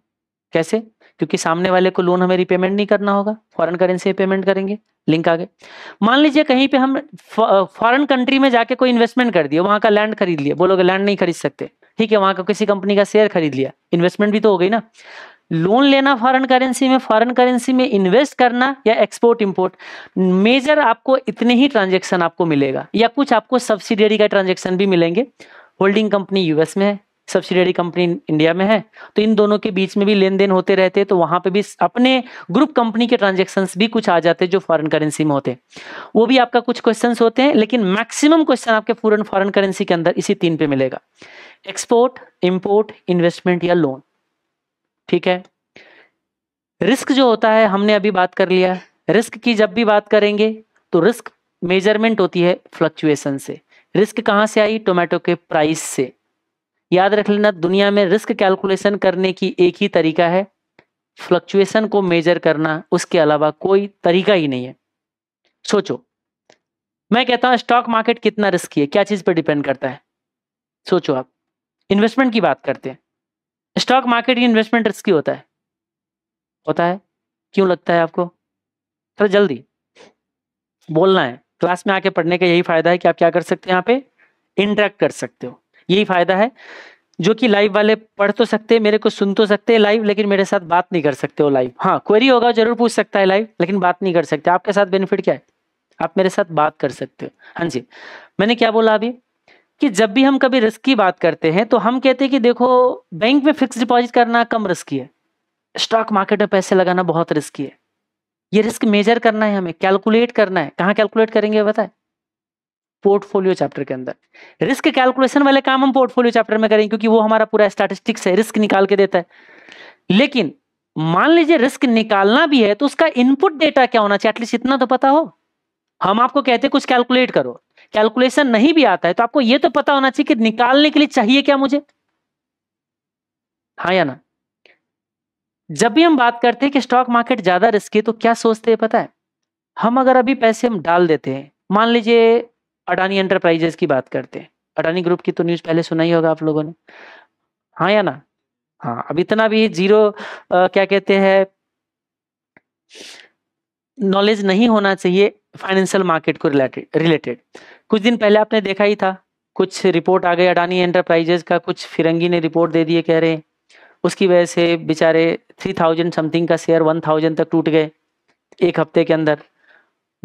कैसे क्योंकि सामने वाले को लोन हमें रिपेमेंट नहीं करना होगा फॉरेन करेंसी में पेमेंट करेंगे लिंक आ गए मान लीजिए कहीं पे हम फॉरेन कंट्री में जाके कोई इन्वेस्टमेंट कर दिया वहां का लैंड खरीद लिया बोलोगे लैंड नहीं खरीद सकते ठीक है वहां का किसी कंपनी का शेयर खरीद लिया इन्वेस्टमेंट भी तो हो गई ना लोन लेना फॉरेन करेंसी में फॉरेन करेंसी में इन्वेस्ट करना या एक्सपोर्ट इंपोर्ट मेजर आपको इतने ही ट्रांजेक्शन आपको मिलेगा या कुछ आपको सब्सिडियरी का ट्रांजेक्शन भी मिलेंगे होल्डिंग कंपनी यूएस में है सब्सिडरी कंपनी इंडिया में है तो इन दोनों के बीच में भी लेन देन होते रहते हैं तो वहां पे भी अपने ग्रुप कंपनी के ट्रांजेक्शन भी कुछ आ जाते हैं जो फॉरेन करेंसी में होते वो भी आपका कुछ क्वेश्चन होते हैं लेकिन मैक्सिमम क्वेश्चन आपके फॉरन फॉरन करेंसी के अंदर इसी तीन पे मिलेगा एक्सपोर्ट इम्पोर्ट इन्वेस्टमेंट या लोन ठीक है रिस्क जो होता है हमने अभी बात कर लिया रिस्क की जब भी बात करेंगे तो रिस्क मेजरमेंट होती है फ्लक्चुएशन से रिस्क कहां से आई टोमेटो के प्राइस से याद रख लेना दुनिया में रिस्क कैलकुलेशन करने की एक ही तरीका है फ्लक्चुएशन को मेजर करना उसके अलावा कोई तरीका ही नहीं है सोचो मैं कहता हूं स्टॉक मार्केट कितना रिस्की है क्या चीज़ पर डिपेंड करता है सोचो आप इन्वेस्टमेंट की बात करते हैं स्टॉक मार्केट इन्वेस्टमेंट रिस्की होता है होता है क्यों लगता है आपको थोड़ा जल्दी बोलना है क्लास में आके पढ़ने का यही फायदा है कि आप क्या कर सकते हो यहाँ पे इंटरेक्ट कर सकते हो यही फायदा है जो कि लाइव वाले पढ़ तो सकते हैं मेरे को सुन तो सकते हैं लाइव लेकिन मेरे साथ बात नहीं कर सकते हो लाइव हाँ क्वेरी होगा जरूर पूछ सकता है लाइव लेकिन बात नहीं कर सकते आपके साथ बेनिफिट क्या है आप मेरे साथ बात कर सकते हो हाँ जी मैंने क्या बोला अभी कि जब भी हम कभी रिस्क की बात करते हैं तो हम कहते हैं कि देखो बैंक में फिक्स डिपॉजिट करना कम रिस्की है स्टॉक मार्केट में पैसे लगाना बहुत रिस्की है ये रिस्क मेजर करना है हमें कैलकुलेट करना है कहाँ कैलकुलेट करेंगे बताए पोर्टफोलियो चैप्टर के अंदर रिस्क कैलकुलेशन वाले काम हम पोर्टफोलियो चैप्टर में करेंगे क्योंकि वो हमारा पूरा स्टैटिस्टिक्स है रिस्क निकाल के देता है लेकिन मान लीजिए रिस्क निकालना भी है तो उसका इनपुट डेटा क्या होना चाहिए एटलीस्ट इतना तो पता हो हम आपको कहते हैं कुछ कैलकुलेट करो कैलकुलेशन नहीं भी आता है तो आपको यह तो पता होना चाहिए कि निकालने के लिए चाहिए क्या मुझे हाँ या ना जब भी हम बात करते हैं कि स्टॉक मार्केट ज्यादा रिस्की है तो क्या सोचते हैं पता है हम अगर अभी पैसे हम डाल देते हैं मान लीजिए अडानी एंटरप्राइजेस की बात करते हैं अडानी ग्रुप की तो न्यूज पहले सुना ही होगा आप लोगों ने हाँ या ना हाँ अब इतना भी जीरो आ, क्या कहते हैं नॉलेज नहीं होना चाहिए फाइनेंशियल मार्केट को रिलेटेड रिलेटेड कुछ दिन पहले आपने देखा ही था कुछ रिपोर्ट आ गई अडानी एंटरप्राइजेज का कुछ फिरंगी ने रिपोर्ट दे दिए कह रहे हैं उसकी वजह से बेचारे थ्री थाउजेंड समथिंग का शेयर वन थाउजेंड तक टूट गए एक हफ्ते के अंदर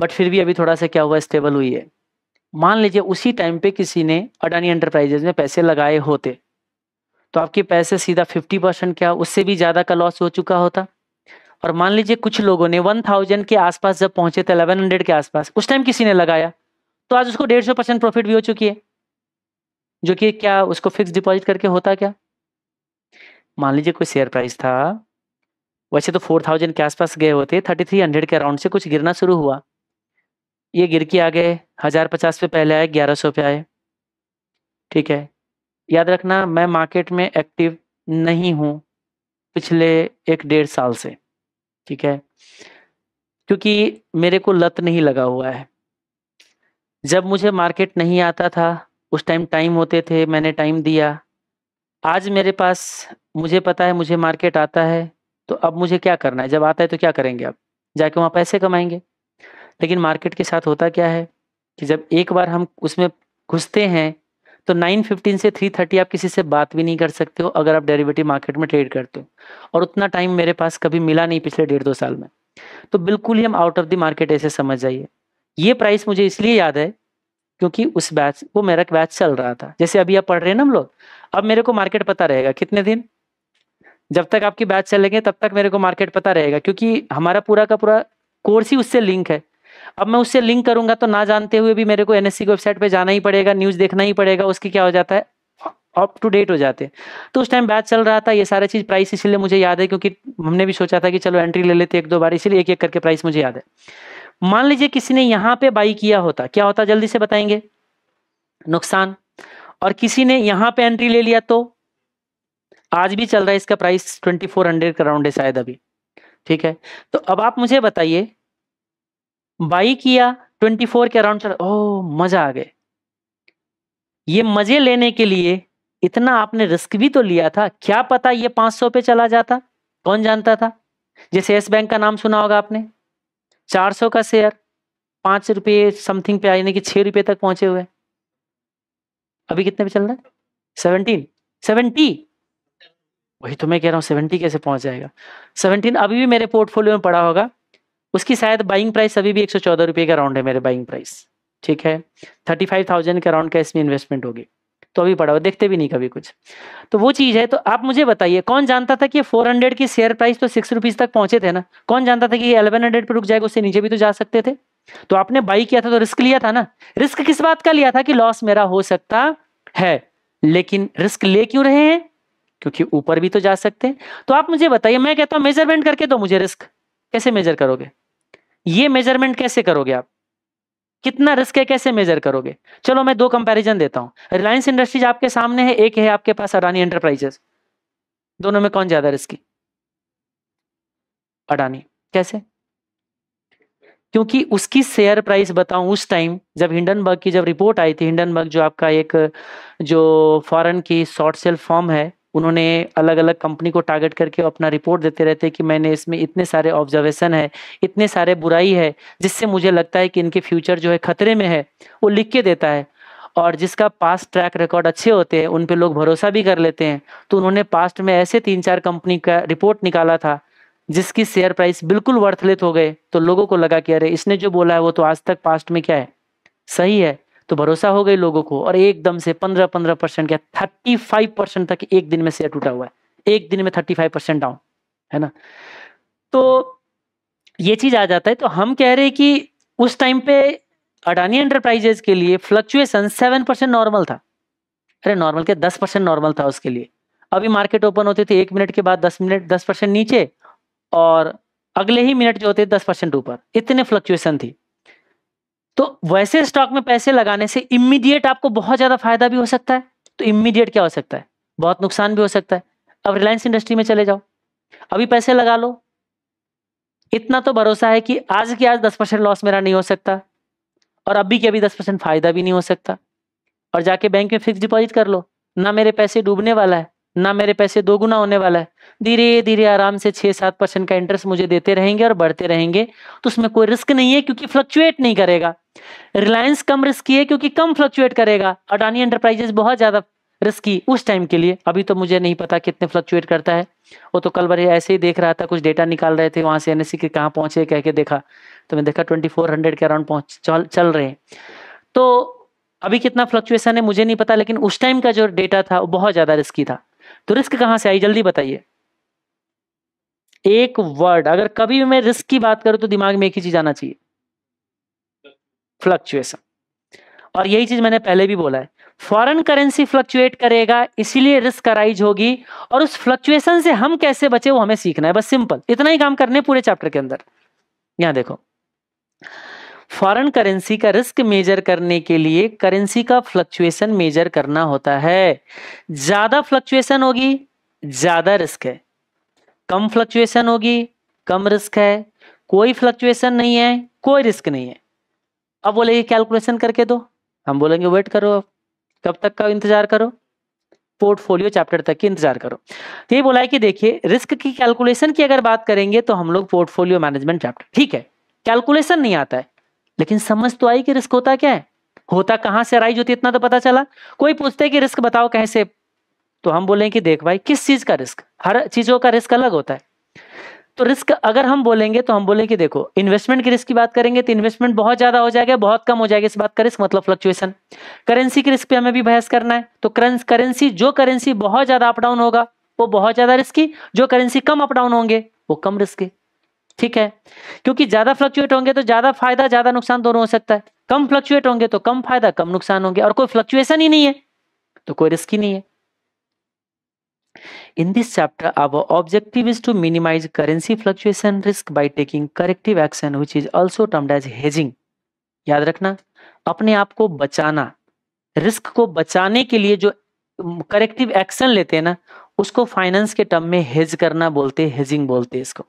बट फिर भी अभी थोड़ा सा क्या हुआ स्टेबल हुई है मान लीजिए उसी टाइम पे किसी ने अडानी एंटरप्राइजेज में पैसे लगाए होते तो आपके पैसे सीधा फिफ्टी परसेंट क्या उससे भी ज़्यादा का लॉस हो चुका होता और मान लीजिए कुछ लोगों ने वन थाउजेंड के आसपास जब पहुंचे थे अलेवन हंड्रेड के आसपास उस टाइम किसी ने लगाया तो आज उसको डेढ़ सौ परसेंट प्रॉफिट भी हो चुकी है जो कि क्या उसको फिक्स डिपॉजिट करके होता क्या मान लीजिए कोई शेयर प्राइस था वैसे तो फोर थाउजेंड के आसपास गए होते थर्टी थ्री हंड्रेड के अराउंड से कुछ गिरना शुरू हुआ ये गिर के आ गए हजार पचास पे पहले आए ग्यारह सौ पे आए ठीक है याद रखना मैं मार्केट में एक्टिव नहीं हूँ पिछले एक डेढ़ साल से ठीक है क्योंकि मेरे को लत नहीं लगा हुआ है जब मुझे मार्केट नहीं आता था उस टाइम टाइम होते थे मैंने टाइम दिया आज मेरे पास मुझे पता है मुझे मार्केट आता है तो अब मुझे क्या करना है जब आता है तो क्या करेंगे अब जाके वहाँ पैसे कमाएंगे लेकिन मार्केट के साथ होता क्या है कि जब एक बार हम उसमें घुसते हैं तो 9:15 से 3:30 आप किसी से बात भी नहीं कर सकते हो अगर आप डेरिवेटिव मार्केट में ट्रेड करते हो और उतना टाइम मेरे पास कभी मिला नहीं पिछले डेढ़ दो साल में तो बिल्कुल ही हम आउट ऑफ द मार्केट ऐसे समझ जाइए ये प्राइस मुझे इसलिए याद है क्योंकि उस बैच वो मेरा बैच चल रहा था जैसे अभी आप पढ़ रहे हैं ना हम लोग अब मेरे को मार्केट पता रहेगा कितने दिन जब तक आपकी बैच चलेंगे तब तक मेरे को मार्केट पता रहेगा क्योंकि हमारा पूरा का पूरा कोर्स ही उससे लिंक है अब मैं उससे लिंक करूंगा तो ना जानते हुए भी मेरे को एनएससी की वेबसाइट पे जाना ही पड़ेगा न्यूज देखना ही पड़ेगा उसकी क्या हो जाता है अप टू डेट हो जाते तो उस टाइम बैच चल रहा था ये सारा चीज़ प्राइस इसलिए मुझे याद है क्योंकि हमने भी सोचा था कि चलो एंट्री ले लेते एक दो बार इसीलिए एक एक करके प्राइस मुझे याद है मान लीजिए किसी ने यहाँ पे बाई किया होता क्या होता जल्दी से बताएंगे नुकसान और किसी ने यहाँ पे एंट्री ले लिया तो आज भी चल रहा है इसका प्राइस ट्वेंटी फोर हंड्रेड का राउंड है शायद अभी ठीक है तो अब आप मुझे बताइए बाई किया 24 के अराउंड चला ओ मजा आ गए ये मजे लेने के लिए इतना आपने रिस्क भी तो लिया था क्या पता ये 500 पे चला जाता कौन जानता था जैसे एस बैंक का नाम सुना होगा आपने 400 का शेयर पांच रुपये समथिंग पे यानी कि छह रुपये तक पहुंचे हुए अभी कितने पे चल रहा है सेवनटीन सेवेंटी वही तो मैं कह रहा हूँ सेवेंटी कैसे पहुंच जाएगा सेवनटीन अभी भी मेरे पोर्टफोलियो में पड़ा होगा उसकी शायद बाइंग प्राइस अभी भी एक सौ रुपये का राउंड है मेरे बाइंग प्राइस ठीक है थर्टी फाइव थाउजेंड के राउंड का इसमें इन्वेस्टमेंट होगी तो अभी पड़ा हो देखते भी नहीं कभी कुछ तो वो चीज़ है तो आप मुझे बताइए कौन जानता था कि फोर हंड्रेड की शेयर प्राइस तो सिक्स रुपीज़ तक पहुंचे थे ना कौन जानता था कि एलेवन हंड्रेड पर रुक जाएगा उससे नीचे भी तो जा सकते थे तो आपने बाई किया था तो रिस्क लिया था ना रिस्क किस बात का लिया था कि लॉस मेरा हो सकता है लेकिन रिस्क ले क्यों रहे हैं क्योंकि ऊपर भी तो जा सकते हैं तो आप मुझे बताइए मैं कहता हूँ मेजरमेंट करके दो मुझे रिस्क कैसे मेजर करोगे ये मेजरमेंट कैसे करोगे आप कितना रिस्क है कैसे मेजर करोगे चलो मैं दो कंपैरिजन देता हूं रिलायंस इंडस्ट्रीज आपके सामने है एक है आपके पास अडानी एंटरप्राइजेस दोनों में कौन ज्यादा रिस्की अडानी कैसे क्योंकि उसकी शेयर प्राइस बताऊं उस टाइम जब हिंडनबर्ग की जब रिपोर्ट आई थी हिंडनबर्ग जो आपका एक जो फॉरेन की शॉर्ट सेल फॉर्म है उन्होंने अलग अलग कंपनी को टारगेट करके अपना रिपोर्ट देते रहते हैं कि मैंने इसमें इतने सारे ऑब्जर्वेशन है इतने सारे बुराई है जिससे मुझे लगता है कि इनके फ्यूचर जो है खतरे में है वो लिख के देता है और जिसका पास्ट ट्रैक रिकॉर्ड अच्छे होते हैं उन पर लोग भरोसा भी कर लेते हैं तो उन्होंने पास्ट में ऐसे तीन चार कंपनी का रिपोर्ट निकाला था जिसकी शेयर प्राइस बिल्कुल वर्थलेस हो गए तो लोगों को लगा कि अरे इसने जो बोला है वो तो आज तक पास्ट में क्या है सही है तो भरोसा हो गई लोगों को और एकदम से पंद्रह पंद्रह परसेंट क्या थर्टी फाइव परसेंट तक एक दिन में शेयर टूटा हुआ है एक दिन में थर्टी फाइव परसेंट डाउन है ना तो ये चीज आ जाता है तो हम कह रहे हैं कि उस टाइम पे अडानी एंटरप्राइजेस के लिए फ्लक्चुएशन सेवन परसेंट नॉर्मल था अरे नॉर्मल के दस परसेंट नॉर्मल था उसके लिए अभी मार्केट ओपन होते थे एक मिनट के बाद दस मिनट दस परसेंट नीचे और अगले ही मिनट जो होते दस परसेंट ऊपर इतने फ्लक्चुएशन थी तो वैसे स्टॉक में पैसे लगाने से इमीडिएट आपको बहुत ज्यादा फायदा भी हो सकता है तो इमीडिएट क्या हो सकता है बहुत नुकसान भी हो सकता है अब रिलायंस इंडस्ट्री में चले जाओ अभी पैसे लगा लो इतना तो भरोसा है कि आज के आज दस परसेंट लॉस मेरा नहीं हो सकता और अभी के अभी दस परसेंट फायदा भी नहीं हो सकता और जाके बैंक में फिक्स डिपॉजिट कर लो ना मेरे पैसे डूबने वाला है ना मेरे पैसे दोगुना होने वाला है धीरे धीरे आराम से छह सात परसेंट का इंटरेस्ट मुझे देते रहेंगे और बढ़ते रहेंगे तो उसमें कोई रिस्क नहीं है क्योंकि फ्लक्चुएट नहीं करेगा रिलायंस कम रिस्की है क्योंकि कम फ्लक्चुएट करेगा अडानी एंटरप्राइजेस बहुत ज़्यादा रिस्की उस टाइम के लिए अभी तो मुझे नहीं पता कितने फ्लक्चुएट करता है वो तो कल भर ऐसे ही देख रहा था कुछ डेटा निकाल रहे थे वहां से एन के कहाँ पहुंचे कह के देखा तो मैंने देखा ट्वेंटी फोर हंड्रेड के अराउंड पहुंच चल चल रहे हैं तो अभी कितना फ्लक्चुएसन है मुझे नहीं पता लेकिन उस टाइम का जो डेटा था वो बहुत ज़्यादा रिस्की था तो रिस्क कहाँ से आई जल्दी बताइए एक वर्ड अगर कभी भी मैं रिस्क की बात करूं तो दिमाग में एक ही चीज़ आना चाहिए फ्लक्चुएशन और यही चीज मैंने पहले भी बोला है फॉरेन करेंसी फ्लक्चुएट करेगा इसीलिए रिस्क अराइज होगी और उस फ्लक्चुएशन से हम कैसे बचे वो हमें सीखना है बस सिंपल इतना ही काम करने पूरे चैप्टर के अंदर यहां देखो फॉरेन करेंसी का रिस्क मेजर करने के लिए करेंसी का फ्लक्चुएशन मेजर करना होता है ज्यादा फ्लक्चुएशन होगी ज्यादा रिस्क है कम फ्लक्चुएशन होगी कम रिस्क है कोई फ्लक्चुएशन नहीं है कोई रिस्क नहीं है अब बोलेंगे कैलकुलेशन करके दो हम बोलेंगे वेट करो अब कब तक का इंतजार करो पोर्टफोलियो चैप्टर तक की इंतजार करो तो ये बोला है कि देखिए रिस्क की कैलकुलेशन की अगर बात करेंगे तो हम लोग पोर्टफोलियो मैनेजमेंट चैप्टर ठीक है कैलकुलेशन नहीं आता है लेकिन समझ तो आई कि रिस्क होता क्या है होता कहाँ से राइज होती है इतना तो पता चला कोई पूछते कि रिस्क बताओ कैसे तो हम बोले कि देख भाई किस चीज का रिस्क हर चीजों का रिस्क अलग होता है तो रिस्क अगर हम बोलेंगे तो हम बोलेंगे देखो इन्वेस्टमेंट की रिस्क की बात करेंगे तो इन्वेस्टमेंट बहुत ज्यादा हो जाएगा बहुत कम हो जाएगा इस बात का रिस्क मतलब फ्लक्चुएशन करेंसी की रिस्क पे हमें भी बहस करना है तो करेंसी जो करेंसी बहुत ज्यादा अपडाउन होगा वो बहुत ज्यादा रिस्की जो करेंसी कम अपडाउन होंगे वो कम रिस्की ठीक है क्योंकि ज्यादा फ्लक्चुएट होंगे तो ज्यादा फायदा ज्यादा नुकसान दोनों हो सकता है कम फ्लक्चुएट होंगे तो कम फायदा कम नुकसान होंगे और कोई फ्लक्चुएशन ही नहीं है तो कोई रिस्क ही नहीं है In this chapter, our objective is to minimize currency fluctuation risk by taking corrective action, which is also termed as hedging. yaad rakhna apne aap ko bachana risk ko bachane ke liye jo corrective action लेते हैं ना उसको finance के term में hedge करना बोलते हैं hedging बोलते हैं इसको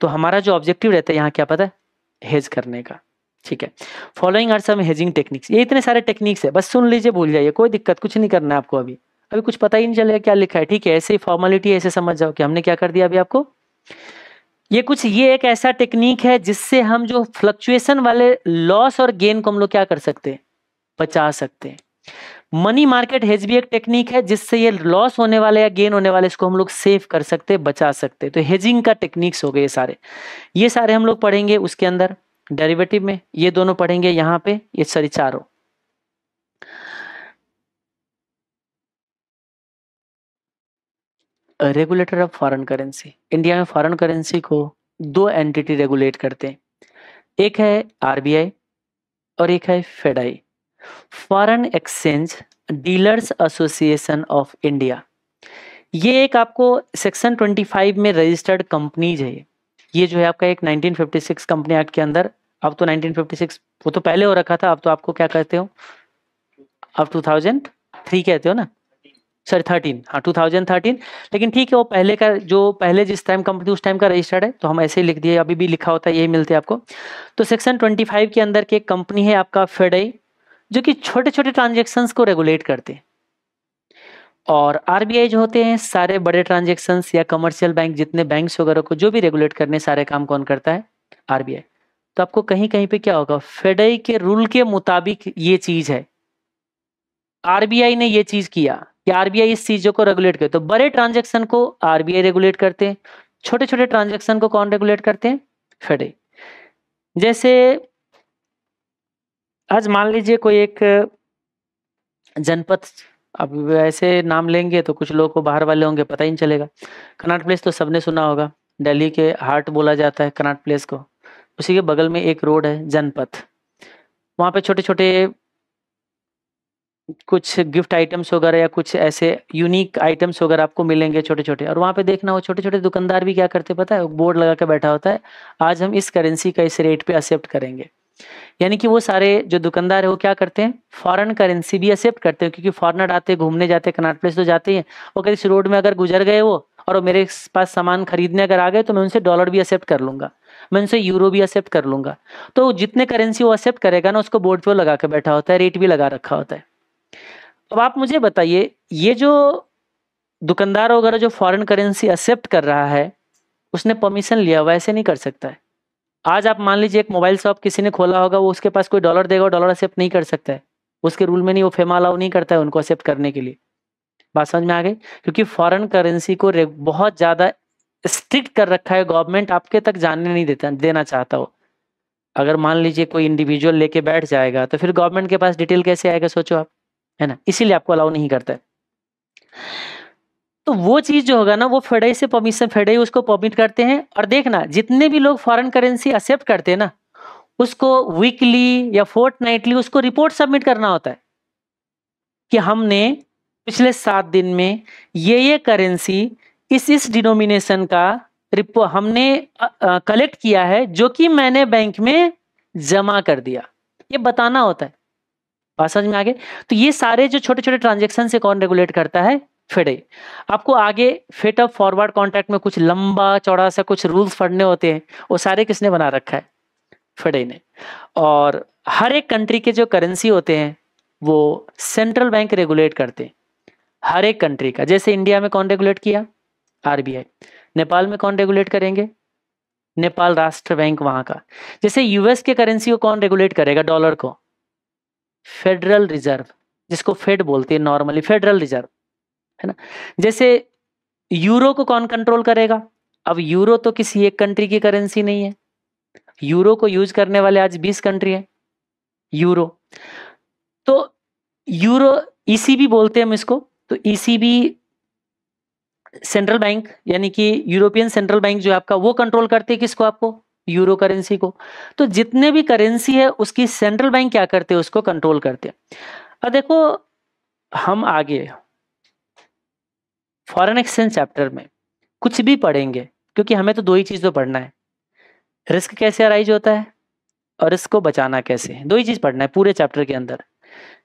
तो हमारा जो ऑब्जेक्टिव रहता है यहाँ क्या पता है हेज करने का ठीक है following are some hedging techniques ये इतने सारे टेक्निक्स है बस सुन लीजिए भूल जाइए कोई दिक्कत कुछ नहीं करना है आपको अभी अभी कुछ पता ही नहीं चलेगा क्या लिखा है ठीक है ऐसे ही फॉर्मेलिटी ऐसे समझ जाओ कि हमने क्या कर दिया अभी आपको ये कुछ ये एक ऐसा टेक्निक है जिससे हम जो फ्लक्चुएशन वाले लॉस और गेन को हम लोग क्या कर सकते हैं बचा सकते हैं मनी मार्केट हेज भी एक टेक्निक है जिससे ये लॉस होने वाले या गेन होने वाले इसको हम लोग सेव कर सकते बचा सकते तो हेजिंग का टेक्निक्स हो गए ये सारे ये सारे हम लोग पढ़ेंगे उसके अंदर डेरिवेटिव में ये दोनों पढ़ेंगे यहाँ पे ये सारी चारों regulator of foreign currency India में फॉरेन करेंसी को दो एंटिटी रेगुलेट करते हैं एक है आरबीआई और एक है FEDAI foreign exchange dealers association of India ये एक आपको सेक्शन 25 में रजिस्टर्ड कंपनीज है ये जो है आपका एक 1956 कंपनी एक्ट के अंदर अब तो 1956 वो तो पहले हो रखा था अब तो आपको क्या कहते हो अब 2003 कहते हो ना सॉरी थर्टीन हाँ टू थाउजेंड थर्टीन लेकिन ठीक है वो पहले का जो पहले जिस टाइम कंपनी उस टाइम का रजिस्टर्ड है तो हम ऐसे ही लिख दिए अभी भी लिखा होता है यही मिलते हैं आपको तो सेक्शन ट्वेंटी फाइव के अंदर की कंपनी है आपका फेडई जो कि छोटे छोटे ट्रांजेक्शन को रेगुलेट करते हैं और आर जो होते हैं सारे बड़े ट्रांजेक्शन या कमर्शियल बैंक जितने बैंक वगैरह को जो भी रेगुलेट करने सारे काम कौन करता है आर तो आपको कहीं कहीं पे क्या होगा फेडई के रूल के मुताबिक ये चीज है आरबीआई ने ये चीज किया कि आरबीआई इस चीजों को रेगुलेट करे तो बड़े ट्रांजेक्शन को आरबीआई रेगुलेट करते हैं छोटे छोटे ट्रांजेक्शन को कौन रेगुलेट करते हैं फेडे जैसे आज मान लीजिए कोई एक जनपद अब ऐसे नाम लेंगे तो कुछ लोगों को बाहर वाले होंगे पता ही नहीं चलेगा कनाट प्लेस तो सबने सुना होगा दिल्ली के हार्ट बोला जाता है कनाट प्लेस को उसी के बगल में एक रोड है जनपथ वहाँ पे छोटे छोटे कुछ गिफ्ट आइटम्स वगैरह या कुछ ऐसे यूनिक आइटम्स वगैरह आपको मिलेंगे छोटे-छोटे और वहाँ पे देखना हो छोटे-छोटे दुकानदार भी क्या करते हैं पता है? बोर्ड लगा के बैठा होता है, आज हम इस करेंसी का इस रेट पे एक्सेप्ट करेंगे। यानी कि वो सारे जो दुकानदार है वो क्या करते हैं, फ़ॉरेन करेंसी भी एक्सेप्ट करते हैं क्योंकि फॉरनर आते हैं, घूमने जाते हैं, प्लेस तो जाते ही हैं। वो कहीं इस रोड में अगर गुज़र गए वो और मेरे पास सामान खरीदने अगर आ गए तो मैं उनसे डॉलर भी एक्सेप्ट कर लूंगा मैं उनसे यूरो भी एक्सेप्ट कर लूंगा तो जितने करेंसी वो एक्सेप्ट करेगा ना उसको बोर्ड पे लगा के बैठा होता है, रेट भी लगा रखा होता है। तो अब आप मुझे बताइए ये जो दुकानदार वगैरह जो फॉरेन करेंसी एक्सेप्ट कर रहा है उसने परमिशन लिया हुआ ऐसे नहीं कर सकता है आज आप मान लीजिए एक मोबाइल शॉप किसी ने खोला होगा वो उसके पास कोई डॉलर देगा डॉलर एक्सेप्ट नहीं कर सकता है उसके रूल में नहीं वो फेमा अलाउ नहीं करता है उनको एक्सेप्ट करने के लिए बात समझ में आ गई क्योंकि फॉरेन करेंसी को बहुत ज़्यादा स्ट्रिक्ट कर रखा है गवर्नमेंट आपके तक जानने नहीं देता देना चाहता हो अगर मान लीजिए कोई इंडिविजुअल लेके बैठ जाएगा तो फिर गवर्नमेंट के पास डिटेल कैसे आएगा सोचो आप है ना इसीलिए आपको अलाउ नहीं करता है तो वो चीज जो होगा ना वो फेडाई से परमिशन फेडाई उसको परमिट करते हैं और देखना जितने भी लोग फॉरेन करेंसी एक्सेप्ट करते हैं ना उसको वीकली या फोर्थ नाइटली उसको रिपोर्ट सबमिट करना होता है कि हमने पिछले सात दिन में ये ये करेंसी इस इस डिनोमिनेशन का रिपोर्ट हमने कलेक्ट किया है जो कि मैंने बैंक में जमा कर दिया ये बताना होता है बात समझ में आगे तो ये सारे जो छोटे छोटे ट्रांजेक्शन से कौन रेगुलेट करता है फेडे आपको आगे फेट ऑफ फॉरवर्ड कॉन्ट्रैक्ट में कुछ लंबा चौड़ा सा कुछ रूल्स पढ़ने होते हैं वो सारे किसने बना रखा है फेडे ने और हर एक कंट्री के जो करेंसी होते हैं वो सेंट्रल बैंक रेगुलेट करते हैं हर एक कंट्री का जैसे इंडिया में कौन रेगुलेट किया आरबीआई नेपाल में कौन रेगुलेट करेंगे नेपाल राष्ट्र बैंक वहां का जैसे यूएस के करेंसी को कौन रेगुलेट करेगा डॉलर को फेडरल रिजर्व जिसको फेड बोलते हैं नॉर्मली फेडरल रिजर्व है ना जैसे यूरो को कौन कंट्रोल करेगा अब यूरो तो किसी एक कंट्री की करेंसी नहीं है यूरो को यूज करने वाले आज 20 कंट्री हैं यूरो तो यूरो ईसीबी e बोलते हैं हम इसको तो ईसीबी सेंट्रल बैंक यानी कि यूरोपियन सेंट्रल बैंक जो है आपका वो कंट्रोल करते हैं किसको आपको यूरो करेंसी को तो जितने भी करेंसी है उसकी सेंट्रल बैंक क्या करते हैं उसको कंट्रोल करते हैं अब देखो हम आगे फॉरेन एक्सचेंज चैप्टर में कुछ भी पढ़ेंगे क्योंकि हमें तो दो ही चीज़ तो पढ़ना है रिस्क कैसे अराइज होता है और रिस्क को बचाना कैसे दो ही चीज़ पढ़ना है पूरे चैप्टर के अंदर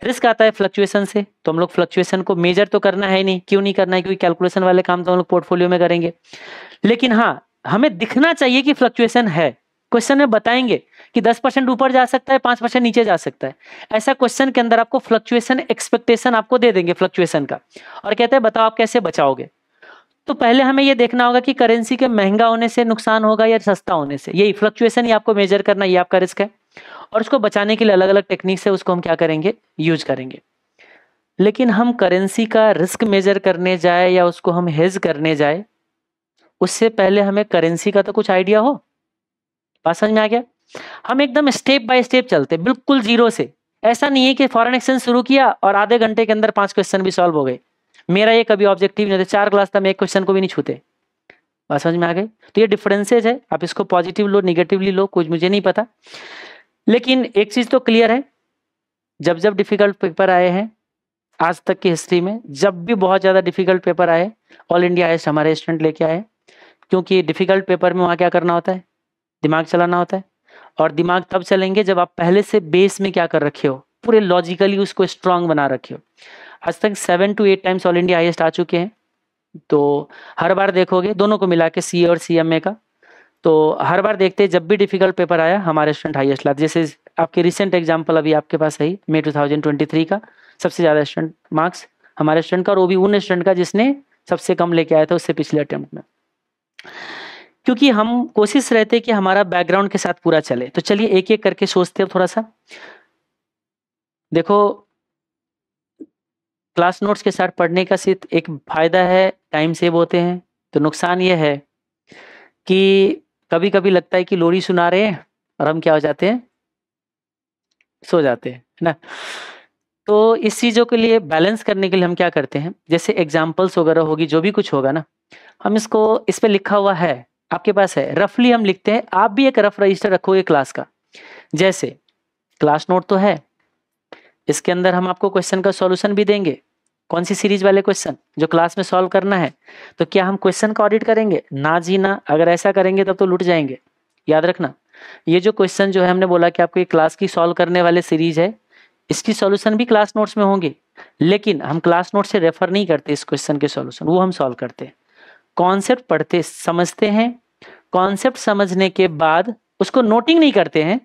रिस्क आता है फ्लक्चुएशन से तो हम लोग फ्लक्चुएशन को मेजर तो करना है नहीं क्यों नहीं करना है क्योंकि कैलकुलेशन वाले काम तो हम लोग पोर्टफोलियो में करेंगे लेकिन हाँ हमें दिखना चाहिए कि फ्लक्चुएशन है क्वेश्चन में बताएंगे कि 10 परसेंट ऊपर जा सकता है 5 परसेंट नीचे जा सकता है ऐसा क्वेश्चन के अंदर आपको फ्लक्चुएशन एक्सपेक्टेशन आपको दे देंगे फ्लक्चुएशन का और कहते हैं बताओ आप कैसे बचाओगे तो पहले हमें यह देखना होगा कि करेंसी के महंगा होने से नुकसान होगा या सस्ता होने से यही फ्लक्चुएशन ही आपको मेजर करना ये आपका रिस्क है और उसको बचाने के लिए अलग अलग टेक्निक है उसको हम क्या करेंगे यूज करेंगे लेकिन हम करेंसी का रिस्क मेजर करने जाए या उसको हम हेज करने जाए उससे पहले हमें करेंसी का तो कुछ आइडिया हो बात समझ में आ गया हम एकदम स्टेप बाय स्टेप चलते बिल्कुल जीरो से ऐसा नहीं है कि फॉरेन एक्सचेंज शुरू किया और आधे घंटे के अंदर पांच क्वेश्चन भी सॉल्व हो गए मेरा ये कभी ऑब्जेक्टिव नहीं होता चार क्लास तक एक क्वेश्चन को भी नहीं छूते बात समझ में आ गए तो ये डिफरेंसेज है आप इसको पॉजिटिव लो निगेटिवली लो कुछ मुझे नहीं पता लेकिन एक चीज तो क्लियर है जब जब डिफिकल्ट पेपर आए हैं आज तक की हिस्ट्री में जब भी बहुत ज़्यादा डिफिकल्ट पेपर आए ऑल इंडिया हाइस्ट हमारे स्टूडेंट लेके आए क्योंकि डिफ़िकल्ट पेपर में वहाँ क्या करना होता है दिमाग चलाना होता है और दिमाग तब चलेंगे जब आप पहले से बेस में क्या कर रखे हो पूरे लॉजिकली उसको स्ट्रांग बना रखे हो आज तक seven to eight times all India highest आ चुके हैं तो हर बार देखोगे दोनों को मिला के सी और सी एम ए का तो हर बार देखते जब भी डिफ़िकल्ट पेपर आया हमारे स्टूडेंट हाइएस्ट लाते जैसे आपके रिसेंट एग्जाम्पल अभी आपके पास है मे थ्री का सबसे ज़्यादा स्टूडेंट मार्क्स हमारे स्टूडेंट का और वो भी उन स्टूडेंट का जिसने सबसे कम लेके आया था उससे पिछले अटैम्प्ट में क्योंकि हम कोशिश रहते कि हमारा बैकग्राउंड के साथ पूरा चले तो चलिए एक एक करके सोचते हैं थोड़ा सा देखो क्लास नोट्स के साथ पढ़ने का सिर्फ एक फ़ायदा है टाइम सेव होते हैं तो नुकसान यह है कि कभी कभी लगता है कि लोरी सुना रहे हैं और हम क्या हो जाते हैं सो जाते हैं ना तो इस चीज़ों के लिए बैलेंस करने के लिए हम क्या करते हैं जैसे एग्जाम्पल्स वगैरह होगी जो भी कुछ होगा ना हम इसको इस पर लिखा हुआ है आपके पास है रफली हम लिखते हैं आप भी एक रफ रजिस्टर रखोगे क्लास का जैसे क्लास नोट तो है इसके अंदर हम आपको क्वेश्चन का सॉल्यूशन भी देंगे कौन सी सीरीज वाले क्वेश्चन जो क्लास में सॉल्व करना है तो क्या हम क्वेश्चन का ऑडिट करेंगे ना जी ना अगर ऐसा करेंगे तब तो लुट जाएंगे याद रखना ये जो क्वेश्चन जो है हमने बोला कि आपको ये क्लास की सॉल्व करने वाले सीरीज है इसकी सॉल्यूशन भी क्लास नोट्स में होंगे लेकिन हम क्लास नोट से रेफर नहीं करते इस क्वेश्चन के सॉल्यूशन वो हम सॉल्व करते हैं कॉन्सेप्ट पढ़ते समझते हैं कॉन्सेप्ट समझने के बाद उसको नोटिंग नहीं करते हैं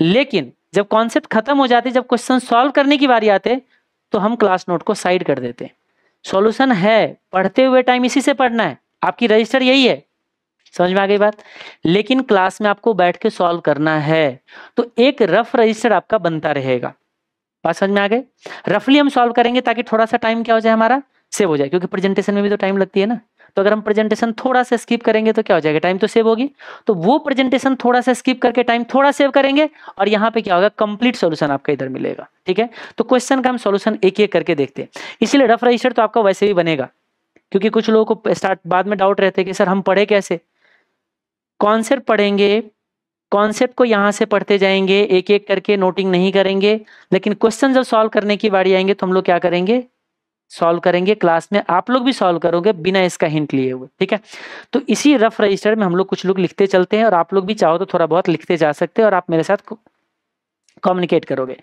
लेकिन जब कॉन्सेप्ट खत्म हो जाते जब क्वेश्चन सॉल्व करने की बारी आते तो हम क्लास नोट को साइड कर देते हैं सॉल्यूशन है पढ़ते हुए टाइम इसी से पढ़ना है आपकी रजिस्टर यही है समझ में आ गई बात लेकिन क्लास में आपको बैठ के सॉल्व करना है तो एक रफ रजिस्टर आपका बनता रहेगा बात समझ में आ गए रफली हम सॉल्व करेंगे ताकि थोड़ा सा टाइम क्या हो जाए हमारा सेव हो जाए क्योंकि प्रेजेंटेशन में भी तो टाइम लगती है ना तो अगर हम प्रेजेंटेशन थोड़ा सा स्किप करेंगे तो क्या हो जाएगा टाइम तो सेव होगी तो वो प्रेजेंटेशन थोड़ा सा स्किप करके टाइम थोड़ा सेव करेंगे और यहाँ पे क्या होगा कंप्लीट सॉल्यूशन आपका इधर मिलेगा ठीक है तो क्वेश्चन का हम सॉल्यूशन एक एक करके देखते हैं इसलिए रफ रजिस्टर तो आपका वैसे भी बनेगा क्योंकि कुछ लोगों को स्टार्ट बाद में डाउट रहते हैं कि सर हम पढ़े कैसे कॉन्सेप्ट पढ़ेंगे कॉन्सेप्ट को यहाँ से पढ़ते जाएंगे एक एक करके नोटिंग नहीं करेंगे लेकिन क्वेश्चन जब सॉल्व करने की बारी आएंगे तो हम लोग क्या करेंगे सॉल्व करेंगे क्लास में आप लोग भी सॉल्व करोगे बिना इसका हिंट लिए हुए ठीक है तो इसी रफ रजिस्टर में हम लोग कुछ लोग लिखते चलते हैं और आप लोग भी चाहो तो थोड़ा बहुत लिखते जा सकते हैं और आप मेरे साथ कम्युनिकेट करोगे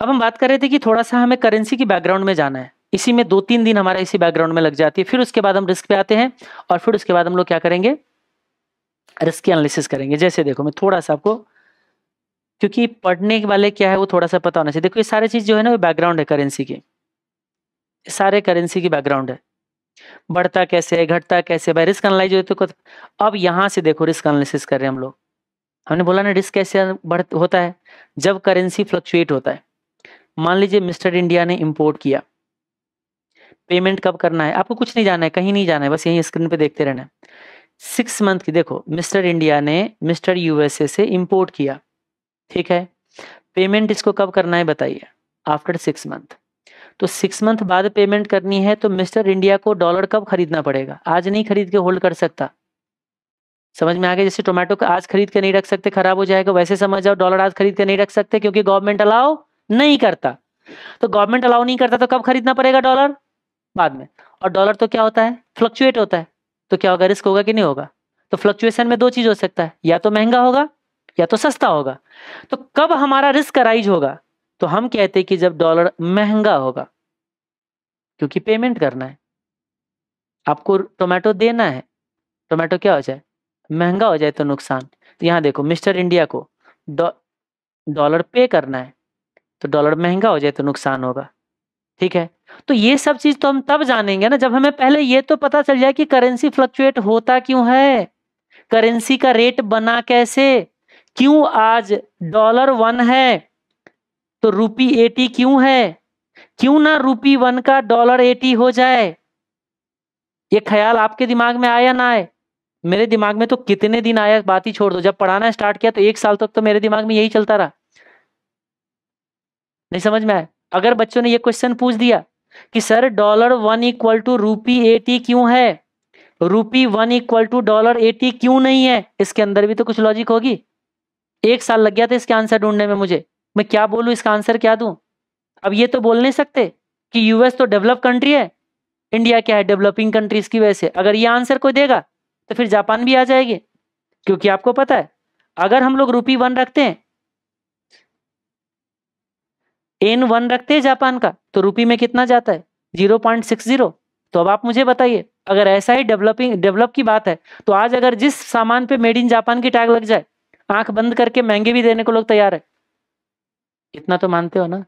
अब हम बात कर रहे थे कि थोड़ा सा हमें करेंसी की बैकग्राउंड में जाना है इसी में दो तीन दिन हमारा इसी बैकग्राउंड में लग जाती है फिर उसके बाद हम रिस्क पे आते हैं और फिर उसके बाद हम लोग क्या करेंगे रिस्क एनालिसिस करेंगे जैसे देखो मैं थोड़ा सा आपको क्योंकि पढ़ने वाले क्या है वो थोड़ा सा पता होना चाहिए देखो ये सारी चीज़ जो है ना वो बैकग्राउंड है करेंसी के सारे करेंसी की बैकग्राउंड है बढ़ता कैसे है घटता कैसे भाई रिस्क एनालाइज होते तो अब यहां से देखो रिस्क एनालिसिस कर रहे हैं हम लोग हमने बोला ना रिस्क कैसे बढ़ होता है जब करेंसी फ्लक्चुएट होता है मान लीजिए मिस्टर इंडिया ने इम्पोर्ट किया पेमेंट कब करना है आपको कुछ नहीं जाना है कहीं नहीं जाना है बस यही स्क्रीन पे देखते रहना है सिक्स मंथ की देखो मिस्टर इंडिया ने मिस्टर यूएसए से इंपोर्ट किया ठीक है पेमेंट इसको कब करना है बताइए आफ्टर सिक्स मंथ तो सिक्स मंथ बाद पेमेंट करनी है तो मिस्टर इंडिया को डॉलर कब खरीदना पड़ेगा आज नहीं खरीद के होल्ड कर सकता समझ में आ गया जैसे टोमेटो आज खरीद के नहीं रख सकते खराब हो जाएगा वैसे समझ जाओ डॉलर आज खरीद के नहीं रख सकते क्योंकि गवर्नमेंट अलाउ नहीं करता तो गवर्नमेंट अलाउ नहीं करता तो कब खरीदना पड़ेगा डॉलर बाद में और डॉलर तो क्या होता है फ्लक्चुएट होता है तो क्या होगा रिस्क होगा कि नहीं होगा तो फ्लक्चुएशन में दो चीज हो सकता है या तो महंगा होगा या तो सस्ता होगा तो कब हमारा रिस्क राइज होगा तो हम कहते हैं कि जब डॉलर महंगा होगा क्योंकि पेमेंट करना है आपको टोमेटो देना है टोमेटो क्या हो जाए महंगा हो जाए तो नुकसान तो यहां देखो मिस्टर इंडिया को डॉलर पे करना है तो डॉलर महंगा हो जाए तो नुकसान होगा ठीक है तो ये सब चीज तो हम तब जानेंगे ना जब हमें पहले ये तो पता चल जाए कि करेंसी फ्लक्चुएट होता क्यों है करेंसी का रेट बना कैसे क्यों आज डॉलर वन है तो रूपी एटी क्यों है क्यों ना रूपी वन का डॉलर एटी हो जाए ये ख्याल आपके दिमाग में आया ना आए मेरे दिमाग में तो कितने दिन आया बात ही छोड़ दो जब पढ़ाना स्टार्ट किया तो एक साल तक तो मेरे दिमाग में यही चलता रहा नहीं समझ में आया अगर बच्चों ने ये क्वेश्चन पूछ दिया कि sir dollar one equal to rupee eighty क्यों है rupee one equal to dollar eighty क्यों नहीं है इसके अंदर भी तो कुछ लॉजिक होगी एक साल लग गया था इसके आंसर ढूंढने में मुझे मैं क्या बोलूँ इसका आंसर क्या दूं अब ये तो बोल नहीं सकते कि यूएस तो डेवलप कंट्री है इंडिया क्या है डेवलपिंग कंट्रीज की वजह से अगर ये आंसर कोई देगा तो फिर जापान भी आ जाएगी क्योंकि आपको पता है अगर हम लोग रूपी वन रखते हैं एन वन रखते हैं जापान का तो रुपी में कितना जाता है जीरो पॉइंट सिक्स जीरो तो अब आप मुझे बताइए अगर ऐसा ही डेवलपिंग डेवलप की बात है तो आज अगर जिस सामान पे मेड इन जापान की टैग लग जाए आंख बंद करके महंगे भी देने को लोग तैयार है इतना तो मानते हो ना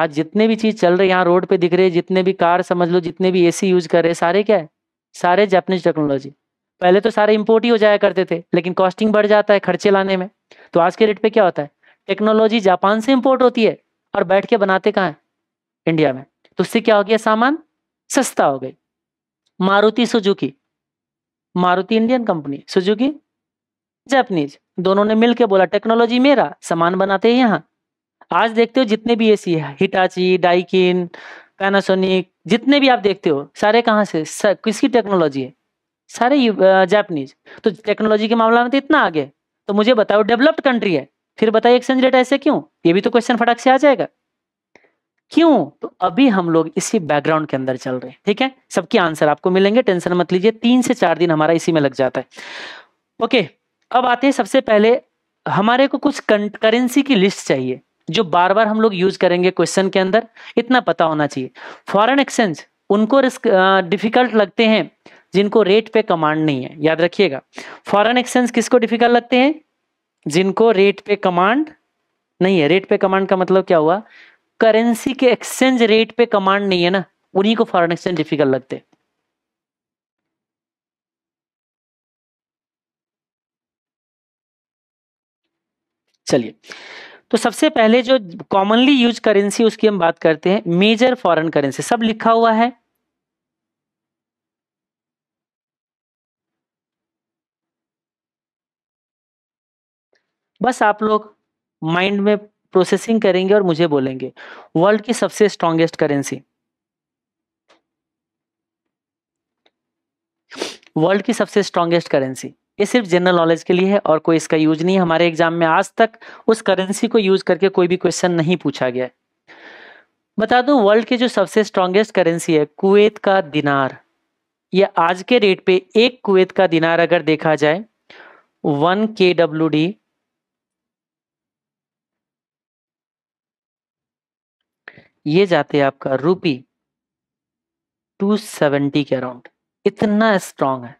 आज जितने भी चीज चल रहे यहाँ रोड पे दिख रहे जितने भी कार समझ लो जितने भी ए यूज कर रहे सारे क्या है सारे जापानीज टेक्नोलॉजी पहले तो सारे इंपोर्ट ही हो जाया करते थे लेकिन कॉस्टिंग बढ़ जाता है खर्चे लाने में तो आज के रेट पे क्या होता है टेक्नोलॉजी जापान से इम्पोर्ट होती है और बैठ के बनाते कहा है इंडिया में तो उससे क्या हो गया सामान सस्ता हो गई Maruti Suzuki Maruti Indian company Suzuki Japanese दोनों ने मिलकर बोला टेक्नोलॉजी मेरा सामान बनाते हैं यहाँ आज देखते हो जितने भी एसी है हिटाची डाइकिन पैनासोनिक जितने भी आप देखते हो सारे कहाँ से सा, किसकी टेक्नोलॉजी है सारे जापानीज तो टेक्नोलॉजी के मामला में तो इतना आगे तो मुझे बताओ डेवलप्ड कंट्री है फिर बताइए एक्सचेंज रेट ऐसे क्यों ये भी तो क्वेश्चन फटाक से आ जाएगा क्यों तो अभी हम लोग इसी बैकग्राउंड के अंदर चल रहे हैं ठीक है सबके आंसर आपको मिलेंगे टेंशन मत लीजिए तीन से चार दिन हमारा इसी में लग जाता है ओके अब आते हैं सबसे पहले हमारे को कुछ करेंसी की लिस्ट चाहिए जो बार बार हम लोग यूज करेंगे क्वेश्चन के अंदर इतना पता होना चाहिए फॉरेन एक्सचेंज उनको रिस्क डिफिकल्ट लगते हैं जिनको रेट पे कमांड नहीं है याद रखिएगा फॉरेन एक्सचेंज किसको डिफिकल्ट लगते हैं जिनको रेट पे कमांड नहीं है रेट पे कमांड का मतलब क्या हुआ करेंसी के एक्सचेंज रेट पे कमांड नहीं है ना उन्हीं को फॉरेन एक्सचेंज डिफिकल्ट लगते चलिए तो सबसे पहले जो कॉमनली यूज करेंसी उसकी हम बात करते हैं मेजर फॉरेन करेंसी सब लिखा हुआ है बस आप लोग माइंड में प्रोसेसिंग करेंगे और मुझे बोलेंगे वर्ल्ड की सबसे स्ट्रांगेस्ट करेंसी वर्ल्ड की सबसे स्ट्रांगेस्ट करेंसी ये सिर्फ जनरल नॉलेज के लिए है और कोई इसका यूज नहीं है हमारे एग्जाम में आज तक उस करेंसी को यूज करके कोई भी क्वेश्चन नहीं पूछा गया बता दूं वर्ल्ड के जो सबसे स्ट्रांगेस्ट करेंसी है कुवैत का दिनार यह आज के रेट पे एक कुवैत का दिनार अगर देखा जाए वन के डब्ल्यू डी ये जाते आपका रूपी 270 के अराउंड इतना स्ट्रांग है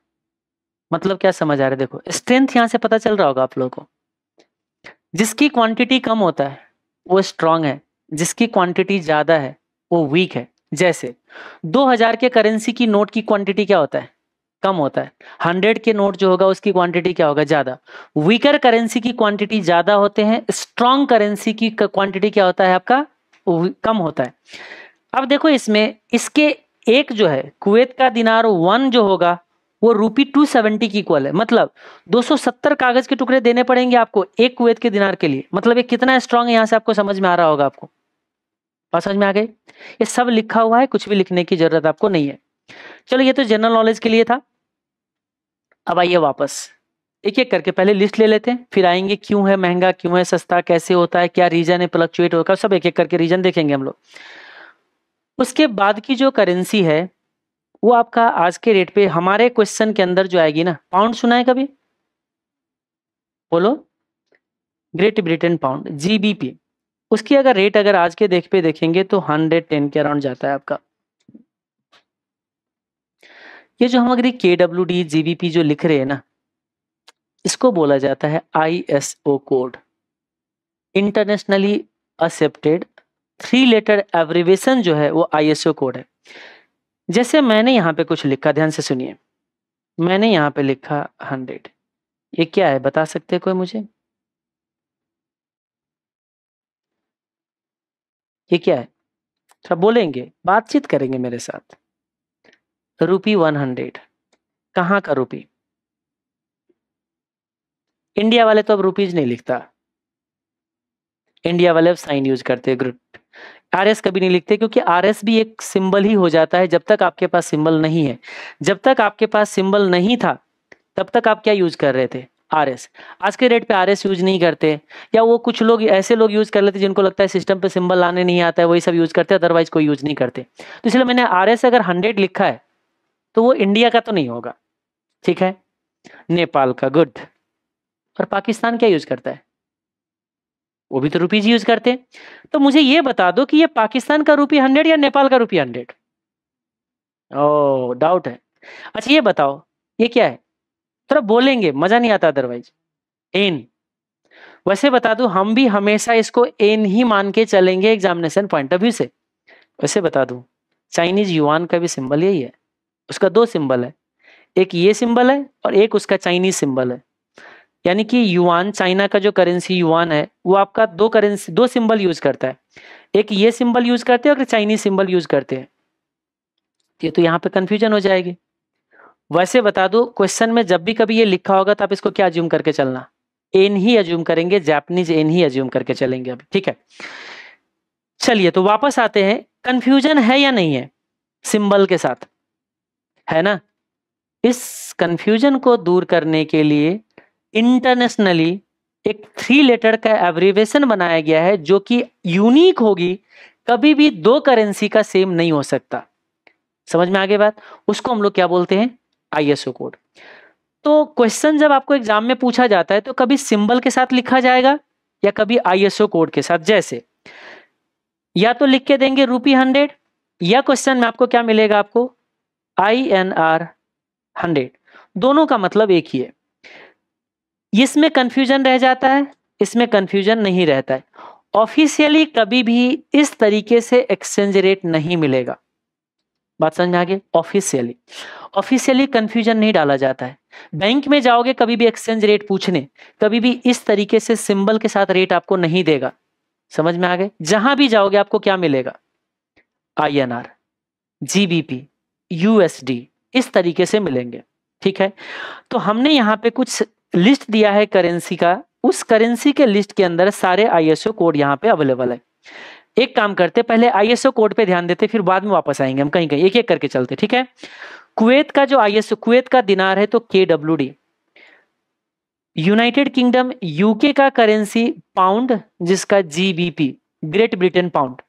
मतलब क्या समझ आ रहा है देखो स्ट्रेंथ यहां से पता चल रहा होगा आप लोगों को जिसकी क्वांटिटी कम होता है वो स्ट्रांग है जिसकी क्वांटिटी ज्यादा है वो वीक है जैसे 2000 के करेंसी की नोट की क्वांटिटी क्या होता है कम होता है 100 के नोट जो होगा उसकी क्वांटिटी क्या होगा ज्यादा वीकर करेंसी की क्वांटिटी ज्यादा होते हैं स्ट्रांग करेंसी की क्वांटिटी क्या होता है आपका कम होता है अब देखो इसमें इसके एक जो है कुवैत का दिनार वन जो होगा वो रूपी टू सेवेंटी की इक्वल है मतलब 270 कागज के टुकड़े देने पड़ेंगे आपको एक कुवैत के दिनार के लिए मतलब ये कितना स्ट्रांग है यहाँ से आपको समझ में आ रहा होगा आपको बात समझ में आ गई ये सब लिखा हुआ है कुछ भी लिखने की जरूरत आपको नहीं है चलो ये तो जनरल नॉलेज के लिए था अब आइए वापस एक एक करके पहले लिस्ट ले लेते हैं फिर आएंगे क्यों है महंगा क्यों है सस्ता कैसे होता है क्या रीजन है फ्लक्चुएट होगा सब एक एक करके रीजन देखेंगे हम लोग उसके बाद की जो करेंसी है वो आपका आज के रेट पे हमारे क्वेश्चन के अंदर जो आएगी ना पाउंड सुना है कभी बोलो ग्रेट ब्रिटेन पाउंड जीबीपी उसकी अगर रेट अगर आज के देख पे देखेंगे तो हंड्रेड टेन के अराउंड जाता है आपका ये जो हम अगर के डब्ल्यू डी जीबीपी जो लिख रहे हैं ना इसको बोला जाता है I S O code internationally accepted three letter abbreviation जो है वो आई एस ओ कोड है जैसे मैंने यहाँ पे कुछ लिखा ध्यान से सुनिए मैंने यहाँ पे लिखा हंड्रेड ये क्या है बता सकते कोई मुझे ये क्या है थोड़ा बोलेंगे बातचीत करेंगे मेरे साथ रुपी वन हंड्रेड कहाँ का रुपी इंडिया वाले तो अब रुपीज नहीं लिखता इंडिया वाले अब साइन यूज करते हैं ग्रुप आर एस कभी नहीं लिखते क्योंकि आर एस भी एक सिंबल ही हो जाता है जब तक आपके पास सिंबल नहीं है जब तक आपके पास सिंबल नहीं था तब तक आप क्या यूज कर रहे थे आर एस आज के रेट पे आर एस यूज नहीं करते या वो कुछ लोग ऐसे लोग यूज कर लेते जिनको लगता है सिस्टम पे सिंबल लाने नहीं आता है वही सब यूज करते अदरवाइज कोई यूज नहीं करते तो इसलिए मैंने आर एस अगर हंड्रेड लिखा है तो वो इंडिया का तो नहीं होगा ठीक है नेपाल का गुड पर पाकिस्तान क्या यूज करता है वो भी तो रुपीज यूज करते हैं तो मुझे ये बता दो कि ये पाकिस्तान का रुपी हंड्रेड या नेपाल का रुपी हंड्रेड ओ डाउट है अच्छा ये बताओ ये क्या है थोड़ा बोलेंगे मजा नहीं आता अदरवाइज एन वैसे बता दू हम भी हमेशा इसको एन ही मान के चलेंगे एग्जामिनेशन पॉइंट ऑफ व्यू से वैसे बता दू चाइनीज युवान का भी सिंबल यही है उसका दो सिंबल है एक ये सिंबल है और एक उसका चाइनीज सिंबल है यानी कि युआन चाइना का जो करेंसी युआन है वो आपका दो करेंसी दो सिंबल यूज करता है एक ये सिंबल यूज करते हैं और चाइनीज सिंबल यूज करते हैं ये तो यहाँ पे कंफ्यूजन हो जाएगी वैसे बता दो क्वेश्चन में जब भी कभी ये लिखा होगा तो आप इसको क्या अज्यूम करके चलना एन ही अज्यूम करेंगे जैपनीज एन ही अज्यूम करके चलेंगे अभी ठीक है चलिए तो वापस आते हैं कंफ्यूजन है या नहीं है सिंबल के साथ है ना इस कंफ्यूजन को दूर करने के लिए इंटरनेशनली एक थ्री लेटर का एब्रीवेशन बनाया गया है जो कि यूनिक होगी कभी भी दो करेंसी का सेम नहीं हो सकता समझ में आगे बात उसको हम लोग क्या बोलते हैं आईएसओ कोड तो क्वेश्चन जब आपको एग्जाम में पूछा जाता है तो कभी सिंबल के साथ लिखा जाएगा या कभी आईएसओ कोड के साथ जैसे या तो लिख के देंगे रूपी हंड्रेड या क्वेश्चन में आपको क्या मिलेगा आपको आई एन आर हंड्रेड दोनों का मतलब एक ही है इसमें कन्फ्यूजन रह जाता है इसमें कन्फ्यूजन नहीं रहता है ऑफिशियली कभी भी इस तरीके से एक्सचेंज रेट नहीं मिलेगा बात समझ में ऑफिशियली ऑफिशियली कन्फ्यूजन नहीं डाला जाता है बैंक में जाओगे कभी भी एक्सचेंज रेट पूछने कभी भी इस तरीके से सिंबल के साथ रेट आपको नहीं देगा समझ में आ गए जहां भी जाओगे आपको क्या मिलेगा I N R GBP USD इस तरीके से मिलेंगे ठीक है तो हमने यहां पे कुछ लिस्ट दिया है करेंसी का उस करेंसी के लिस्ट के अंदर सारे आईएसओ कोड यहाँ पे अवेलेबल है एक काम करते पहले आईएसओ कोड पे ध्यान देते फिर बाद में वापस आएंगे हम कहीं कहीं एक एक करके चलते ठीक है कुवैत का जो आईएसओ कुवैत का दिनार है तो K W D United Kingdom UK का करेंसी पाउंड जिसका GBP Great Britain pound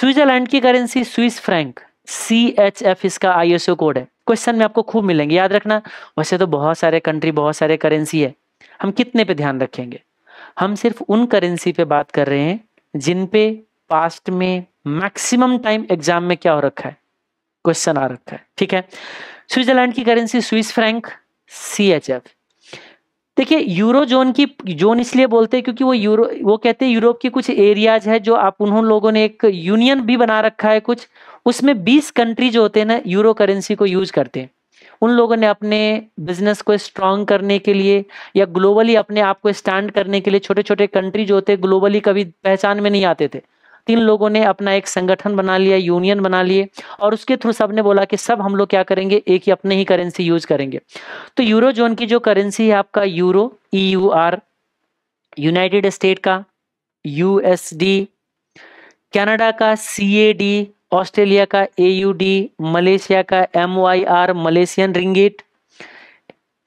Switzerland की currency Swiss franc C H F इसका आईएसओ कोड है क्वेश्चन में आपको खूब मिलेंगे याद रखना वैसे तो बहुत सारे कंट्री बहुत सारे करेंसी है हम कितने पे ध्यान रखेंगे हम सिर्फ उन करेंसी पे बात कर रहे हैं जिन पे पास्ट में मैक्सिमम टाइम एग्जाम में क्या हो रखा है क्वेश्चन आ रखा है ठीक है स्विट्जरलैंड की currency Swiss franc C H F देखिए यूरो जोन की जोन इसलिए बोलते हैं क्योंकि वो यूरो वो कहते हैं यूरोप की कुछ एरियाज है जो आप उन्होंने लोगों ने एक यूनियन भी बना रखा है कुछ उसमें बीस कंट्री जो होते हैं ना यूरो करेंसी को यूज करते हैं उन लोगों ने अपने बिजनेस को स्ट्रांग करने के लिए या ग्लोबली अपने आप को स्टैंड करने के लिए छोटे छोटे कंट्री जो होते ग्लोबली कभी पहचान में नहीं आते थे तीन लोगों ने अपना एक संगठन बना लिया यूनियन बना लिए और उसके थ्रू सब ने बोला कि सब हम लोग क्या करेंगे एक ही अपने ही करेंसी यूज करेंगे तो यूरो जोन की जो करेंसी है आपका euro E U R United State का यूएसडी कनाडा का सी ए डी ऑस्ट्रेलिया का ए मलेशिया का एम मलेशियन रिंगिट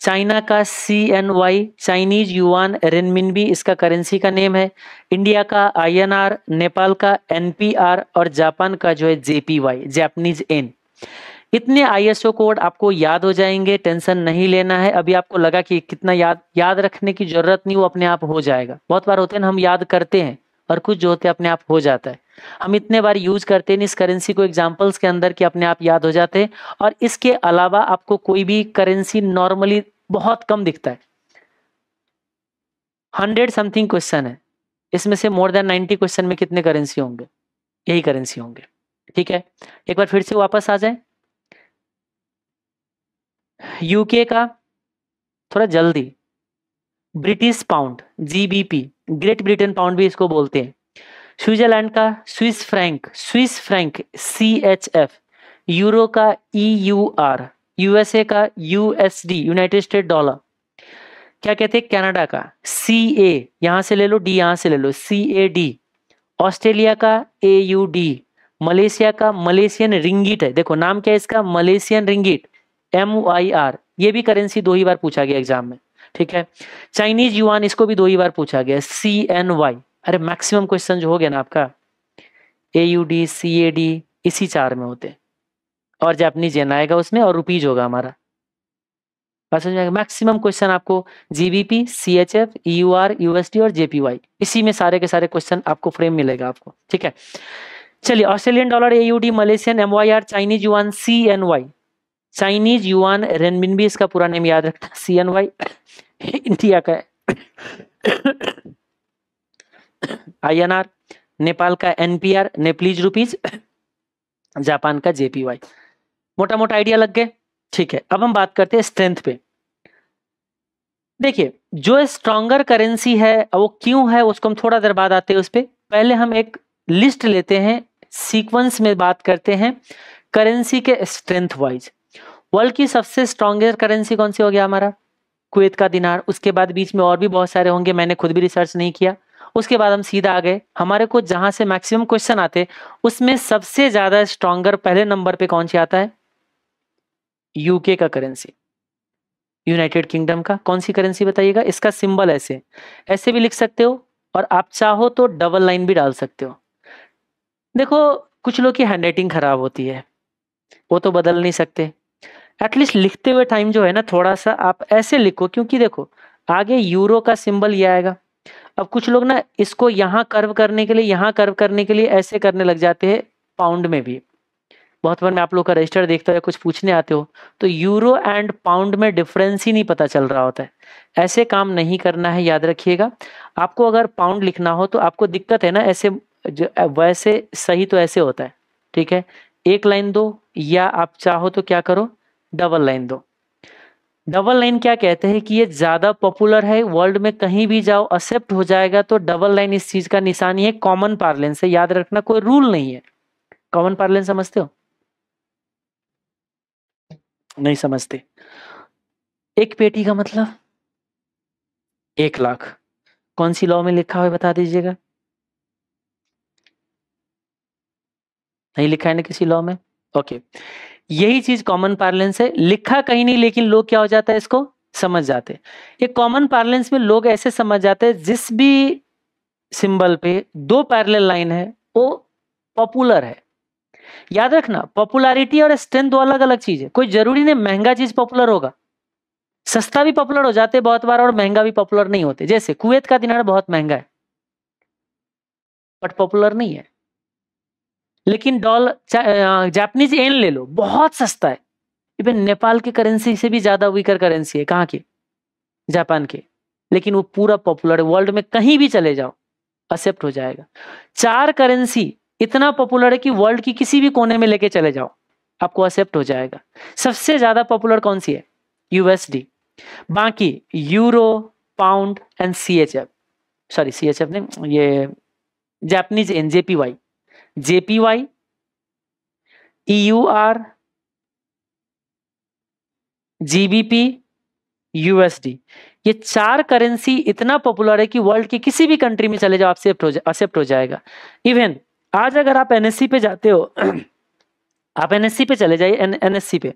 चाइना का C N Y Chinese renmin renminbi इसका करेंसी का नेम है इंडिया का आई एन आर नेपाल का एन पी आर और जापान का जो है J P Y Japanese yen इतने आई एस ओ कोड आपको याद हो जाएंगे टेंशन नहीं लेना है अभी आपको लगा कि कितना याद याद रखने की जरूरत नहीं वो अपने आप हो जाएगा बहुत बार होते हैं हम याद करते हैं और कुछ जो होते हैं अपने आप हो जाता है हम इतने बार यूज करते हैं इस करेंसी को एग्जाम्पल्स के अंदर कि अपने आप याद हो जाते हैं और इसके अलावा आपको कोई भी करेंसी नॉर्मली बहुत कम दिखता है हंड्रेड समथिंग क्वेश्चन है इसमें से मोर देन नाइन्टी क्वेश्चन में कितने करेंसी होंगे यही करेंसी होंगे ठीक है एक बार फिर से वापस आ जाए यूके का थोड़ा जल्दी British pound GBP Great Britain pound भी इसको बोलते हैं स्विट्जरलैंड का Swiss franc Swiss franc C H F euro का ई यू आर यूएसए का यूएसडी यूनाइटेड स्टेट डॉलर क्या कहते हैं कनाडा का सी ए यहाँ से ले लो डी यहाँ से ले लो सी ए डी ऑस्ट्रेलिया का ए यू डी मलेशिया का मलेशियन रिंगिट है देखो नाम क्या है इसका Malaysian ringgit M I R ये भी करेंसी दो ही बार पूछा गया एग्जाम में ठीक है चाइनीज युआन इसको भी दो ही बार पूछा गया सी एन वाई अरे मैक्सिमम क्वेश्चन जो हो गया ना आपका A U D C A D इसी चार में होते और जापनीज जेन आएगा उसमें और रुपीज होगा हमारा बस समझ में मैक्सिमम क्वेश्चन आपको GBP C H F U R USD और जेपीवाई इसी में सारे के सारे क्वेश्चन आपको फ्रेम मिलेगा आपको ठीक है चलिए Australian dollar A U D Malaysian M Y R Chinese yuan C N Y Chinese yuan renminbi भी इसका पूरा नेम याद रखना सी एन वाई इंडिया का आईएनआर नेपाल का एनपीआर नेपलीज रुपीज जापान का जेपीवाई मोटा मोटा आइडिया लग गए ठीक है अब हम बात करते हैं स्ट्रेंथ पे देखिए जो स्ट्रॉन्गर करेंसी है वो क्यों है उसको हम थोड़ा देर बाद आते हैं उस पर पहले हम एक लिस्ट लेते हैं सीक्वेंस में बात करते हैं करेंसी के स्ट्रेंथ वाइज वर्ल्ड की सबसे स्ट्रॉन्गेस्ट करेंसी कौन सी हो गया हमारा कुवैत का दिनार उसके बाद बीच में और भी बहुत सारे होंगे मैंने खुद भी रिसर्च नहीं किया उसके बाद हम सीधा आ गए हमारे को जहां से मैक्सिमम क्वेश्चन आते उसमें सबसे ज़्यादा स्ट्रॉन्गर पहले नंबर पे कौन सी आता है यूके का करेंसी यूनाइटेड किंगडम का कौन सी करेंसी बताइएगा इसका सिंबल ऐसे ऐसे भी लिख सकते हो और आप चाहो तो डबल लाइन भी डाल सकते हो देखो कुछ लोग की हैंड राइटिंग खराब होती है वो तो बदल नहीं सकते एटलीस्ट लिखते हुए टाइम जो है ना थोड़ा सा आप ऐसे लिखो क्योंकि देखो आगे यूरो का सिंबल ये आएगा अब कुछ लोग ना इसको यहाँ कर्व करने के लिए यहाँ कर्व करने के लिए ऐसे करने लग जाते हैं पाउंड में भी बहुत बार मैं आप लोग का रजिस्टर देखता हूँ या कुछ पूछने आते हो तो यूरो एंड पाउंड में डिफरेंस ही नहीं पता चल रहा होता है ऐसे काम नहीं करना है याद रखिएगा आपको अगर पाउंड लिखना हो तो आपको दिक्कत है ना ऐसे वैसे सही तो ऐसे होता है ठीक है एक लाइन दो या आप चाहो तो क्या करो डबल लाइन दो डबल लाइन क्या कहते हैं कि ये ज़्यादा पॉपुलर है वर्ल्ड में कहीं भी जाओ एक्सेप्ट हो जाएगा तो डबल लाइन इस चीज़ का निशानी है कॉमन पार्लेंस है याद रखना कोई रूल नहीं है कॉमन पार्लेंस समझते हो नहीं समझते एक पेटी का मतलब एक लाख कौन सी लॉ में लिखा हुआ बता दीजिएगा नहीं लिखा है ना किसी लॉ में ओके okay. यही चीज कॉमन पार्लेंस है लिखा कहीं नहीं लेकिन लोग क्या हो जाता है इसको समझ जाते ये कॉमन पार्लेंस में लोग ऐसे समझ जाते हैं जिस भी सिंबल पे दो पैरेलल लाइन है वो पॉपुलर है याद रखना पॉपुलैरिटी और स्ट्रेंथ दो अलग अलग चीज है कोई जरूरी नहीं महंगा चीज पॉपुलर होगा सस्ता भी पॉपुलर हो जाते बहुत बार और महंगा भी पॉपुलर नहीं होते जैसे कुवैत का दिनार बहुत महंगा है बट पॉपुलर नहीं है लेकिन डॉलर जापानीज एन ले लो बहुत सस्ता है इवन नेपाल की करेंसी से भी ज़्यादा वीकर करेंसी है कहाँ की जापान के लेकिन वो पूरा पॉपुलर है वर्ल्ड में कहीं भी चले जाओ एक्सेप्ट हो जाएगा चार करेंसी इतना पॉपुलर है कि वर्ल्ड की किसी भी कोने में लेके चले जाओ आपको एक्सेप्ट हो जाएगा सबसे ज़्यादा पॉपुलर कौन सी है यूएसडी बाकी euro pound and C sorry C नहीं ये Japanese yen Y JPY B GBP USD ये चार करेंसी इतना पॉपुलर है कि वर्ल्ड की किसी भी कंट्री में चले जाओ आपसे एक्सेप्ट हो जाएगा इवन आज अगर आप एनएससी पे जाते हो आप एनएससी पे चले जाइए एनएससी पे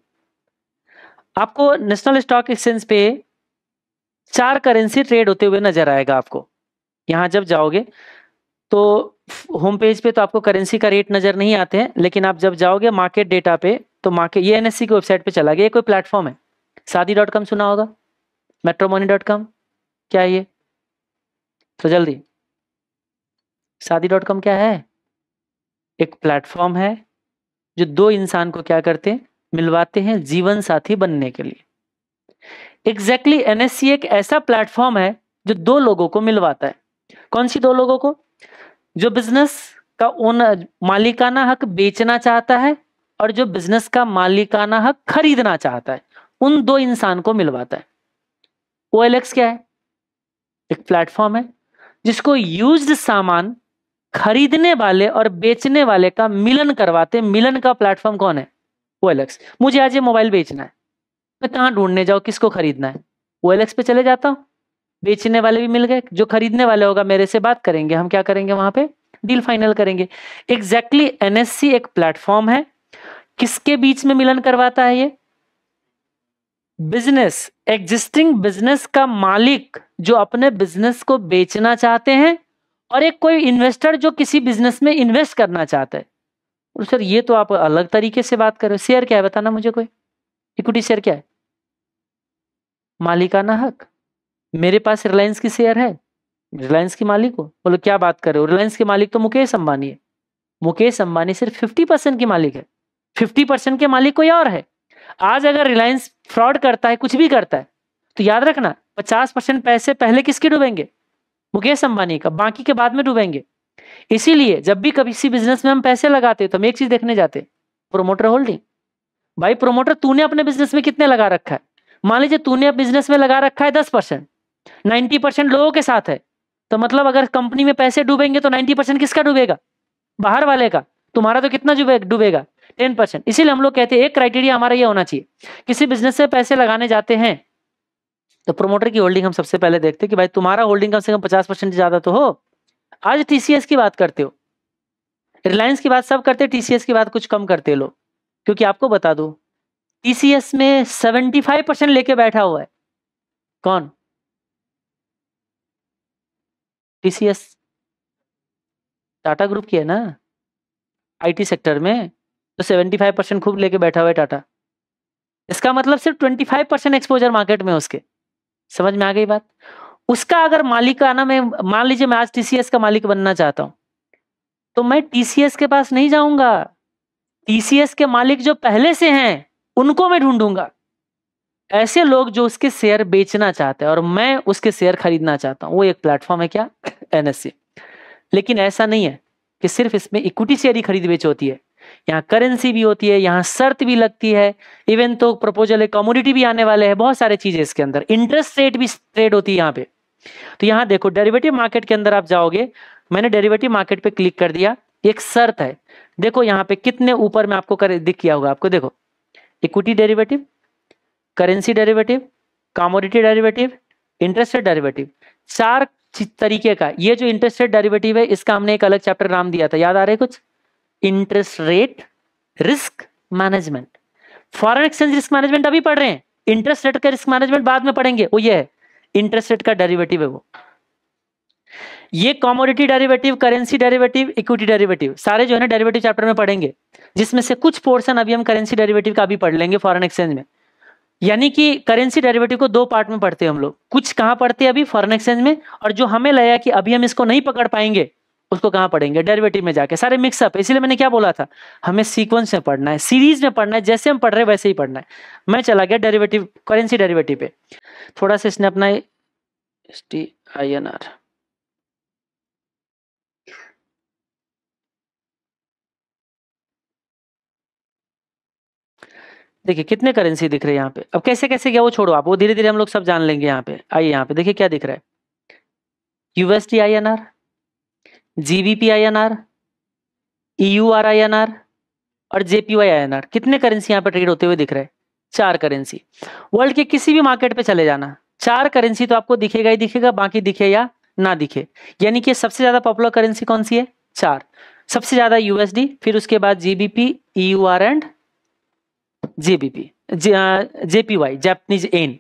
आपको नेशनल स्टॉक एक्सचेंज पे चार करेंसी ट्रेड होते हुए नजर आएगा आपको यहां जब जाओगे तो होम पेज पे तो आपको करेंसी का रेट नज़र नहीं आते हैं लेकिन आप जब जाओगे मार्केट डेटा पे तो मार्केट ये एन की वेबसाइट पे चला गया ये कोई प्लेटफॉर्म है शादी डॉट कॉम सुना होगा मेट्रो मनी डॉट कॉम क्या ये तो जल्दी शादी डॉट कॉम क्या है एक प्लेटफॉर्म है जो दो इंसान को क्या करते हैं मिलवाते हैं जीवन साथी बनने के लिए एग्जैक्टली एन एस सी एक ऐसा प्लेटफॉर्म है जो दो लोगों को मिलवाता है कौन सी दो लोगों को जो बिजनेस का ओनर मालिकाना हक बेचना चाहता है और जो बिजनेस का मालिकाना हक खरीदना चाहता है उन दो इंसान को मिलवाता है ओ क्या है एक प्लेटफॉर्म है जिसको यूज्ड सामान खरीदने वाले और बेचने वाले का मिलन करवाते मिलन का प्लेटफॉर्म कौन है ओ मुझे आज ये मोबाइल बेचना है मैं कहाँ ढूंढने जाओ किसको खरीदना है ओ पे चले जाता हूँ बेचने वाले भी मिल गए जो खरीदने वाले होगा मेरे से बात करेंगे हम क्या करेंगे वहां पे डील फाइनल करेंगे एग्जैक्टली exactly, एनएससी एक प्लेटफॉर्म है किसके बीच में मिलन करवाता है ये बिजनेस एग्जिस्टिंग बिजनेस का मालिक जो अपने बिजनेस को बेचना चाहते हैं और एक कोई इन्वेस्टर जो किसी बिजनेस में इन्वेस्ट करना चाहता है और सर ये तो आप अलग तरीके से बात करो शेयर क्या है बताना मुझे कोई इक्विटी शेयर क्या है मालिकाना हक मेरे पास रिलायंस की शेयर है रिलायंस की मालिक हो बोलो क्या बात कर रहे हो रिलायंस के मालिक तो मुकेश अंबानी है मुकेश अंबानी सिर्फ फिफ्टी परसेंट की मालिक है फिफ्टी परसेंट के मालिक कोई और है आज अगर रिलायंस फ्रॉड करता है कुछ भी करता है तो याद रखना पचास परसेंट पैसे पहले किसके डूबेंगे मुकेश अंबानी का बाकी के बाद में डूबेंगे इसीलिए जब भी कभी किसी बिजनेस में हम पैसे लगाते तो हम एक चीज देखने जाते प्रोमोटर होल्डिंग भाई प्रोमोटर तूने अपने बिजनेस में कितने लगा रखा है मान लीजिए तूने बिजनेस में लगा रखा है दस परसेंट नाइन्टी परसेंट लोगों के साथ है तो मतलब अगर कंपनी में पैसे डूबेंगे तो नाइन्टी परसेंट किसका डूबेगा बाहर वाले का तुम्हारा तो कितना डूबेगा टेन परसेंट इसीलिए हम लोग कहते हैं एक क्राइटेरिया हमारा ये होना चाहिए किसी बिजनेस से पैसे लगाने जाते हैं तो प्रोमोटर की होल्डिंग हम सबसे पहले देखते हैं कि भाई तुम्हारा होल्डिंग कम से कम पचास परसेंट ज्यादा तो हो आज टीसीएस की बात करते हो रिलायंस की बात सब करते टीसीएस की बात कुछ कम करते लोग क्योंकि आपको बता दो टीसीएस में सेवेंटी फाइव परसेंट लेके बैठा हुआ है कौन टीसीएस टाटा ग्रुप की है ना आईटी सेक्टर में तो 75 परसेंट खूब लेके बैठा हुआ है टाटा इसका मतलब सिर्फ 25 परसेंट एक्सपोजर मार्केट में उसके समझ में आ गई बात उसका अगर मालिकाना मैं मान लीजिए मैं आज टीसीएस का मालिक बनना चाहता हूँ तो मैं टीसीएस के पास नहीं जाऊंगा टीसीएस के मालिक जो पहले से हैं उनको मैं ढूंढूंगा ऐसे लोग जो उसके शेयर बेचना चाहते हैं और मैं उसके शेयर खरीदना चाहता हूँ वो एक प्लेटफॉर्म है क्या एनएससी लेकिन ऐसा नहीं है कि सिर्फ इसमें इक्विटी शेयर ही खरीद बेच होती है यहाँ करेंसी भी होती है यहाँ शर्त भी लगती है इवन तो प्रपोजल है कॉमोडिटी भी आने वाले हैं बहुत सारे चीजें इसके अंदर इंटरेस्ट रेट भी ट्रेड होती है यहाँ पे तो यहाँ देखो डेरिवेटिव मार्केट के अंदर आप जाओगे मैंने डेरिवेटिव मार्केट पे क्लिक कर दिया एक शर्त है देखो यहाँ पे कितने ऊपर में आपको दिख किया होगा आपको देखो equity derivative currency derivative commodity derivative interest derivative चार तरीके का ये जो इंटरेस्ट रेट डेरिवेटिव है इसका हमने एक अलग चैप्टर नाम दिया था याद आ रहा है कुछ interest rate risk management foreign exchange risk management अभी पढ़ रहे हैं इंटरेस्ट रेट का रिस्क मैनेजमेंट बाद में पढ़ेंगे वो ये है इंटरेस्ट रेट का डेरिवेटिव है वो ये commodity derivative currency derivative equity derivative सारे जो है ना डेरिवेटिव चैप्टर में पढ़ेंगे जिसमें से कुछ पोर्शन अभी हम करेंसी डेरिवेटिव का भी पढ़ लेंगे फॉरेन एक्सचेंज में यानी कि करेंसी डेरिवेटिव को दो पार्ट में पढ़ते हैं हम लोग कुछ कहाँ पढ़ते हैं अभी फॉरन एक्सचेंज में और जो हमें लगा कि अभी हम इसको नहीं पकड़ पाएंगे उसको कहाँ पढ़ेंगे डेरिवेटिव में जाके सारे मिक्सअप इसलिए इसीलिए मैंने क्या बोला था हमें सीक्वेंस में पढ़ना है सीरीज में पढ़ना है जैसे हम पढ़ रहे वैसे ही पढ़ना है मैं चला गया डेरिवेटिव करेंसी डेरिवेटिव पे थोड़ा सा इसने अपना S T I N R देखिए कितने करेंसी दिख रहे हैं यहाँ पे अब कैसे कैसे गया वो छोड़ो आप वो धीरे धीरे हम लोग सब जान लेंगे यहाँ पे आइए यहाँ पे देखिए क्या दिख रहा है USD I N R GBP I N R U R I N R और जेपीवाई आई एन आर कितने करेंसी यहाँ पे ट्रेड होते हुए दिख रहे हैं चार करेंसी वर्ल्ड के किसी भी मार्केट पे चले जाना चार करेंसी तो आपको दिखेगा ही दिखेगा बाकी दिखे या ना दिखे यानी कि सबसे ज्यादा पॉपुलर करेंसी कौन सी है चार सबसे ज्यादा यूएसडी फिर उसके बाद GBP EUR and JBP JPY Japanese yen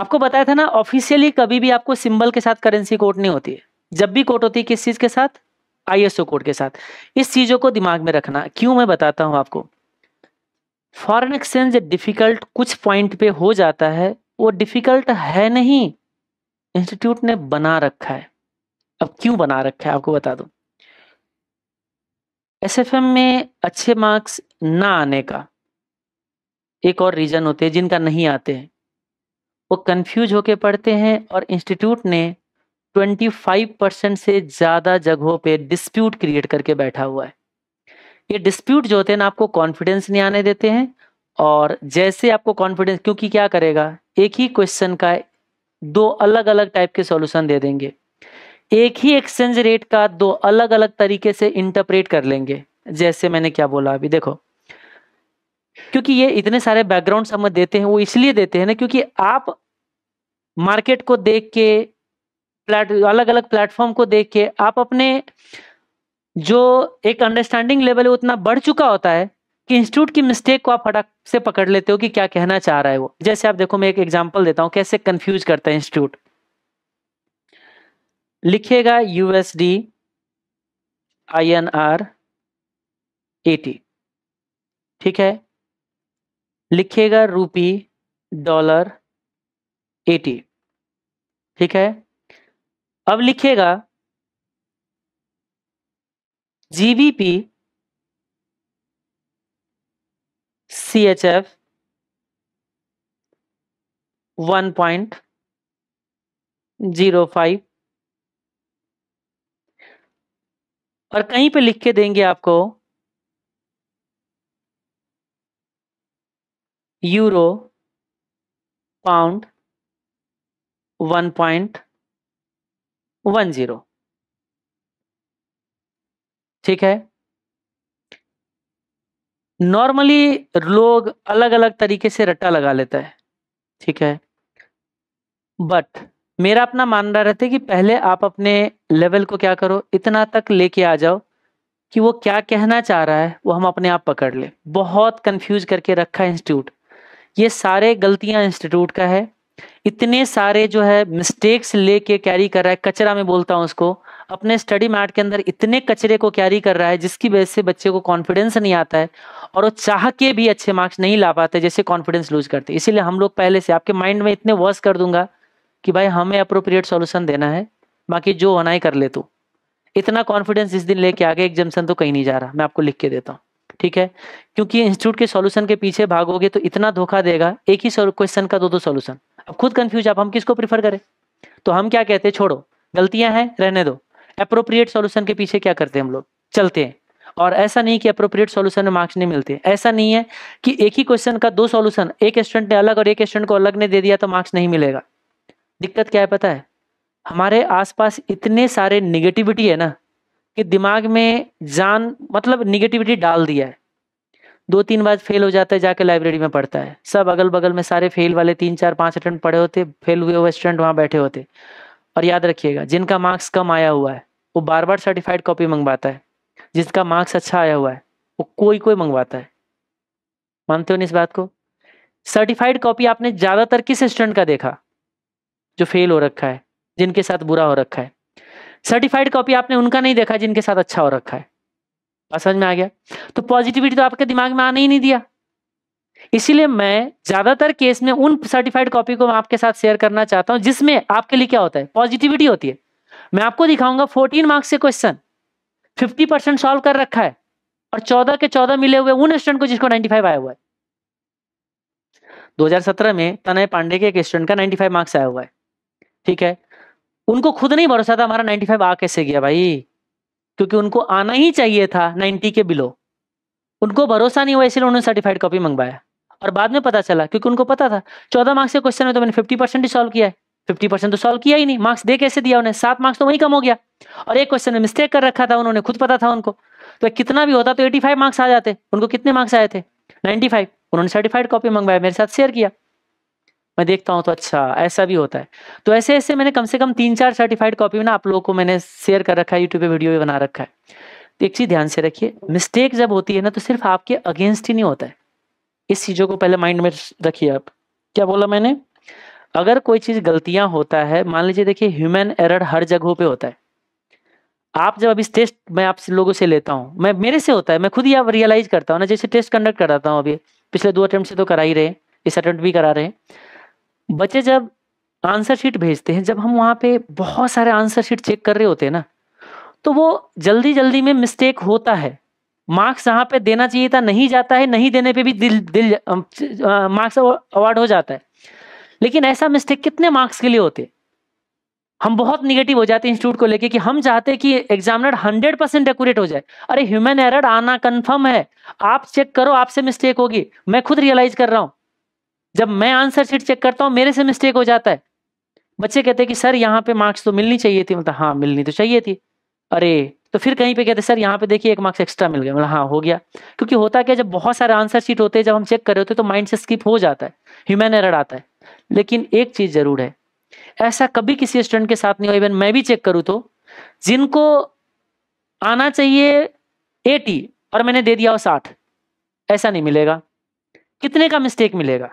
आपको बताया था ना ऑफिशियली कभी भी आपको सिंबल के साथ करेंसी कोट नहीं होती है जब भी कोट होती है किस चीज के साथ आईएसओ कोड के साथ इस चीजों को दिमाग में रखना क्यों मैं बताता हूं आपको फॉरेन एक्सचेंज डिफिकल्ट कुछ पॉइंट पे हो जाता है वो डिफिकल्ट है नहीं इंस्टीट्यूट ने बना रखा है अब क्यों बना रखा है आपको बता दो एम में अच्छे मार्क्स ना आने का एक और रीजन होते हैं जिनका नहीं आते हैं वो कंफ्यूज होके पढ़ते हैं और इंस्टीट्यूट ने 25 परसेंट से ज़्यादा जगहों पे डिस्प्यूट क्रिएट करके बैठा हुआ है ये डिस्प्यूट जो होते हैं ना आपको कॉन्फिडेंस नहीं आने देते हैं और जैसे आपको कॉन्फिडेंस क्योंकि क्या करेगा एक ही क्वेश्चन का दो अलग अलग टाइप के सॉल्यूशन दे देंगे एक ही एक्सचेंज रेट का दो अलग अलग तरीके से इंटरप्रेट कर लेंगे जैसे मैंने क्या बोला अभी देखो क्योंकि ये इतने सारे बैकग्राउंड हमें देते हैं वो इसलिए देते हैं ना क्योंकि आप मार्केट को देख के प्लेट अलग अलग प्लेटफॉर्म को देख के आप अपने जो एक अंडरस्टैंडिंग लेवल है उतना बढ़ चुका होता है कि इंस्टीट्यूट की मिस्टेक को आप फटाक से पकड़ लेते हो कि क्या कहना चाह रहा है वो जैसे आप देखो मैं एक एग्जांपल देता हूं कैसे कंफ्यूज करता है इंस्टीट्यूट लिखेगा USD I N R T ठीक है लिखिएगा रूपी डॉलर एटी ठीक है अब लिखिएगा GBP C H F one point zero five और कहीं पे लिख के देंगे आपको euro pound one point one zero ठीक है नॉर्मली लोग अलग अलग तरीके से रट्टा लगा लेता है ठीक है बट मेरा अपना मानना रहता है कि पहले आप अपने लेवल को क्या करो इतना तक लेके आ जाओ कि वो क्या कहना चाह रहा है वो हम अपने आप पकड़ ले बहुत कंफ्यूज करके रखा है इंस्टीट्यूट ये सारे गलतियां इंस्टीट्यूट का है इतने सारे जो है मिस्टेक्स लेके कैरी कर रहा है कचरा में बोलता हूँ उसको अपने स्टडी मैट के अंदर इतने कचरे को कैरी कर रहा है जिसकी वजह से बच्चे को कॉन्फिडेंस नहीं आता है और वो चाह के भी अच्छे मार्क्स नहीं ला पाते जैसे कॉन्फिडेंस लूज करते इसीलिए हम लोग पहले से आपके माइंड में इतने वर्स कर दूंगा कि भाई हमें अप्रोप्रिएट सोल्यूशन देना है बाकी जो होना ही कर ले तो इतना कॉन्फिडेंस इस दिन लेके आगे एग्जामेशन तो कहीं नहीं जा रहा मैं आपको लिख के देता हूँ ठीक है क्योंकि इंस्टीट्यूट के सॉल्यूशन के पीछे भागोगे तो इतना धोखा देगा एक ही क्वेश्चन का दो दो सॉल्यूशन अब खुद कंफ्यूज आप हम किसको प्रीफर करें तो हम क्या कहते हैं छोड़ो गलतियां हैं रहने दो अप्रोप्रिएट सॉल्यूशन के पीछे क्या करते हैं हम लोग चलते हैं और ऐसा नहीं कि अप्रोप्रिएट सॉल्यूशन में मार्क्स नहीं मिलते ऐसा नहीं है कि एक ही क्वेश्चन का दो सॉल्यूशन एक स्टूडेंट ने अलग और एक स्टूडेंट को अलग ने दे दिया तो मार्क्स नहीं मिलेगा दिक्कत क्या है पता है हमारे आसपास इतने सारे निगेटिविटी है ना कि दिमाग में जान मतलब निगेटिविटी डाल दिया है दो तीन बार फेल हो जाता है जाके लाइब्रेरी में पढ़ता है सब अगल बगल में सारे फेल वाले तीन चार पांच अटेंड पढ़े होते फेल हुए हुए स्टूडेंट वहां बैठे होते और याद रखिएगा जिनका मार्क्स कम आया हुआ है वो बार बार सर्टिफाइड कॉपी मंगवाता है जिसका मार्क्स अच्छा आया हुआ है वो कोई कोई मंगवाता है मानते हो इस बात को सर्टिफाइड कॉपी आपने ज़्यादातर किस स्टूडेंट का देखा जो फेल हो रखा है जिनके साथ बुरा हो रखा है सर्टिफाइड कॉपी आपने उनका नहीं देखा जिनके साथ अच्छा हो रखा है बात समझ में आ गया तो पॉजिटिविटी तो आपके दिमाग में आने ही नहीं दिया इसीलिए मैं ज्यादातर केस में उन सर्टिफाइड कॉपी को मैं आपके साथ शेयर करना चाहता हूं जिसमें आपके लिए क्या होता है पॉजिटिविटी होती है मैं आपको दिखाऊंगा 14 मार्क्स के क्वेश्चन 50 परसेंट सॉल्व कर रखा है और 14 के 14 मिले हुए उन स्टूडेंट को जिसको 95 आया हुआ है 2017 में तनय पांडे के एक स्टूडेंट का नाइन्टी मार्क्स आया हुआ है ठीक है उनको खुद नहीं भरोसा था हमारा 95 आ कैसे गया भाई क्योंकि उनको आना ही चाहिए था 90 के बिलो उनको भरोसा नहीं हुआ इसलिए उन्होंने सर्टिफाइड कॉपी मंगवाया और बाद में पता चला क्योंकि उनको पता था चौदह मार्क्स के क्वेश्चन है तो मैंने फिफ्टी परसेंट ही सॉल्व किया है फिफ्टी परसेंट तो सॉल्व किया ही नहीं मार्क्स दे कैसे दिया उन्हें सात मार्क्स तो वहीं कम हो गया और एक क्वेश्चन में मिस्टेक कर रखा था उन्होंने खुद पता था उनको तो कितना भी होता तो एटी मार्क्स आ जाते उनको कितने मार्क्स आए थे नाइन्टी उन्होंने सर्टिफाइड कॉपी मंगवाया मेरे साथ शेयर किया मैं देखता हूँ तो अच्छा ऐसा भी होता है तो ऐसे ऐसे मैंने कम से कम तीन चार सर्टिफाइड कॉपी में ना आप लोगों को मैंने शेयर कर रखा है यूट्यूब पे वीडियो भी बना रखा है तो एक चीज़ ध्यान से रखिए मिस्टेक जब होती है ना तो सिर्फ आपके अगेंस्ट ही नहीं होता है इस चीज़ों को पहले माइंड में रखिए आप क्या बोला मैंने अगर कोई चीज़ गलतियाँ होता है मान लीजिए देखिए ह्यूमन एरर हर जगहों पर होता है आप जब अभी टेस्ट मैं आपसे लोगों से लेता हूँ मैं मेरे से होता है मैं खुद ही आप रियलाइज करता हूँ ना जैसे टेस्ट कंडक्ट कराता हूँ अभी पिछले दो अटैम्प्ट से तो करा ही रहे इस अटैम्प्ट भी करा रहे हैं बच्चे जब आंसर शीट भेजते हैं जब हम वहाँ पे बहुत सारे आंसर शीट चेक कर रहे होते हैं ना तो वो जल्दी जल्दी में मिस्टेक होता है मार्क्स जहाँ पे देना चाहिए था नहीं जाता है नहीं देने पे भी दिल दिल मार्क्स अवार्ड हो जाता है लेकिन ऐसा मिस्टेक कितने मार्क्स के लिए होते हम बहुत निगेटिव हो जाते हैं इंस्टीट्यूट को लेके कि हम चाहते हैं कि एग्जामिनर हंड्रेड परसेंट एकट हो जाए अरे ह्यूमन एरर आना कंफर्म है आप चेक करो आपसे मिस्टेक होगी मैं खुद रियलाइज कर रहा हूँ जब मैं आंसर शीट चेक करता हूँ मेरे से मिस्टेक हो जाता है बच्चे कहते हैं कि सर यहाँ पे मार्क्स तो मिलनी चाहिए थी मतलब हाँ मिलनी तो चाहिए थी अरे तो फिर कहीं पे कहते सर यहाँ पे देखिए एक मार्क्स एक्स्ट्रा मिल गया मतलब हाँ हो गया क्योंकि होता क्या जब बहुत सारे आंसर शीट होते हैं जब हम चेक कर रहे होते तो माइंड से स्किप हो जाता है ह्यूमन एरर आता है लेकिन एक चीज़ ज़रूर है ऐसा कभी किसी स्टूडेंट के साथ नहीं हो इवन मैं भी चेक करूँ तो जिनको आना चाहिए एटी और मैंने दे दिया हो साठ ऐसा नहीं मिलेगा कितने का मिस्टेक मिलेगा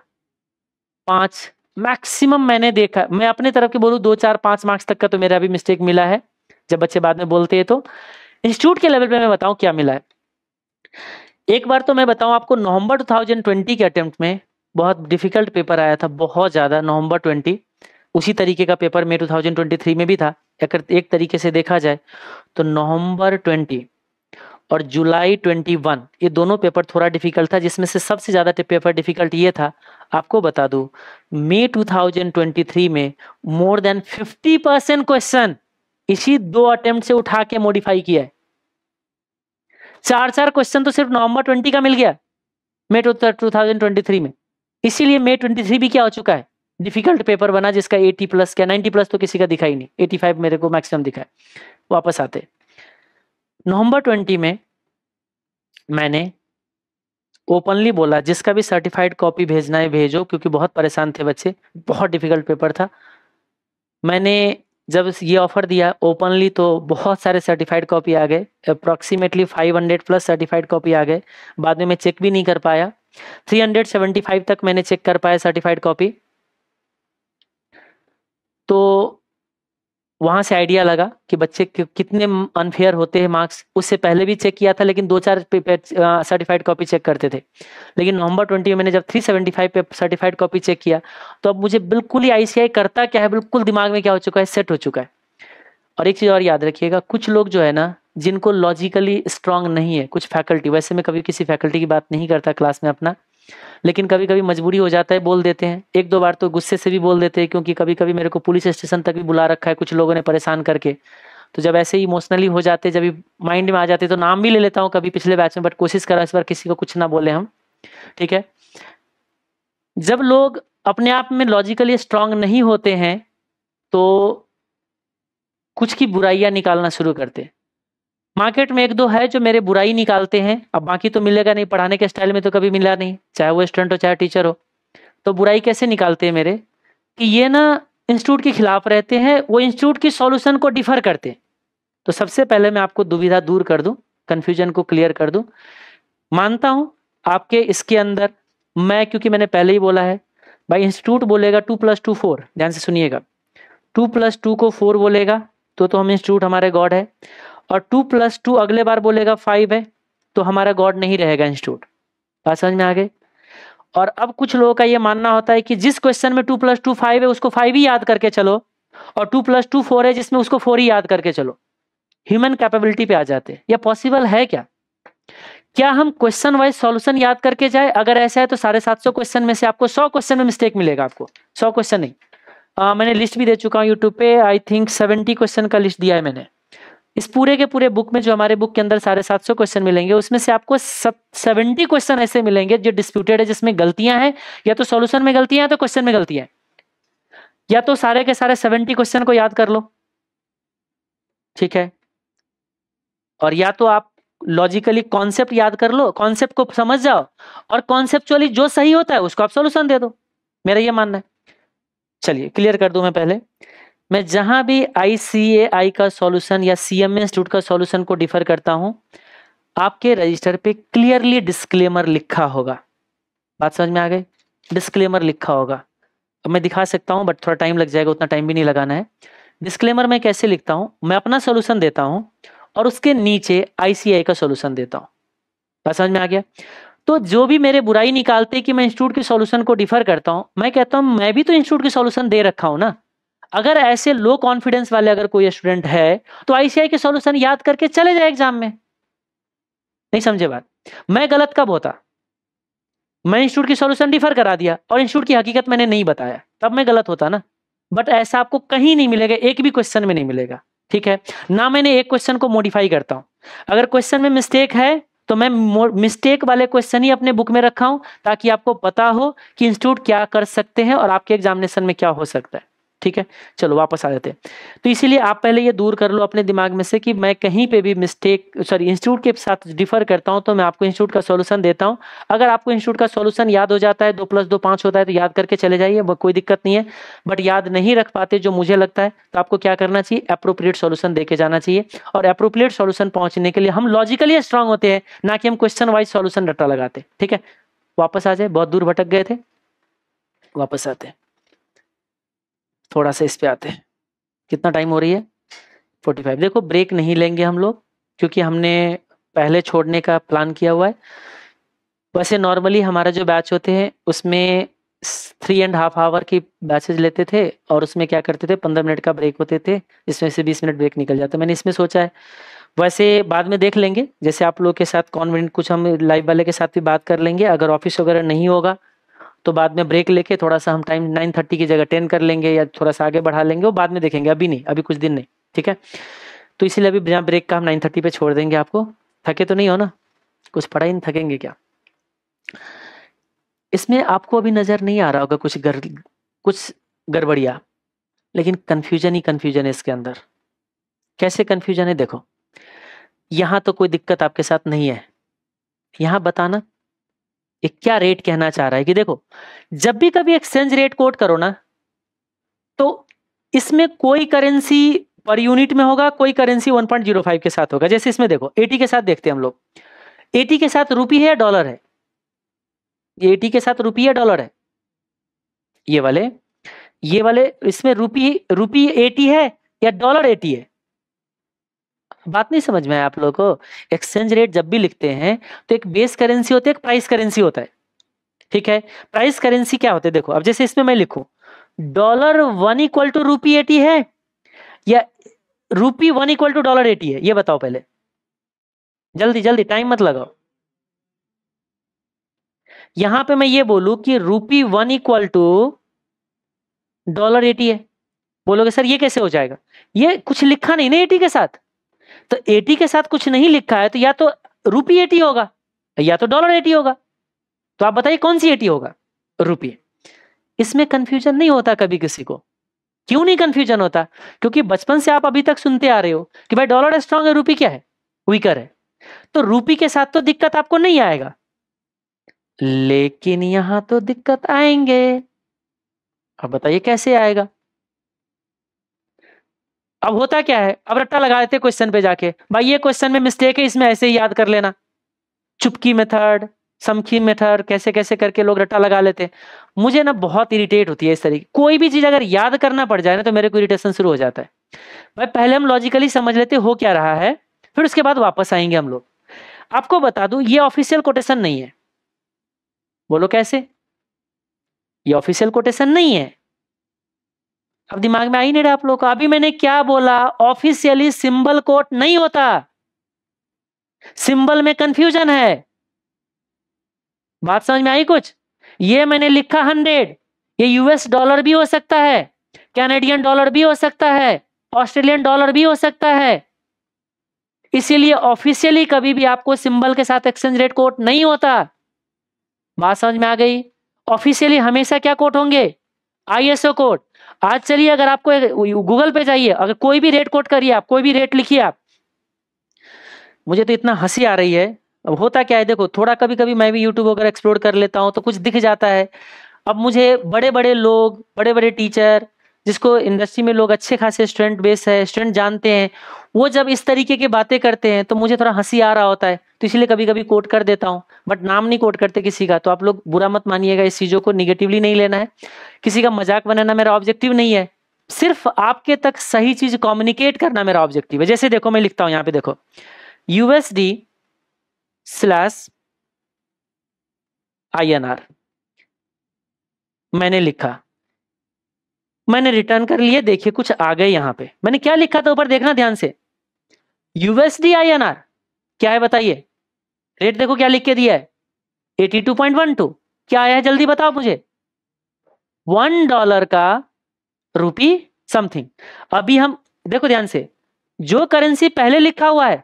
पांच मैक्सिमम मैंने देखा मैं अपने तरफ के बोलू दो चार पांच मार्क्स तक का तो मेरा भी मिस्टेक मिला है जब बच्चे बाद में बोलते हैं तो इंस्टीट्यूट के लेवल पे मैं बताऊं क्या मिला है एक बार तो मैं बताऊं आपको नवंबर 2020 के अटेम्प्ट में बहुत डिफिकल्ट पेपर आया था बहुत ज़्यादा नवंबर 20 उसी तरीके का पेपर मे 2023 में भी था अगर एक तरीके से देखा जाए तो नवंबर ट्वेंटी और जुलाई 21 ये दोनों पेपर थोड़ा डिफिकल्ट था जिसमें से सबसे ज़्यादा पेपर डिफिकल्ट ये था आपको बता थाउजेंड मई 2023 में मोर देन 50 परसेंट क्वेश्चन इसी दो अटेम्प्ट से उठा के मॉडिफाई किया है चार चार क्वेश्चन तो सिर्फ नवंबर 20 का मिल गया मई टू थाउजेंड में इसीलिए मई थ्री भी क्या हो चुका है डिफिकल्ट पेपर बना जिसका एटी प्लस क्या 90 प्लस तो किसी का दिखाई नहीं नहीं फाइव मेरे को मैक्सिमम दिखा वापस आते हैं नवंबर 20 में मैंने ओपनली बोला जिसका भी सर्टिफाइड कॉपी भेजना है भेजो क्योंकि बहुत परेशान थे बच्चे बहुत डिफिकल्ट पेपर था मैंने जब ये ऑफर दिया ओपनली तो बहुत सारे सर्टिफाइड कॉपी आ गए अप्रॉक्सीमेटली 500 प्लस सर्टिफाइड कॉपी आ गए बाद में मैं चेक भी नहीं कर पाया 375 तक मैंने चेक कर पाया सर्टिफाइड कॉपी तो वहां से आइडिया लगा कि बच्चे कितने अनफेयर होते हैं मार्क्स उससे पहले भी चेक किया था लेकिन दो चार सर्टिफाइड कॉपी चेक करते थे लेकिन नवंबर ट्वेंटी में मैंने जब थ्री सेवेंटी फाइव पे सर्टिफाइड कॉपी चेक किया तो अब मुझे बिल्कुल ही आईसीआई करता क्या है बिल्कुल दिमाग में क्या हो चुका है सेट हो चुका है और एक चीज़ और याद रखिएगा कुछ लोग जो है ना जिनको लॉजिकली स्ट्रांग नहीं है कुछ फैकल्टी वैसे मैं कभी किसी फैकल्टी की बात नहीं करता क्लास में अपना लेकिन कभी कभी मजबूरी हो जाता है बोल देते हैं एक दो बार तो गुस्से से भी बोल देते हैं क्योंकि कभी कभी मेरे को पुलिस स्टेशन तक भी बुला रखा है कुछ लोगों ने परेशान करके तो जब ऐसे ही इमोशनली हो जाते जब माइंड में आ जाते तो नाम भी ले लेता हूँ कभी पिछले बैच में बट कोशिश करा इस बार किसी को कुछ ना बोले हम ठीक है जब लोग अपने आप में लॉजिकली स्ट्रांग नहीं होते हैं तो कुछ की बुराइयां निकालना शुरू करते मार्केट में एक दो है जो मेरे बुराई निकालते हैं अब बाकी तो मिलेगा नहीं पढ़ाने के स्टाइल में तो कभी मिला नहीं चाहे वो स्टूडेंट हो चाहे टीचर हो तो बुराई कैसे निकालते हैं मेरे कि ये ना इंस्टीट्यूट के खिलाफ रहते हैं वो इंस्टीट्यूट की सॉल्यूशन को डिफर करते हैं तो सबसे पहले मैं आपको दुविधा दूर कर दूं कन्फ्यूजन को क्लियर कर दूं मानता हूं आपके इसके अंदर मैं क्योंकि मैंने पहले ही बोला है भाई इंस्टीट्यूट बोलेगा टू प्लस टू फोर ध्यान से सुनिएगा टू प्लस टू को फोर बोलेगा तो तो हम इंस्टीट्यूट हमारे गॉड है और टू प्लस टू अगले बार बोलेगा फाइव है तो हमारा गॉड नहीं रहेगा इंस्टीट्यूट बात समझ में आ गए और अब कुछ लोगों का ये मानना होता है कि जिस क्वेश्चन में टू प्लस टू फाइव है उसको फाइव ही याद करके चलो और टू प्लस टू फोर है जिसमें उसको फोर ही याद करके चलो ह्यूमन कैपेबिलिटी पे आ जाते हैं यह पॉसिबल है क्या क्या हम क्वेश्चन वाइज सॉल्यूशन याद करके जाए अगर ऐसा है तो साढ़े सात सौ क्वेश्चन में से आपको सौ क्वेश्चन में मिस्टेक मिलेगा आपको सौ क्वेश्चन नहीं आ, मैंने लिस्ट भी दे चुका हूँ यूट्यूब पे आई थिंक सेवेंटी क्वेश्चन का लिस्ट दिया है मैंने इस पूरे के पूरे बुक में जो हमारे बुक के अंदर साढ़े सात सौ क्वेश्चन मिलेंगे उसमें से आपको सेवेंटी क्वेश्चन ऐसे मिलेंगे जो डिस्प्यूटेड है जिसमें गलतियां हैं या तो सॉल्यूशन में गलतियां हैं तो क्वेश्चन में गलतियां या तो सारे के सारे सेवेंटी क्वेश्चन को याद कर लो ठीक है और या तो आप लॉजिकली कॉन्सेप्ट याद कर लो कॉन्सेप्ट को समझ जाओ और कॉन्सेप्चुअली जो सही होता है उसको आप सोल्यूशन दे दो मेरा ये मानना है चलिए क्लियर कर दू मैं पहले मैं जहां भी आई का सॉल्यूशन या सी एम इंस्टीट्यूट का सॉल्यूशन को डिफर करता हूं आपके रजिस्टर पे क्लियरली डिस्क्लेमर लिखा होगा बात समझ में आ गई डिस्क्लेमर लिखा होगा अब मैं दिखा सकता हूं बट थोड़ा टाइम लग जाएगा उतना टाइम भी नहीं लगाना है डिस्क्लेमर मैं कैसे लिखता हूं मैं अपना सोल्यूशन देता हूं और उसके नीचे आईसीआई का सोल्यूशन देता हूं बात समझ में आ गया तो जो भी मेरे बुराई निकालते कि मैं इंस्टीट्यूट के सोल्यूशन को डिफर करता हूँ मैं कहता हूँ मैं भी तो इंस्टीट्यूट के सोल्यूशन दे रखा हूँ ना अगर ऐसे लो कॉन्फिडेंस वाले अगर कोई स्टूडेंट है तो आईसीआई के सॉल्यूशन याद करके चले जाए एग्जाम में नहीं समझे बात मैं गलत कब होता मैं इंस्टीट्यूट की सॉल्यूशन डिफर करा दिया और इंस्टीट्यूट की हकीकत मैंने नहीं बताया तब मैं गलत होता ना बट ऐसा आपको कहीं नहीं मिलेगा एक भी क्वेश्चन में नहीं मिलेगा ठीक है ना मैंने एक क्वेश्चन को मॉडिफाई करता हूं अगर क्वेश्चन में मिस्टेक है तो मैं मिस्टेक वाले क्वेश्चन ही अपने बुक में रखा हूं ताकि आपको पता हो कि इंस्टीट्यूट क्या कर सकते हैं और आपके एग्जामिनेशन में क्या हो सकता है ठीक है चलो वापस आ जाते हैं तो इसीलिए आप पहले ये दूर कर लो अपने दिमाग में से कि मैं कहीं पे भी मिस्टेक सॉरी इंस्टीट्यूट के साथ डिफर करता हूं तो मैं आपको इंस्टीट्यूट का सोल्यूशन देता हूं अगर आपको इंस्टीट्यूट का सोल्यूशन याद हो जाता है दो प्लस दो पांच होता है तो याद करके चले जाइए कोई दिक्कत नहीं है बट याद नहीं रख पाते जो मुझे लगता है तो आपको क्या करना चाहिए अप्रोप्रिएट सोल्यूशन दे के जाना चाहिए और अप्रोप्रिएट सोल्यूशन पहुंचने के लिए हम लॉजिकली स्ट्रांग होते हैं ना कि हम क्वेश्चन वाइज सोल्यूशन रट्टा लगाते ठीक है वापस आ जाए बहुत दूर भटक गए थे वापस आते हैं थोड़ा सा इस पे आते हैं कितना टाइम हो रही है फाइव देखो ब्रेक नहीं लेंगे हम लोग क्योंकि हमने पहले छोड़ने का प्लान किया हुआ है वैसे नॉर्मली हमारा जो बैच होते हैं उसमें थ्री एंड हाफ आवर की बैचेज लेते थे और उसमें क्या करते थे पंद्रह मिनट का ब्रेक होते थे इसमें से बीस मिनट ब्रेक निकल जाता मैंने इसमें सोचा है वैसे बाद में देख लेंगे जैसे आप लोगों के साथ कॉन्वेंट कुछ हम लाइव वाले के साथ भी बात कर लेंगे अगर ऑफिस वगैरह नहीं होगा तो बाद में ब्रेक लेके थोड़ा सा हम टाइम नाइन थर्टी की जगह टेन कर लेंगे या थोड़ा सा आगे बढ़ा लेंगे वो बाद में देखेंगे अभी नहीं अभी कुछ दिन नहीं ठीक है तो इसीलिए अभी बिना ब्रेक का हम नाइन थर्टी पे छोड़ देंगे आपको थके तो नहीं हो ना कुछ पढ़ा ही नहीं थकेंगे क्या इसमें आपको अभी नज़र नहीं आ रहा होगा कुछ गर कुछ गड़बड़िया लेकिन कन्फ्यूजन ही कन्फ्यूजन है इसके अंदर कैसे कन्फ्यूजन है देखो यहाँ तो कोई दिक्कत आपके साथ नहीं है यहाँ बताना ये क्या रेट कहना चाह रहा है कि देखो जब भी कभी एक्सचेंज रेट कोट करो ना तो इसमें कोई करेंसी पर यूनिट में होगा कोई करेंसी 1.05 के साथ होगा जैसे इसमें देखो एटी के साथ देखते हैं हम लोग एटी के साथ रुपी है या डॉलर है ये एटी के साथ रुपी या डॉलर है ये वाले ये वाले इसमें रुपी रुपी एटी है या डॉलर एटी है बात नहीं समझ में आया आप लोगों को एक्सचेंज रेट जब भी लिखते हैं तो एक बेस करेंसी होती है एक प्राइस करेंसी होता है ठीक है प्राइस करेंसी क्या होते है देखो अब जैसे इसमें मैं लिखू dollar one equal to rupee eighty है या rupee one equal to dollar eighty है ये बताओ पहले जल्दी जल्दी टाइम मत लगाओ यहां पे मैं ये बोलू कि rupee one equal to dollar eighty है बोलोगे सर ये कैसे हो जाएगा ये कुछ लिखा नहीं ना एटी के साथ तो एटी के साथ कुछ नहीं लिखा है तो या तो रूपी एटी होगा या तो डॉलर एटी होगा तो आप बताइए कौन सी एटी होगा रूपी इसमें कंफ्यूजन नहीं होता कभी किसी को क्यों नहीं कंफ्यूजन होता क्योंकि बचपन से आप अभी तक सुनते आ रहे हो कि भाई डॉलर स्ट्रांग है रूपी क्या है वीकर है तो रूपी के साथ तो दिक्कत आपको नहीं आएगा लेकिन यहां तो दिक्कत आएंगे अब बताइए कैसे आएगा अब होता क्या है अब रट्टा लगा देते क्वेश्चन पे जाके भाई ये क्वेश्चन में मिस्टेक है इसमें ऐसे ही याद कर लेना चुपकी मेथड समखी मेथड कैसे कैसे करके लोग रट्टा लगा लेते मुझे ना बहुत इरिटेट होती है इस तरीके कोई भी चीज़ अगर याद करना पड़ जाए ना तो मेरे को इरिटेशन शुरू हो जाता है भाई पहले हम लॉजिकली समझ लेते हो क्या रहा है फिर उसके बाद वापस आएंगे हम लोग आपको बता दू ये ऑफिशियल कोटेशन नहीं है बोलो कैसे ये ऑफिशियल कोटेशन नहीं है अब दिमाग में आ ही नहीं रहा आप लोग को अभी मैंने क्या बोला ऑफिशियली सिंबल कोट नहीं होता सिंबल में कंफ्यूजन है बात समझ में आई कुछ ये मैंने लिखा हंड्रेड ये यूएस डॉलर भी हो सकता है कैनेडियन डॉलर भी हो सकता है ऑस्ट्रेलियन डॉलर भी हो सकता है इसीलिए ऑफिशियली कभी भी आपको सिंबल के साथ एक्सचेंज रेट कोट नहीं होता बात समझ में आ गई ऑफिशियली हमेशा क्या कोट होंगे आईएसओ कोड आज चलिए अगर आपको गूगल पे जाइए अगर कोई भी रेट कोट करिए आप कोई भी रेट लिखिए आप मुझे तो इतना हंसी आ रही है अब होता क्या है देखो थोड़ा कभी कभी मैं भी यूट्यूब वगैरह एक्सप्लोर कर लेता हूँ तो कुछ दिख जाता है अब मुझे बड़े बड़े लोग बड़े बड़े टीचर जिसको इंडस्ट्री में लोग अच्छे खासे स्टूडेंट बेस है स्टूडेंट जानते हैं वो जब इस तरीके की बातें करते हैं तो मुझे थोड़ा हंसी आ रहा होता है तो इसलिए कभी कभी कोट कर देता हूं बट नाम नहीं कोट करते किसी का तो आप लोग बुरा मत मानिएगा इस चीज़ों को निगेटिवली नहीं लेना है किसी का मजाक बनाना मेरा ऑब्जेक्टिव नहीं है सिर्फ आपके तक सही चीज़ कम्युनिकेट करना मेरा ऑब्जेक्टिव है जैसे देखो मैं लिखता हूं यहां पे देखो यूएसडी स्लैश आई मैंने लिखा मैंने रिटर्न कर लिए देखिए कुछ आ गए यहां पे मैंने क्या लिखा था ऊपर देखना ध्यान से यूएसडी आई एन आर क्या है बताइए रेट देखो क्या लिख के दिया है eighty two point one two क्या आया है जल्दी बताओ मुझे वन डॉलर का रूपी समथिंग अभी हम देखो ध्यान से जो करेंसी पहले लिखा हुआ है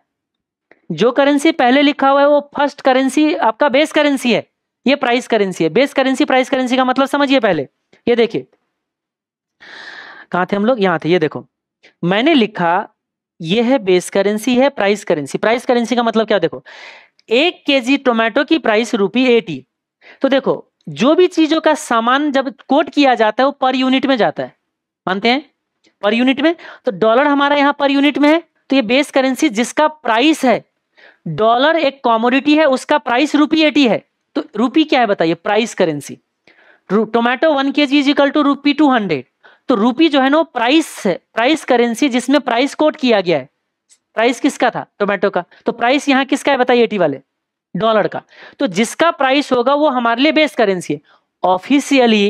जो करेंसी पहले लिखा हुआ है वो फर्स्ट करेंसी आपका बेस करेंसी है ये प्राइस करेंसी है बेस करेंसी प्राइस करेंसी का मतलब समझिए पहले ये देखिए कहा थे हम लोग यहां थे ये देखो मैंने लिखा ये है बेस करेंसी है प्राइस करेंसी प्राइस करेंसी का मतलब क्या देखो एक केजी टोमेटो की प्राइस रुपी एटी तो देखो जो भी चीजों का सामान जब कोट किया जाता है वो पर यूनिट में जाता है मानते हैं पर यूनिट में तो डॉलर हमारा यहां पर यूनिट में है तो ये बेस करेंसी जिसका प्राइस है डॉलर एक कॉमोडिटी है उसका प्राइस रुपी एटी है तो रूपी क्या है बताइए price currency tomato one K G is equal to rupee two hundred तो रूपी जो है ना प्राइस है प्राइस करेंसी जिसमें प्राइस कोट किया गया है प्राइस किसका था टोमेटो का तो प्राइस यहाँ किसका है बताइए एटी वाले डॉलर का तो जिसका प्राइस होगा वो हमारे लिए बेस करेंसी है ऑफिशियली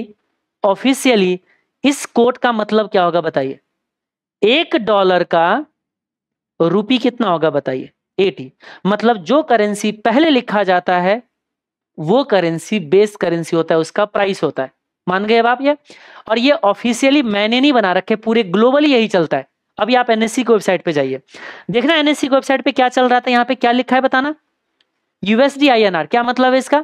ऑफिशियली इस कोट का मतलब क्या होगा बताइए एक डॉलर का रूपी कितना होगा बताइए एटी मतलब जो करेंसी पहले लिखा जाता है वो करेंसी बेस करेंसी होता है उसका प्राइस होता है मान गए अब आप ये और ये ऑफिशियली मैंने नहीं बना रखे पूरे ग्लोबली यही चलता है अभी आप एनएससी की वेबसाइट पे जाइए देखना एनएससी की वेबसाइट पे क्या चल रहा था यहाँ पे क्या लिखा है बताना यूएसडी आईएनआर क्या मतलब है इसका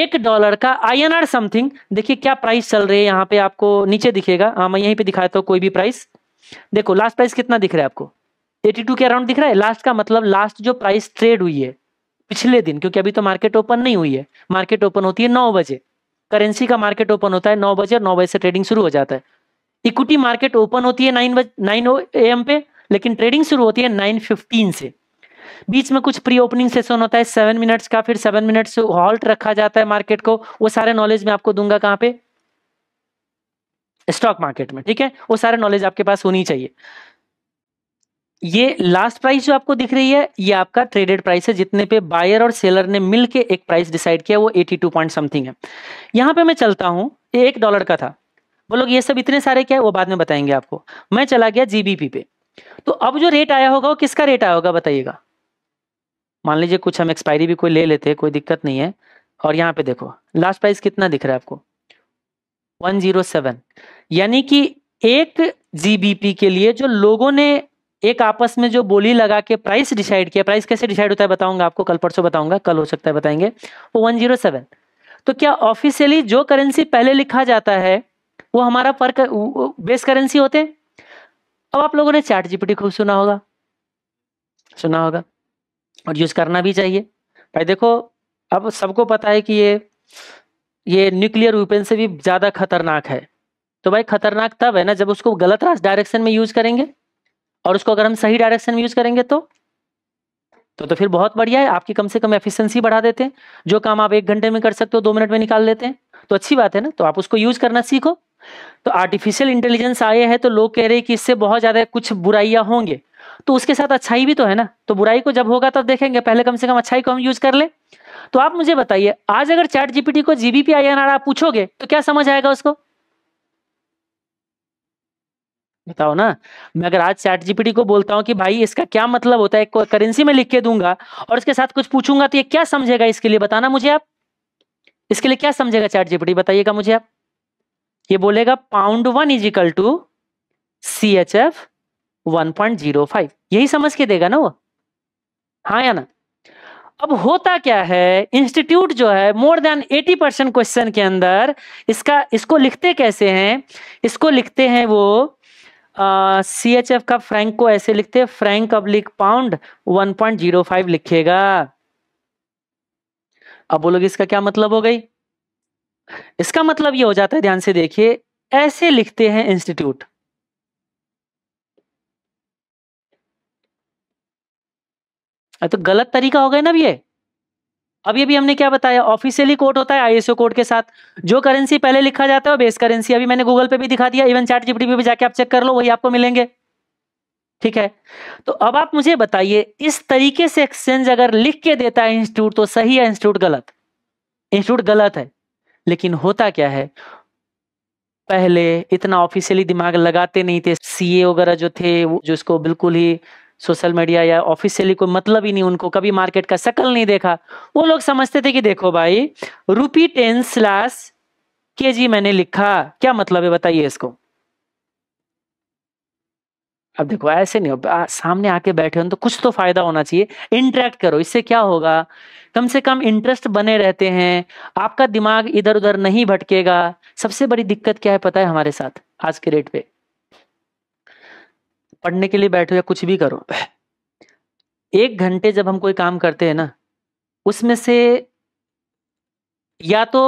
एक डॉलर का आईएनआर समथिंग देखिए क्या प्राइस चल रही है यहाँ पे आपको नीचे दिखेगा हाँ मैं यहीं पे दिखाया था कोई भी प्राइस देखो लास्ट प्राइस कितना दिख रहा है आपको 82 के अराउंड दिख रहा है लास्ट का मतलब लास्ट जो प्राइस ट्रेड हुई है पिछले दिन क्योंकि अभी तो मार्केट ओपन नहीं हुई है मार्केट ओपन होती है नौ बजे करेंसी का मार्केट ओपन होता है नौ बजे और नौ बजे से ट्रेडिंग शुरू हो जाता है इक्विटी मार्केट ओपन होती है नाइन बज नाइन एम पे लेकिन ट्रेडिंग शुरू होती है नाइन फिफ्टीन से बीच में कुछ प्री ओपनिंग सेशन होता है सेवन मिनट्स का फिर सेवन मिनट्स से हॉल्ट रखा जाता है मार्केट को वो सारे नॉलेज मैं आपको दूंगा कहाँ पे स्टॉक मार्केट में ठीक है वो सारे नॉलेज आपके पास होनी चाहिए ये लास्ट प्राइस जो आपको दिख रही है ये आपका ट्रेडेड प्राइस है जितने पे बायर और सेलर ने मिलके एक प्राइस डिसाइड किया वो 82 पॉइंट समथिंग है यहाँ पे मैं चलता हूँ एक डॉलर का था वो लोग ये सब इतने सारे क्या है वो बाद में बताएंगे आपको मैं चला गया जीबीपी पे तो अब जो रेट आया होगा वो किसका रेट आया होगा बताइएगा मान लीजिए कुछ हम एक्सपायरी भी कोई ले लेते हैं कोई दिक्कत नहीं है और यहाँ पे देखो लास्ट प्राइस कितना दिख रहा है आपको वन यानी कि एक जीबीपी के लिए जो लोगों ने एक आपस में जो बोली लगा के प्राइस डिसाइड किया प्राइस कैसे डिसाइड होता है बताऊंगा आपको कल परसों बताऊंगा कल हो सकता है बताएंगे वो वन जीरो सेवन तो क्या ऑफिशियली जो करेंसी पहले लिखा जाता है वो हमारा पर बेस करेंसी होते हैं अब आप लोगों ने चैट जीपीटी खूब सुना होगा सुना होगा और यूज करना भी चाहिए भाई देखो अब सबको पता है कि ये ये न्यूक्लियर वेपन से भी ज्यादा खतरनाक है तो भाई खतरनाक तब है ना जब उसको गलत डायरेक्शन में यूज करेंगे और उसको अगर हम सही डायरेक्शन में यूज करेंगे तो तो तो फिर बहुत बढ़िया है आपकी कम से कम एफिशिएंसी बढ़ा देते हैं जो काम आप एक घंटे में कर सकते हो दो मिनट में निकाल लेते हैं तो अच्छी बात है ना तो आप उसको यूज करना सीखो तो आर्टिफिशियल इंटेलिजेंस आए हैं तो लोग कह रहे हैं कि इससे बहुत ज्यादा कुछ बुराइयां होंगे तो उसके साथ अच्छाई भी तो है ना तो बुराई को जब होगा तब देखेंगे पहले कम से कम अच्छाई को हम यूज कर ले तो आप मुझे बताइए आज अगर चैट जीपीटी को जीबीपी आई आप पूछोगे तो क्या समझ आएगा उसको बताओ ना मैं अगर आज चैट जीपीटी को बोलता हूँ कि भाई इसका क्या मतलब होता है करेंसी में लिख के दूंगा और इसके साथ कुछ पूछूंगा तो ये क्या समझेगा इसके लिए बताना मुझे आप इसके लिए क्या समझेगा चैट जीपीटी बताइएगा मुझे आप ये बोलेगा pound one is equal to C H F one point zero five यही समझ के देगा ना वो हाँ या ना अब होता क्या है इंस्टीट्यूट जो है मोर देन 80 परसेंट क्वेश्चन के अंदर इसका इसको लिखते कैसे हैं इसको लिखते हैं वो सी एच एफ का फ्रैंक को ऐसे लिखते हैं फ्रैंक अब लिख पाउंड 1.05 लिखिएगा अब बोलोगे इसका क्या मतलब हो गई इसका मतलब ये हो जाता है ध्यान से देखिए ऐसे लिखते हैं इंस्टीट्यूट तो गलत तरीका हो गया ना अब ये अभी अभी हमने क्या बताया ऑफिशियली कोड होता है आईएसओ कोड के साथ जो करेंसी पहले लिखा जाता है बेस करेंसी अभी मैंने गूगल पे भी दिखा दिया इवन चैट जीपीटी पे भी जाके आप चेक कर लो वही आपको मिलेंगे ठीक है तो अब आप मुझे बताइए इस तरीके से एक्सचेंज अगर लिख के देता है इंस्टीट्यूट तो सही है इंस्टीट्यूट गलत इंस्टीट्यूट गलत है लेकिन होता क्या है पहले इतना ऑफिशियली दिमाग लगाते नहीं थे सीए वगैरह जो थे वो जो इसको बिल्कुल ही सोशल मीडिया या ऑफिशियली कोई मतलब ही नहीं उनको कभी मार्केट का शकल नहीं देखा वो लोग समझते थे कि देखो भाई रूपी टेन स्लैश के जी मैंने लिखा क्या मतलब है बताइए इसको अब देखो ऐसे नहीं हो सामने आके बैठे हो तो कुछ तो फायदा होना चाहिए इंटरेक्ट करो इससे क्या होगा कम से कम इंटरेस्ट बने रहते हैं आपका दिमाग इधर उधर नहीं भटकेगा सबसे बड़ी दिक्कत क्या है पता है हमारे साथ आज के डेट पे पढ़ने के लिए बैठो या कुछ भी करो एक घंटे जब हम कोई काम करते हैं ना उसमें से या तो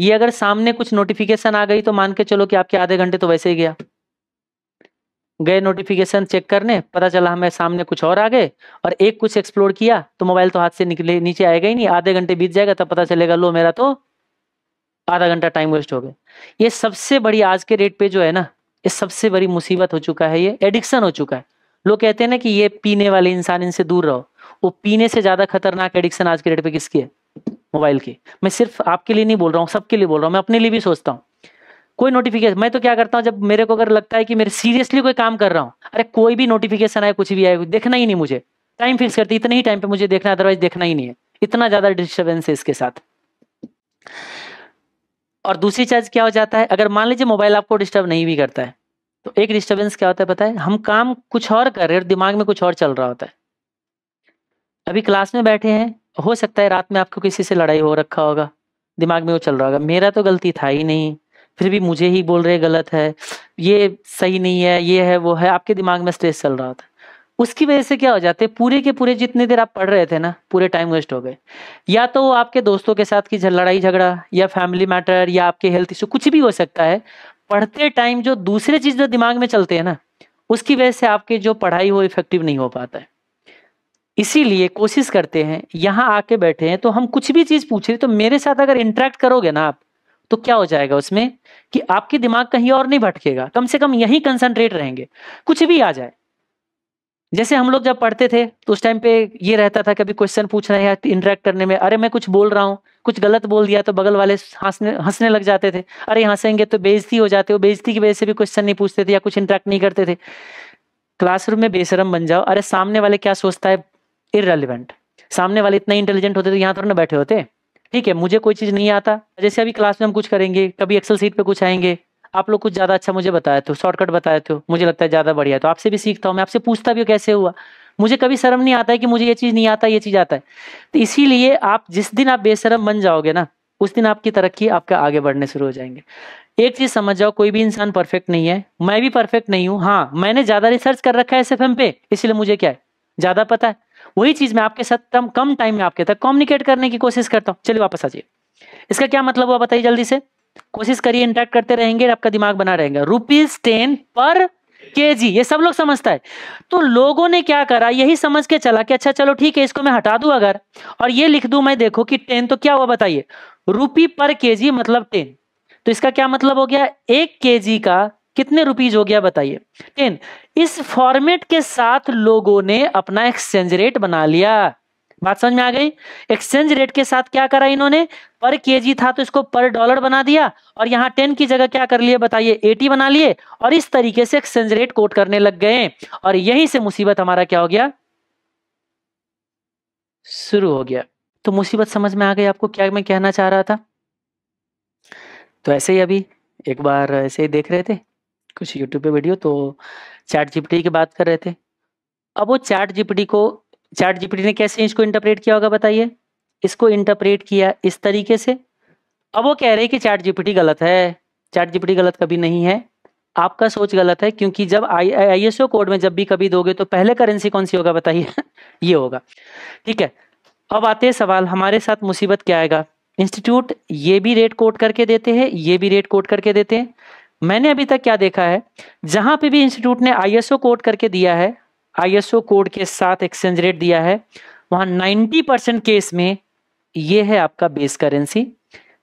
ये अगर सामने कुछ नोटिफिकेशन आ गई तो मान के चलो कि आपके आधे घंटे तो वैसे ही गया गए नोटिफिकेशन चेक करने पता चला हमें सामने कुछ और आ गए और एक कुछ एक्सप्लोर किया तो मोबाइल तो हाथ से निकले नीचे आएगा ही नहीं आधे घंटे बीत जाएगा तब पता चलेगा लो मेरा तो आधा घंटा टाइम वेस्ट हो गया ये सबसे बड़ी आज के रेट पे जो है ना ये सबसे बड़ी मुसीबत हो चुका है ये एडिक्शन हो चुका है लोग कहते हैं ना कि ये पीने वाले इंसान इनसे दूर रहो वो पीने से ज़्यादा खतरनाक एडिक्शन आज के डेट पे किसकी है मोबाइल की मैं सिर्फ आपके लिए नहीं बोल रहा हूँ सबके लिए बोल रहा हूँ मैं अपने लिए भी सोचता हूँ कोई नोटिफिकेशन मैं तो क्या करता हूँ जब मेरे को अगर लगता है कि मेरे सीरियसली कोई काम कर रहा हूँ अरे कोई भी नोटिफिकेशन आए कुछ भी आए देखना ही नहीं मुझे टाइम फिक्स करती इतने ही टाइम पे मुझे देखना अदरवाइज देखना ही नहीं है इतना ज़्यादा डिस्टर्बेंस है इसके साथ और दूसरी चार्ज क्या हो जाता है अगर मान लीजिए मोबाइल आपको डिस्टर्ब नहीं भी करता है तो एक डिस्टर्बेंस क्या होता है पता है हम काम कुछ और कर रहे हैं और दिमाग में कुछ और चल रहा होता है अभी क्लास में बैठे हैं हो सकता है रात में आपको किसी से लड़ाई हो रखा होगा दिमाग में वो चल रहा होगा मेरा तो गलती था ही नहीं फिर भी मुझे ही बोल रहे गलत है ये सही नहीं है ये है वो है आपके दिमाग में स्ट्रेस चल रहा होता है उसकी वजह से क्या हो जाते हैं पूरे के पूरे जितने देर आप पढ़ रहे थे ना पूरे टाइम वेस्ट हो गए या तो आपके दोस्तों के साथ की लड़ाई झगड़ा या फैमिली मैटर या आपके हेल्थ इश्यू कुछ भी हो सकता है पढ़ते टाइम जो दूसरे चीज जो दिमाग में चलते हैं ना उसकी वजह से आपके जो पढ़ाई वो इफेक्टिव नहीं हो पाता है इसीलिए कोशिश करते हैं यहाँ आके बैठे हैं तो हम कुछ भी चीज़ पूछ रहे तो मेरे साथ अगर इंटरेक्ट करोगे ना आप तो क्या हो जाएगा उसमें कि आपके दिमाग कहीं और नहीं भटकेगा कम से कम यही कंसंट्रेट रहेंगे कुछ भी आ जाए जैसे हम लोग जब पढ़ते थे तो उस टाइम पे ये रहता था कभी क्वेश्चन पूछना या इंटरेक्ट करने में अरे मैं कुछ बोल रहा हूँ कुछ गलत बोल दिया तो बगल वाले हंसने हंसने लग जाते थे अरे हंसेंगे तो बेइज्जती हो जाते हो बेइज्जती की वजह से भी क्वेश्चन नहीं पूछते थे या कुछ इंटरेक्ट नहीं करते थे क्लासरूम में बेशरम बन जाओ अरे सामने वाले क्या सोचता है इरेलीवेंट सामने वाले इतना इंटेलिजेंट होते तो यहाँ थोड़ा ना बैठे होते ठीक है मुझे कोई चीज़ नहीं आता जैसे अभी क्लास में हम कुछ करेंगे कभी एक्सेल सीट पे कुछ आएंगे आप लोग कुछ ज़्यादा अच्छा मुझे बताए थे शॉर्टकट बताए थे मुझे लगता है ज़्यादा बढ़िया तो आपसे भी सीखता हूँ मैं आपसे पूछता भी कैसे हुआ मुझे कभी शर्म नहीं आता है कि मुझे ये चीज़ नहीं आता ये चीज़ आता है तो इसीलिए आप जिस दिन आप बेशरम बन जाओगे ना उस दिन आपकी तरक्की आपके आगे बढ़ने शुरू हो जाएंगे एक चीज़ समझ जाओ कोई भी इंसान परफेक्ट नहीं है मैं भी परफेक्ट नहीं हूँ हाँ मैंने ज़्यादा रिसर्च कर रखा है एस पे इसलिए मुझे क्या है ज़्यादा पता है वही चीज़ मैं आपके साथ कम टाइम में आपके तक कम्युनिकेट करने की कोशिश करता हूँ चलिए वापस आ जाइए इसका क्या मतलब हुआ बताइए जल्दी से कोशिश करिए इंटरेक्ट करते रहेंगे आपका दिमाग बना रहेगा रुपीज टेन पर के जी ये सब लोग समझता है तो लोगों ने क्या करा यही समझ के चला कि अच्छा चलो ठीक है इसको मैं हटा दूं अगर और ये लिख दूं मैं देखो कि टेन तो क्या हुआ बताइए रुपी पर के जी मतलब टेन तो इसका क्या मतलब हो गया एक के जी का कितने रुपीज हो गया बताइए टेन इस फॉर्मेट के साथ लोगों ने अपना एक्सचेंज रेट बना लिया बात समझ में आ गई एक्सचेंज रेट के साथ क्या करा इन्होंने पर केजी था तो इसको पर डॉलर बना दिया और यहाँ टेन की जगह क्या कर लिए बताइए एटी बना लिए और इस तरीके से एक्सचेंज रेट कोट करने लग गए और यहीं से मुसीबत हमारा क्या हो गया शुरू हो गया तो मुसीबत समझ में आ गई आपको क्या मैं कहना चाह रहा था तो ऐसे ही अभी एक बार ऐसे ही देख रहे थे कुछ यूट्यूब पे वीडियो तो चैट जीपीटी की बात कर रहे थे अब वो चैट जीपीटी को चार्ट जीपीटी ने कैसे इसको इंटरप्रेट किया होगा बताइए इसको इंटरप्रेट किया इस तरीके से अब वो कह रहे हैं कि चार्ट जीपीटी गलत है चार्ट जीपीटी गलत कभी नहीं है आपका सोच गलत है क्योंकि जब आई आई कोड में जब भी कभी दोगे तो पहले करेंसी कौन सी होगा बताइए ये होगा ठीक है अब आते हैं सवाल हमारे साथ मुसीबत क्या आएगा इंस्टीट्यूट ये भी रेट कोट करके देते हैं ये भी रेट कोट करके देते हैं मैंने अभी तक क्या देखा है जहां पे भी इंस्टीट्यूट ने आईएसओ कोट करके दिया है आईएसओ कोड के साथ एक्सचेंज रेट दिया है वहां 90 परसेंट केस में ये है आपका बेस करेंसी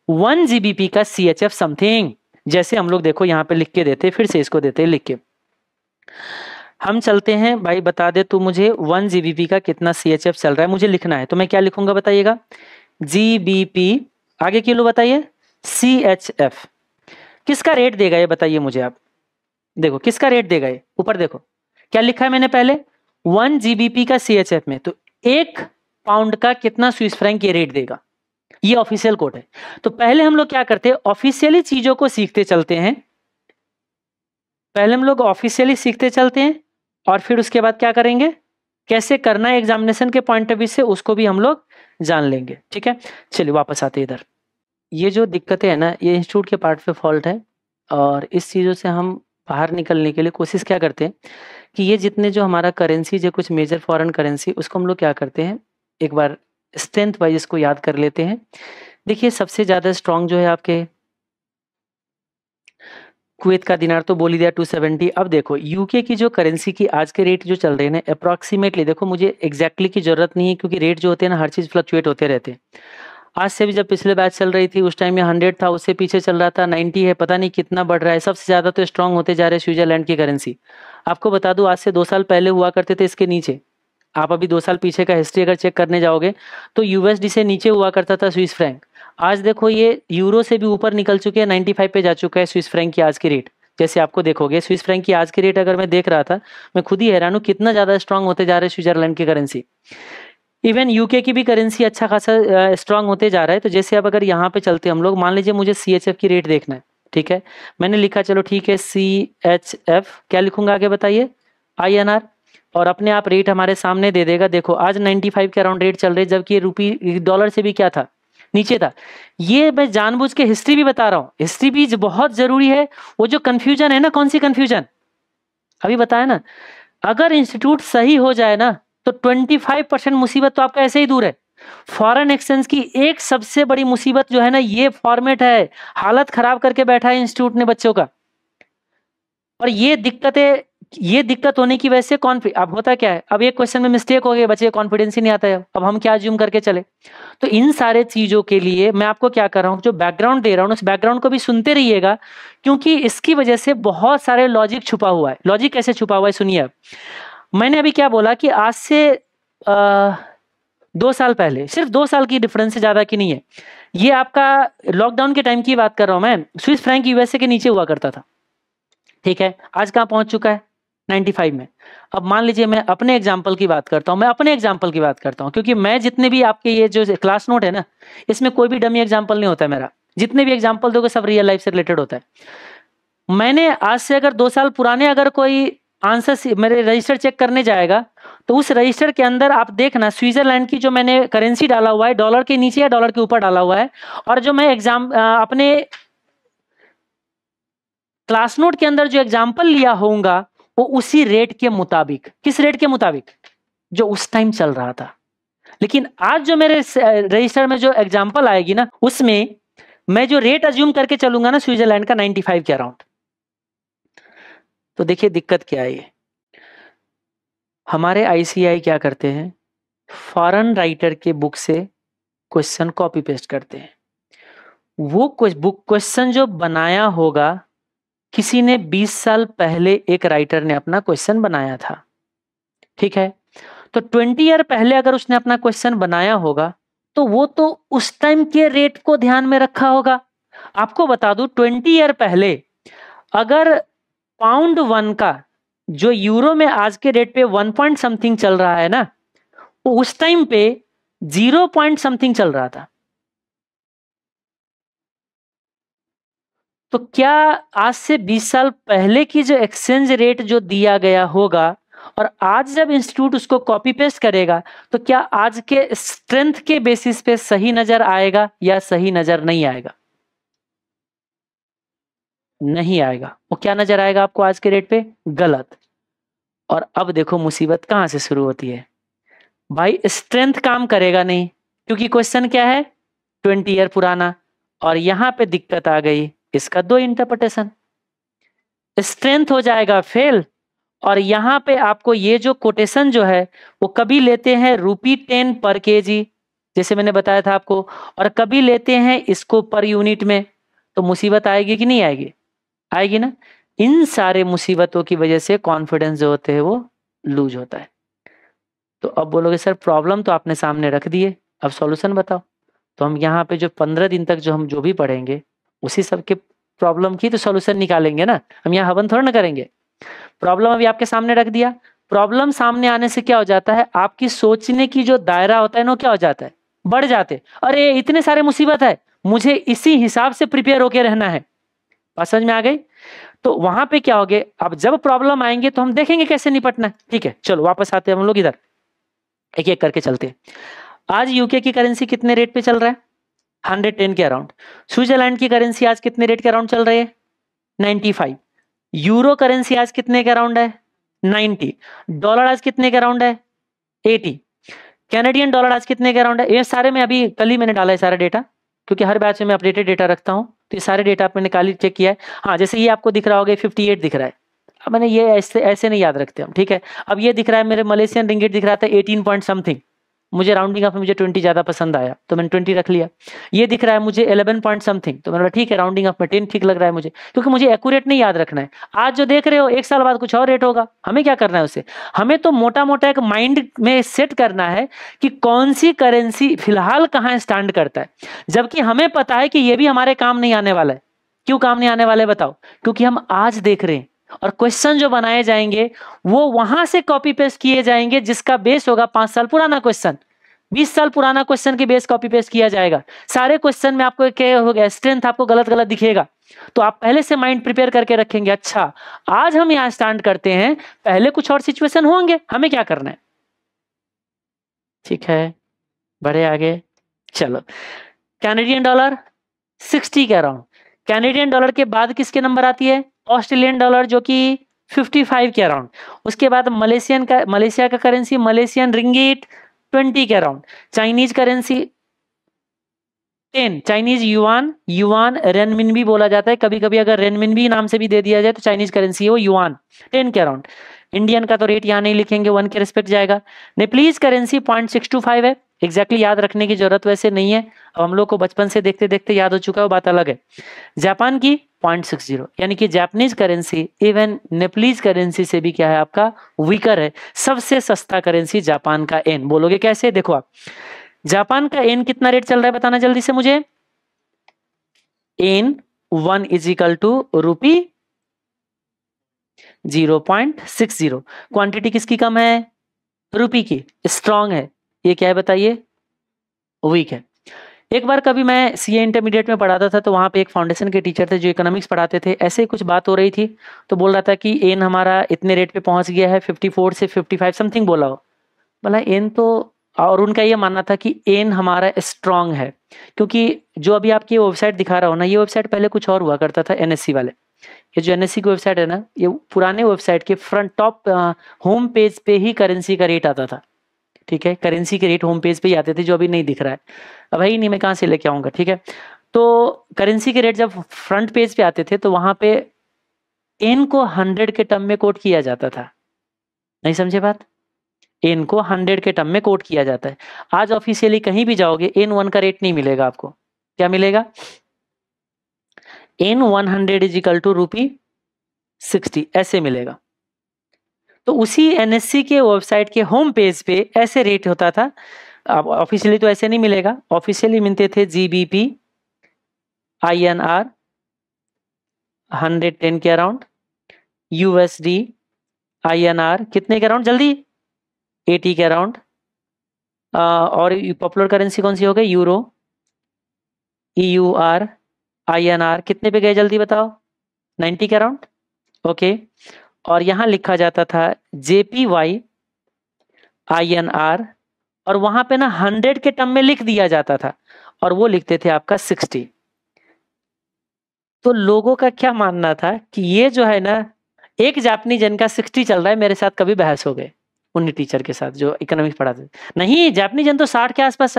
वन जीबीपी का सी एच एफ समथिंग जैसे हम लोग देखो यहाँ पे लिख के देते फिर से इसको देते लिख के हम चलते हैं भाई बता दे तू मुझे वन जीबीपी का कितना सी एच एफ चल रहा है मुझे लिखना है तो मैं क्या लिखूंगा बताइएगा जीबीपी आगे किलो बताइए सी एच एफ किसका रेट देगा ये बताइए मुझे आप देखो किसका रेट देगा ये ऊपर देखो क्या लिखा है मैंने पहले वन जीबीपी का सी में तो एक पाउंड का कितना स्विस फ्रैंक ये रेट देगा ये ऑफिशियल कोड है तो पहले हम लोग क्या करते हैं ऑफिशियली चीजों को सीखते चलते हैं पहले हम लोग ऑफिशियली सीखते चलते हैं और फिर उसके बाद क्या करेंगे कैसे करना है एग्जामिनेशन के पॉइंट ऑफ व्यू से उसको भी हम लोग जान लेंगे ठीक है चलिए वापस आते इधर ये जो दिक्कतें हैं ना ये इंस्टीट्यूट के पार्ट पे फॉल्ट है और इस चीज़ों से हम बाहर निकलने के लिए कोशिश क्या करते हैं कि ये जितने जो हमारा करेंसी जो कुछ मेजर फॉरेन करेंसी उसको हम लोग क्या करते हैं एक बार स्ट्रेंथ वाइज इसको याद कर लेते हैं देखिए सबसे ज़्यादा स्ट्रांग जो है आपके कुवैत का दिनार तो बोली दिया 270 अब देखो यूके की जो करेंसी की आज के रेट जो चल रहे हैं अप्रोक्सीमेटली देखो मुझे एग्जैक्टली exactly की जरूरत नहीं है क्योंकि रेट जो होते हैं ना हर चीज़ फ्लक्चुएट होते रहते हैं आज से भी जब पिछले बैच चल रही थी उस टाइम में हंड्रेड था उससे पीछे चल रहा था नाइन्टी है पता नहीं कितना बढ़ रहा है सबसे ज़्यादा तो स्ट्रांग होते जा रहे हैं स्विट्जरलैंड की करेंसी आपको बता दू आज से दो साल पहले हुआ करते थे इसके नीचे आप अभी दो साल पीछे का हिस्ट्री अगर चेक करने जाओगे तो यूएसडी से नीचे हुआ करता था स्विस फ्रैंक आज देखो ये यूरो से भी ऊपर निकल चुके हैं नाइन्टी फाइव पे जा चुका है स्विस फ्रैंक की आज की रेट जैसे आपको देखोगे स्विस फ्रैंक की आज की रेट अगर मैं देख रहा था मैं खुद ही हैरान हूँ कितना ज़्यादा स्ट्रांग होते जा रहे हैं स्विट्जरलैंड की करेंसी इवन यूके की भी करेंसी अच्छा खासा स्ट्रांग होते जा रहा है तो जैसे अब अगर यहाँ पे चलते हम लोग मान लीजिए मुझे सी की रेट देखना है ठीक है मैंने लिखा चलो ठीक है सी एच एफ क्या लिखूंगा आगे बताइए आई एन आर और अपने आप रेट हमारे सामने दे देगा देखो आज 95 के अराउंड रेट चल रहे जबकि रुपी डॉलर से भी क्या था नीचे था ये मैं जानबूझ के हिस्ट्री भी बता रहा हूँ हिस्ट्री भी बहुत जरूरी है वो जो कन्फ्यूजन है ना कौन सी कन्फ्यूजन अभी बताया ना अगर इंस्टीट्यूट सही हो जाए ना तो 25 परसेंट मुसीबत तो आपका ऐसे ही दूर है फॉरेन एक्सचेंज की एक सबसे बड़ी मुसीबत जो है ना ये फॉर्मेट है हालत खराब करके बैठा है इंस्टीट्यूट ने बच्चों का और ये दिक्कतें ये दिक्कत होने की वजह से कॉन्फिड अब होता क्या है अब एक क्वेश्चन में मिस्टेक हो गई बच्चे कॉन्फिडेंस ही नहीं आता है अब हम क्या ज्यूम करके चले तो इन सारे चीज़ों के लिए मैं आपको क्या कर रहा हूँ जो बैकग्राउंड दे रहा हूँ उस बैकग्राउंड को भी सुनते रहिएगा क्योंकि इसकी वजह से बहुत सारे लॉजिक छुपा हुआ है लॉजिक कैसे छुपा हुआ है सुनिए मैंने अभी क्या बोला कि आज से आ, दो साल पहले सिर्फ दो साल की डिफरेंस से ज़्यादा की नहीं है ये आपका लॉकडाउन के टाइम की बात कर रहा हूं मैं स्विस फ्रैंक यूएसए के नीचे हुआ करता था ठीक है आज कहाँ पहुंच चुका है 95 में अब मान लीजिए मैं अपने एग्जाम्पल की बात करता हूँ मैं अपने एग्जाम्पल की बात करता हूँ क्योंकि मैं जितने भी आपके ये जो क्लास नोट है ना इसमें कोई भी डमी एग्जाम्पल नहीं होता है मेरा जितने भी एग्जाम्पल दोगे सब रियल लाइफ से रिलेटेड होता है मैंने आज से अगर दो साल पुराने अगर कोई आंसर मेरे रजिस्टर चेक करने जाएगा तो उस रजिस्टर के अंदर आप देखना स्विट्जरलैंड की जो मैंने करेंसी डाला हुआ है डॉलर के नीचे या डॉलर के ऊपर डाला हुआ है और जो मैं एग्जाम अपने क्लास नोट के अंदर जो एग्जाम्पल लिया होगा वो उसी रेट के मुताबिक किस रेट के मुताबिक जो उस टाइम चल रहा था लेकिन आज जो मेरे रजिस्टर में जो एग्जाम्पल आएगी ना उसमें मैं जो रेट अज्यूम करके चलूंगा ना स्विट्जरलैंड का 95 के अराउंड तो देखिए दिक्कत क्या है हमारे आईसीआई क्या करते हैं फॉरेन राइटर के बुक से क्वेश्चन कॉपी पेस्ट करते हैं वो बुक क्वेश्चन जो बनाया होगा किसी ने 20 साल पहले एक राइटर ने अपना क्वेश्चन बनाया था ठीक है तो 20 ईयर पहले अगर उसने अपना क्वेश्चन बनाया होगा तो वो तो उस टाइम के रेट को ध्यान में रखा होगा आपको बता दूं 20 ईयर पहले अगर पाउंड वन का जो यूरो में आज के रेट पे वन पॉइंट समथिंग चल रहा है ना उस टाइम पे जीरो पॉइंट समथिंग चल रहा था तो क्या आज से 20 साल पहले की जो एक्सचेंज रेट जो दिया गया होगा और आज जब इंस्टीट्यूट उसको कॉपी पेस्ट करेगा तो क्या आज के स्ट्रेंथ के बेसिस पे सही नजर आएगा या सही नजर नहीं आएगा नहीं आएगा वो क्या नजर आएगा आपको आज के डेट पे गलत और अब देखो मुसीबत कहां से शुरू होती है भाई स्ट्रेंथ काम करेगा नहीं क्योंकि क्वेश्चन क्या है ट्वेंटी ईयर पुराना और यहाँ पे दिक्कत आ गई इसका दो इंटरप्रटेशन स्ट्रेंथ हो जाएगा फेल और यहां पे आपको ये जो कोटेशन जो है वो कभी लेते हैं रूपी टेन पर के जी जैसे मैंने बताया था आपको और कभी लेते हैं इसको पर यूनिट में तो मुसीबत आएगी कि नहीं आएगी आएगी ना इन सारे मुसीबतों की वजह से कॉन्फिडेंस जो होते हैं वो लूज होता है तो अब बोलोगे सर प्रॉब्लम तो आपने सामने रख दिए अब सॉल्यूशन बताओ तो हम यहाँ पे जो पंद्रह दिन तक जो हम जो भी पढ़ेंगे उसी सब के प्रॉब्लम की तो सॉल्यूशन निकालेंगे ना हम यहाँ हवन थोड़ा ना करेंगे प्रॉब्लम अभी आपके सामने रख दिया प्रॉब्लम सामने आने से क्या हो जाता है आपकी सोचने की जो दायरा होता है ना क्या हो जाता है बढ़ जाते अरे इतने सारे मुसीबत है मुझे इसी हिसाब से प्रिपेयर होके रहना है बात समझ में आ गई तो वहां पे क्या हो गया अब जब प्रॉब्लम आएंगे तो हम देखेंगे कैसे निपटना है ठीक है चलो वापस आते हैं हम लोग इधर एक एक करके चलते हैं आज यूके की करेंसी कितने रेट पे चल रहा है हंड्रेड टेन के अराउंड स्विट्जरलैंड की करेंसी आज कितने रेट के अराउंड चल रही है फाइव यूरो करेंसी आज कितने के अराउंड है नाइनटी डॉलर आज कितने के अराउंड है एटी कैनेडियन डॉलर आज कितने के अराउंड है ये सारे में अभी कल ही मैंने डाला है सारा डेटा क्योंकि हर बैच में मैं अपडेटेड डेटा रखता हूँ तो ये सारे डेटा आपने निकाली चेक किया है हाँ जैसे ये आपको दिख रहा होगा फिफ्टी एट दिख रहा है अब मैंने ये ऐसे ऐसे नहीं याद रखते हम ठीक है अब ये दिख रहा है मेरे मलेशियन रिंगेट दिख रहा था एटीन पॉइंट समथिंग मुझे राउंडिंग अप में मुझे ट्वेंटी ज़्यादा पसंद आया तो मैंने ट्वेंटी रख लिया ये दिख रहा है मुझे इलेवन पॉइंट समथिंग तो मैंने ठीक है राउंडिंग अप में टेन ठीक लग रहा है मुझे क्योंकि मुझे एक्यूरेट नहीं याद रखना है आज जो देख रहे हो एक साल बाद कुछ और रेट होगा हमें क्या करना है उसे हमें तो मोटा मोटा एक माइंड में सेट करना है कि कौन सी करेंसी फिलहाल कहाँ स्टैंड करता है जबकि हमें पता है कि ये भी हमारे काम नहीं आने वाला है क्यों काम नहीं आने वाले बताओ क्योंकि हम आज देख रहे हैं और क्वेश्चन जो बनाए जाएंगे वो वहां से कॉपी पेस्ट किए जाएंगे जिसका बेस होगा पांच साल पुराना क्वेश्चन बीस साल पुराना क्वेश्चन के बेस कॉपी पेस्ट किया जाएगा सारे क्वेश्चन में आपको क्या हो गया स्ट्रेंथ आपको गलत गलत दिखेगा तो आप पहले से माइंड प्रिपेयर करके रखेंगे अच्छा आज हम यहाँ स्टैंड करते हैं पहले कुछ और सिचुएशन होंगे हमें क्या करना है ठीक है बढ़े आगे चलो कैनेडियन डॉलर सिक्सटी के अराउंड कैनेडियन डॉलर के बाद किसके नंबर आती है ऑस्ट्रेलियन डॉलर जो कि 55 के अराउंड उसके बाद मलेशियन का मलेशिया का करेंसी मलेशियन रिंगिट 20 के around Chinese currency 10 Chinese yuan yuan renmin भी बोला जाता है कभी कभी अगर रेनमिन भी नाम से भी दे दिया जाए तो चाइनीज करेंसी है वो युआन 10 के अराउंड इंडियन का तो रेट यहाँ नहीं लिखेंगे वन के रिस्पेक्ट जाएगा Nepalese currency point six two five है एग्जैक्टली exactly याद रखने की जरूरत वैसे नहीं है अब हम लोग को बचपन से देखते देखते याद हो चुका है वो बात अलग है जापान की 0.60 यानी कि Japanese currency even Nepalese currency से भी क्या है आपका वीकर है सबसे सस्ता करेंसी जापान का एन बोलोगे कैसे देखो आप जापान का एन कितना रेट चल रहा है बताना जल्दी से मुझे yen one is equal to rupee zero point six zero quantity किसकी कम है रुपी की स्ट्रांग है ये क्या है बताइए वीक है एक बार कभी मैं सी इंटरमीडिएट में पढ़ाता था तो वहाँ पे एक फाउंडेशन के टीचर थे जो इकोनॉमिक्स पढ़ाते थे ऐसे ही कुछ बात हो रही थी तो बोल रहा था कि एन हमारा इतने रेट पे पहुँच गया है 54 से 55 समथिंग बोला हो बोला एन तो और उनका ये मानना था कि एन हमारा स्ट्रांग है क्योंकि जो अभी आपकी वेबसाइट दिखा रहा हो ना ये वेबसाइट पहले कुछ और हुआ करता था एन वाले ये जो एन की वेबसाइट है ना ये पुराने वेबसाइट के फ्रंट टॉप होम पेज पे ही करेंसी का रेट आता था ठीक है करेंसी के रेट होम पेज पे ही आते थे जो अभी नहीं दिख रहा है अब भाई नहीं मैं कहाँ से लेके आऊँगा ठीक है तो करेंसी के रेट जब फ्रंट पेज पे आते थे तो वहाँ पे एन को हंड्रेड के टर्म में कोट किया जाता था नहीं समझे बात एन को हंड्रेड के टर्म में कोट किया जाता है आज ऑफिशियली कहीं भी जाओगे एन वन का रेट नहीं मिलेगा आपको क्या मिलेगा yen one hundred is equal to rupee sixty ऐसे मिलेगा तो उसी एन के वेबसाइट के होम पेज पे ऐसे रेट होता था अब ऑफिशियली तो ऐसे नहीं मिलेगा ऑफिशियली मिलते थे G B P I N R hundred ten के around D I N R कितने के अराउंड जल्दी एटी के अराउंड और पॉपुलर करेंसी कौन सी हो गई euro E U R I N R कितने पे गए जल्दी बताओ नाइन्टी के अराउंड ओके और यहां लिखा जाता था JP Y I N R और वहां पे ना हंड्रेड के टर्म में लिख दिया जाता था और वो लिखते थे आपका सिक्सटी तो लोगों का क्या मानना था कि ये जो है ना एक जापनी जन का सिक्सटी चल रहा है मेरे साथ कभी बहस हो गए उन्हीं टीचर के साथ जो इकोनॉमिक्स पढ़ाते नहीं जापनी जन तो साठ के आसपास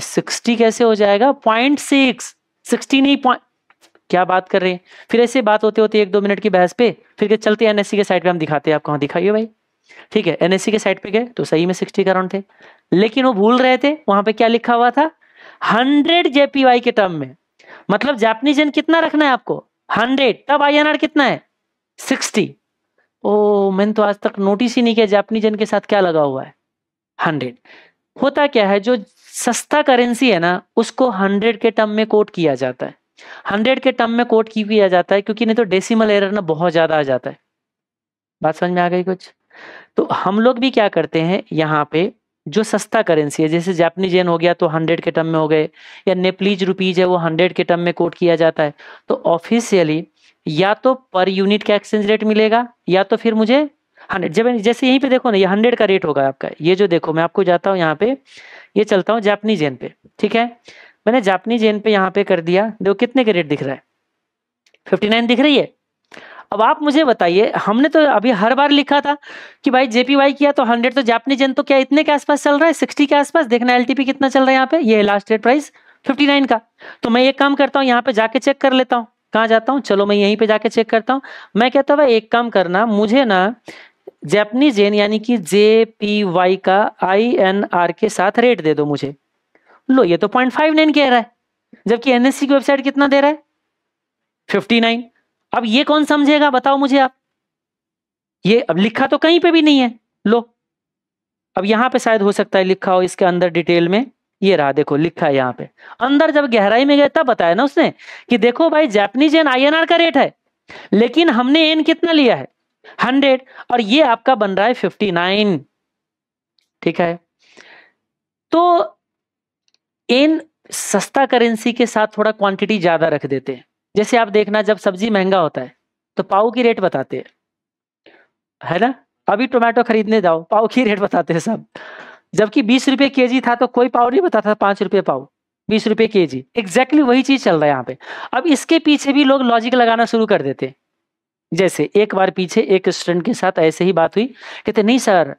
सिक्सटी कैसे हो जाएगा पॉइंट सिक्स सिक्सटी नहीं पॉइंट क्या बात कर रहे हैं फिर ऐसे बात होते होते एक दो मिनट की बहस पे फिर के चलते एन के साइड पे हम दिखाते हैं आप कहाँ दिखाइए भाई ठीक है एन के साइड पे गए तो सही में सिक्सटी का राउंड थे लेकिन वो भूल रहे थे वहां पे क्या लिखा हुआ था हंड्रेड जेपीवाई के टर्म में मतलब जापनीज एन कितना रखना है आपको हंड्रेड तब आई कितना है सिक्सटी ओ मैंने तो आज तक नोटिस ही नहीं किया जापनीज एन के साथ क्या लगा हुआ है हंड्रेड होता क्या है जो सस्ता करेंसी है ना उसको हंड्रेड के टर्म में कोट किया जाता है हंड्रेड के टर्म में कोट क्यों किया जाता है क्योंकि नहीं तो डेसिमल एरर ना बहुत ज़्यादा आ जाता है बात समझ में आ गई कुछ तो हम लोग भी क्या करते हैं यहाँ पे जो सस्ता करेंसी है जैसे जापानीज येन हो गया तो हंड्रेड के टर्म में हो गए या नेपलीज रुपीज है वो हंड्रेड के टर्म में कोट किया जाता है तो ऑफिशियली या तो पर यूनिट का एक्सचेंज रेट मिलेगा या तो फिर मुझे हंड्रेड जब जैसे यहीं पे देखो ना ये हंड्रेड का रेट होगा आपका ये जो देखो मैं आपको जाता हूँ यहाँ पे ये चलता हूँ जापनीज येन पे ठीक है मैंने जापनीज एन पे यहाँ पे कर दिया देखो कितने के रेट दिख रहा है फिफ्टी नाइन दिख रही है अब आप मुझे बताइए हमने तो अभी हर बार लिखा था कि भाई जेपीवाई किया तो हंड्रेड तो जापनीज एन तो क्या इतने के आसपास चल रहा है सिक्सटी के आसपास देखना एल कितना चल रहा है यहाँ पे ये लास्ट रेट प्राइस नाइन का तो मैं एक काम करता हूँ यहाँ पे जाके चेक कर लेता हूँ कहाँ जाता हूँ चलो मैं यहीं पे जाके चेक करता हूँ मैं कहता हूँ भाई एक काम करना मुझे ना जैपनीज जेन यानी कि जे पी वाई का आई एन आर के साथ रेट दे दो मुझे लो ये तो पॉइंट फाइव नाइन कह रहा है जबकि एनएससी की वेबसाइट कितना दे रहा है फिफ्टी नाइन अब ये कौन समझेगा बताओ मुझे आप ये अब लिखा तो कहीं पे भी नहीं है लो अब यहां पे शायद हो सकता है लिखा हो इसके अंदर डिटेल में ये रहा देखो लिखा है यहां पे अंदर जब गहराई में गए तब बताया ना उसने कि देखो भाई जैपनीज एन आई का रेट है लेकिन हमने एन कितना लिया है हंड्रेड और ये आपका बन रहा है फिफ्टी नाइन ठीक है तो इन सस्ता करेंसी के साथ थोड़ा क्वांटिटी ज्यादा रख देते हैं जैसे आप देखना जब सब्जी महंगा होता है तो पाव की रेट बताते हैं है ना अभी टोमेटो खरीदने जाओ पाव की रेट बताते हैं सब जबकि बीस रुपए के जी था तो कोई पाव नहीं बताता पांच रुपए पाव बीस रुपए के जी एग्जैक्टली वही चीज चल रहा है यहाँ पे अब इसके पीछे भी लोग लॉजिक लगाना शुरू कर देते हैं जैसे एक बार पीछे एक स्टूडेंट के साथ ऐसे ही बात हुई कहते नहीं सर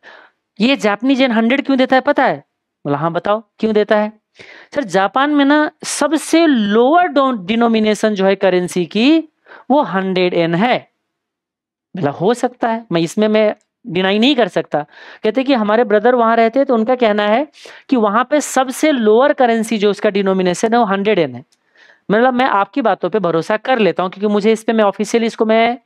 ये जापनीज एन हंड्रेड क्यों देता है पता है बोला हाँ बताओ क्यों देता है सर जापान में ना सबसे लोअर डिनोमिनेशन जो है करेंसी की वो हंड्रेड एन है मतलब हो सकता है मैं इसमें मैं डिनाई नहीं कर सकता कहते कि हमारे ब्रदर वहां रहते हैं तो उनका कहना है कि वहां पे सबसे लोअर करेंसी जो उसका डिनोमिनेशन है वो हंड्रेड एन है मतलब मैं आपकी बातों पे भरोसा कर लेता हूँ क्योंकि मुझे इस पर मैं ऑफिशियली इसको मैं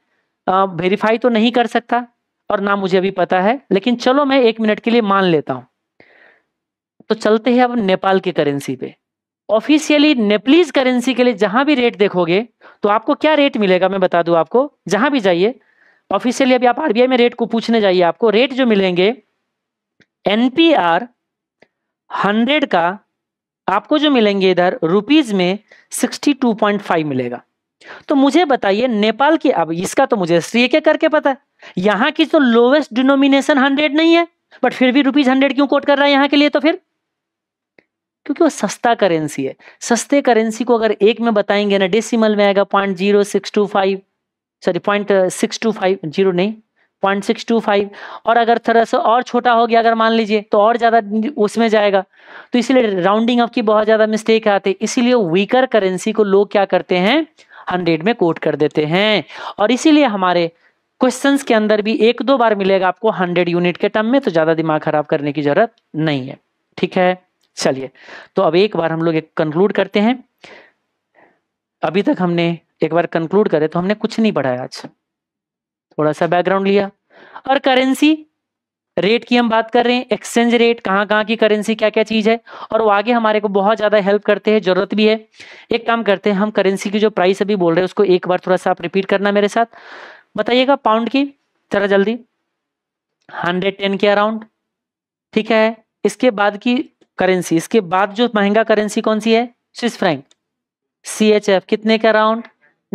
वेरीफाई तो नहीं कर सकता और ना मुझे अभी पता है लेकिन चलो मैं एक मिनट के लिए मान लेता हूँ तो चलते हैं अब नेपाल की करेंसी पे ऑफिशियली नेपलीज करेंसी के लिए जहां भी रेट देखोगे तो आपको क्या रेट मिलेगा मैं बता दूं आपको जहां भी जाइए ऑफिशियली अभी आप आरबीआई में रेट को पूछने जाइए आपको रेट जो मिलेंगे एनपीआर हंड्रेड का आपको जो मिलेंगे इधर रुपीज में सिक्सटी टू पॉइंट फाइव मिलेगा तो मुझे बताइए नेपाल की अब इसका तो मुझे सी के करके पता है यहां की तो लोवेस्ट डिनोमिनेशन हंड्रेड नहीं है बट फिर भी रुपीज हंड्रेड क्यों कोट कर रहा है यहां के लिए तो फिर क्योंकि वो सस्ता करेंसी है सस्ते करेंसी को अगर एक में बताएंगे ना डेसिमल में आएगा point zero six two five sorry point six two five zero नहीं पॉइंट सिक्स टू फाइव और अगर थोड़ा सा और छोटा हो गया अगर मान लीजिए तो और ज़्यादा उसमें जाएगा तो इसीलिए राउंडिंग अप की बहुत ज़्यादा मिस्टेक आते इसीलिए वीकर करेंसी को लोग क्या करते हैं हंड्रेड में कोट कर देते हैं और इसीलिए हमारे क्वेश्चंस के अंदर भी एक दो बार मिलेगा आपको हंड्रेड यूनिट के टर्म में तो ज़्यादा दिमाग खराब करने की ज़रूरत नहीं है ठीक है चलिए तो अब एक बार हम लोग एक कंक्लूड करते हैं अभी तक हमने एक बार कंक्लूड करे तो हमने कुछ नहीं पढ़ाया आज थोड़ा सा बैकग्राउंड लिया और करेंसी रेट की हम बात कर रहे हैं एक्सचेंज रेट कहाँ कहाँ की करेंसी क्या क्या चीज है और वो आगे हमारे को बहुत ज्यादा हेल्प करते हैं जरूरत भी है एक काम करते हैं हम करेंसी की जो प्राइस अभी बोल रहे हैं उसको एक बार थोड़ा सा आप रिपीट करना मेरे साथ बताइएगा पाउंड की जरा जल्दी हंड्रेड टेन के अराउंड ठीक है इसके बाद की करेंसी इसके बाद जो महंगा करेंसी कौन सी है Swiss franc C H F कितने का अराउंड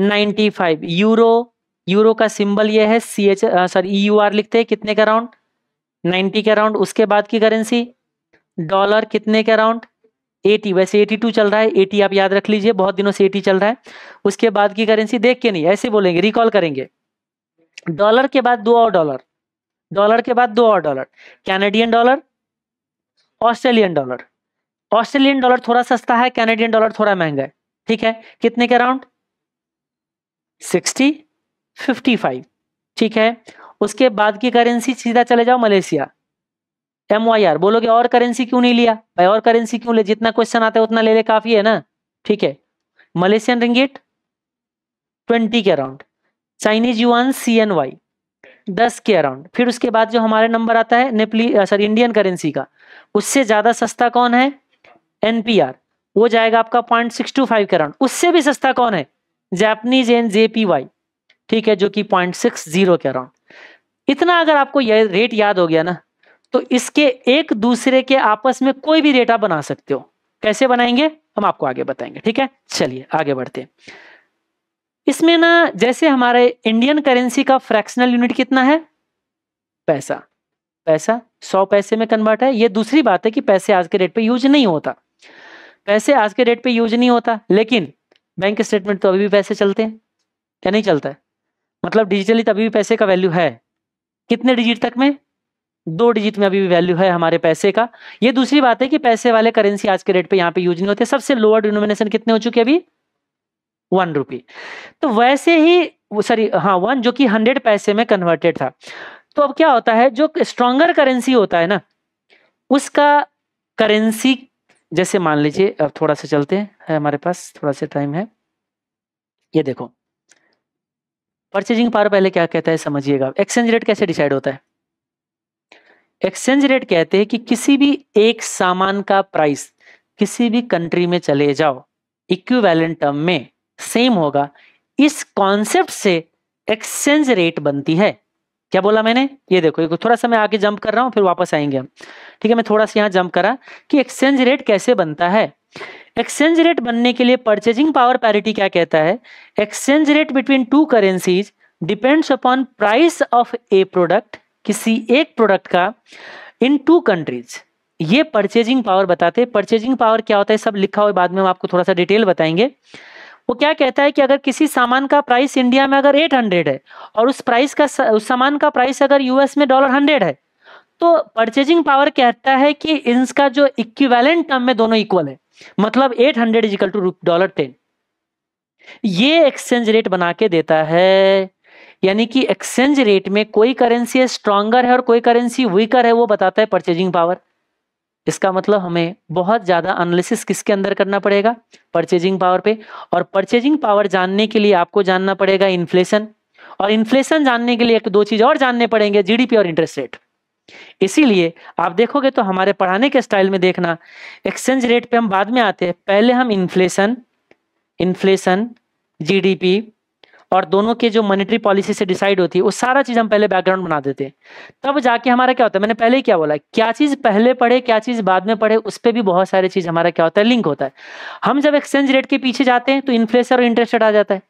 95 यूरो यूरो का सिंबल ये है C H sorry E U R लिखते हैं कितने का अराउंड 90 के अराउंड उसके बाद की करेंसी डॉलर कितने के अराउंड 80 वैसे 82 चल रहा है 80 आप याद रख लीजिए बहुत दिनों से 80 चल रहा है उसके बाद की करेंसी देख के नहीं ऐसे बोलेंगे रिकॉल करेंगे डॉलर के बाद दो और डॉलर डॉलर के बाद दो और dollar Canadian dollar Australian dollar Australian dollar थोड़ा सस्ता है कैनेडियन डॉलर थोड़ा महंगा है ठीक है कितने के अराउंड सिक्सटी फिफ्टी फाइव ठीक है उसके बाद की करेंसी सीधा चले जाओ मलेशिया एम वाई आर बोलोगे और करेंसी क्यों नहीं लिया भाई और करेंसी क्यों ले जितना क्वेश्चन आता है उतना ले ले काफी है ना ठीक है मलेशियन रिंगेट ट्वेंटी के around Chinese yuan C N Y दस के अराउंड फिर उसके बाद जो हमारे नंबर आता है नेपली सॉरी इंडियन करेंसी का उससे ज्यादा सस्ता कौन है एनपीआर वो जाएगा आपका पॉइंट सिक्स टू फाइव के उससे भी सस्ता कौन है जैपनीज एन जेपीवाई ठीक है जो कि पॉइंट सिक्स जीरो के इतना अगर आपको यह रेट याद हो गया ना तो इसके एक दूसरे के आपस में कोई भी रेट आप बना सकते हो कैसे बनाएंगे हम आपको आगे बताएंगे ठीक है चलिए आगे बढ़ते इसमें ना जैसे हमारे इंडियन करेंसी का फ्रैक्शनल यूनिट कितना है पैसा पैसा सौ पैसे में कन्वर्ट है ये दूसरी बात है कि पैसे आज के रेट पे यूज नहीं होता पैसे आज के रेट पे यूज नहीं होता लेकिन बैंक स्टेटमेंट तो अभी भी पैसे चलते हैं क्या नहीं चलता है मतलब डिजिटली तो अभी भी पैसे का वैल्यू है कितने डिजिट तक में दो डिजिट में अभी भी वैल्यू है हमारे पैसे का ये दूसरी बात है कि पैसे वाले करेंसी आज के रेट पे यहाँ पे यूज नहीं होते सबसे लोअर डिनोमिनेशन कितने हो चुके अभी वन रुपी तो वैसे ही सॉरी हाँ वन जो कि हंड्रेड पैसे में कन्वर्टेड था तो अब क्या होता है जो स्ट्रॉन्गर करेंसी होता है ना उसका करेंसी जैसे मान लीजिए अब थोड़ा सा चलते हैं है हमारे पास थोड़ा सा टाइम है ये देखो परचेजिंग पावर पहले क्या कहता है समझिएगा एक्सचेंज रेट कैसे डिसाइड होता है एक्सचेंज रेट कहते हैं कि किसी भी एक सामान का प्राइस किसी भी कंट्री में चले जाओ इक्विवेलेंट टर्म में सेम होगा इस कॉन्सेप्ट से एक्सचेंज रेट बनती है क्या बोला मैंने ये देखो ये थोड़ा सा मैं आगे जंप कर रहा हूँ फिर वापस आएंगे हम ठीक है मैं थोड़ा सा यहाँ जंप करा कि एक्सचेंज रेट कैसे बनता है एक्सचेंज रेट बनने के लिए परचेजिंग पावर पैरिटी क्या कहता है exchange rate between two currencies depends upon price of a product किसी एक प्रोडक्ट का इन टू कंट्रीज ये परचेजिंग पावर बताते हैं परचेजिंग पावर क्या होता है सब लिखा हुआ बाद में हम आपको थोड़ा सा डिटेल बताएंगे वो क्या कहता है कि अगर किसी सामान का प्राइस इंडिया में अगर 800 है और उस प्राइस का उस सामान का प्राइस अगर यूएस में डॉलर हंड्रेड है तो परचेजिंग पावर कहता है कि इनका जो इक्विवेलेंट टर्म में दोनों इक्वल है मतलब eight hundred is equal to dollar ten ये एक्सचेंज रेट बना के देता है यानी कि एक्सचेंज रेट में कोई करेंसी स्ट्रांगर है और कोई करेंसी वीकर है वो बताता है परचेजिंग पावर इसका मतलब हमें बहुत ज़्यादा एनालिसिस किसके अंदर करना पड़ेगा परचेजिंग पावर पे और परचेजिंग पावर जानने के लिए आपको जानना पड़ेगा इन्फ्लेशन और इन्फ्लेशन जानने के लिए एक तो दो चीज़ और जानने पड़ेंगे जीडीपी और इंटरेस्ट रेट इसीलिए आप देखोगे तो हमारे पढ़ाने के स्टाइल में देखना एक्सचेंज रेट पे हम बाद में आते हैं पहले हम इन्फ्लेशन इन्फ्लेशन जीडीपी और दोनों के जो मॉनेटरी पॉलिसी से डिसाइड होती है वो सारा चीज़ हम पहले बैकग्राउंड बना देते हैं तब जाके हमारा क्या होता है मैंने पहले ही क्या बोला क्या चीज़ पहले पढ़े क्या चीज़ बाद में पढ़े उस पर भी बहुत सारी चीज़ हमारा क्या होता है लिंक होता है हम जब एक्सचेंज रेट के पीछे जाते हैं तो इन्फ्लेशन और इंटरेस्ट रेट आ जाता है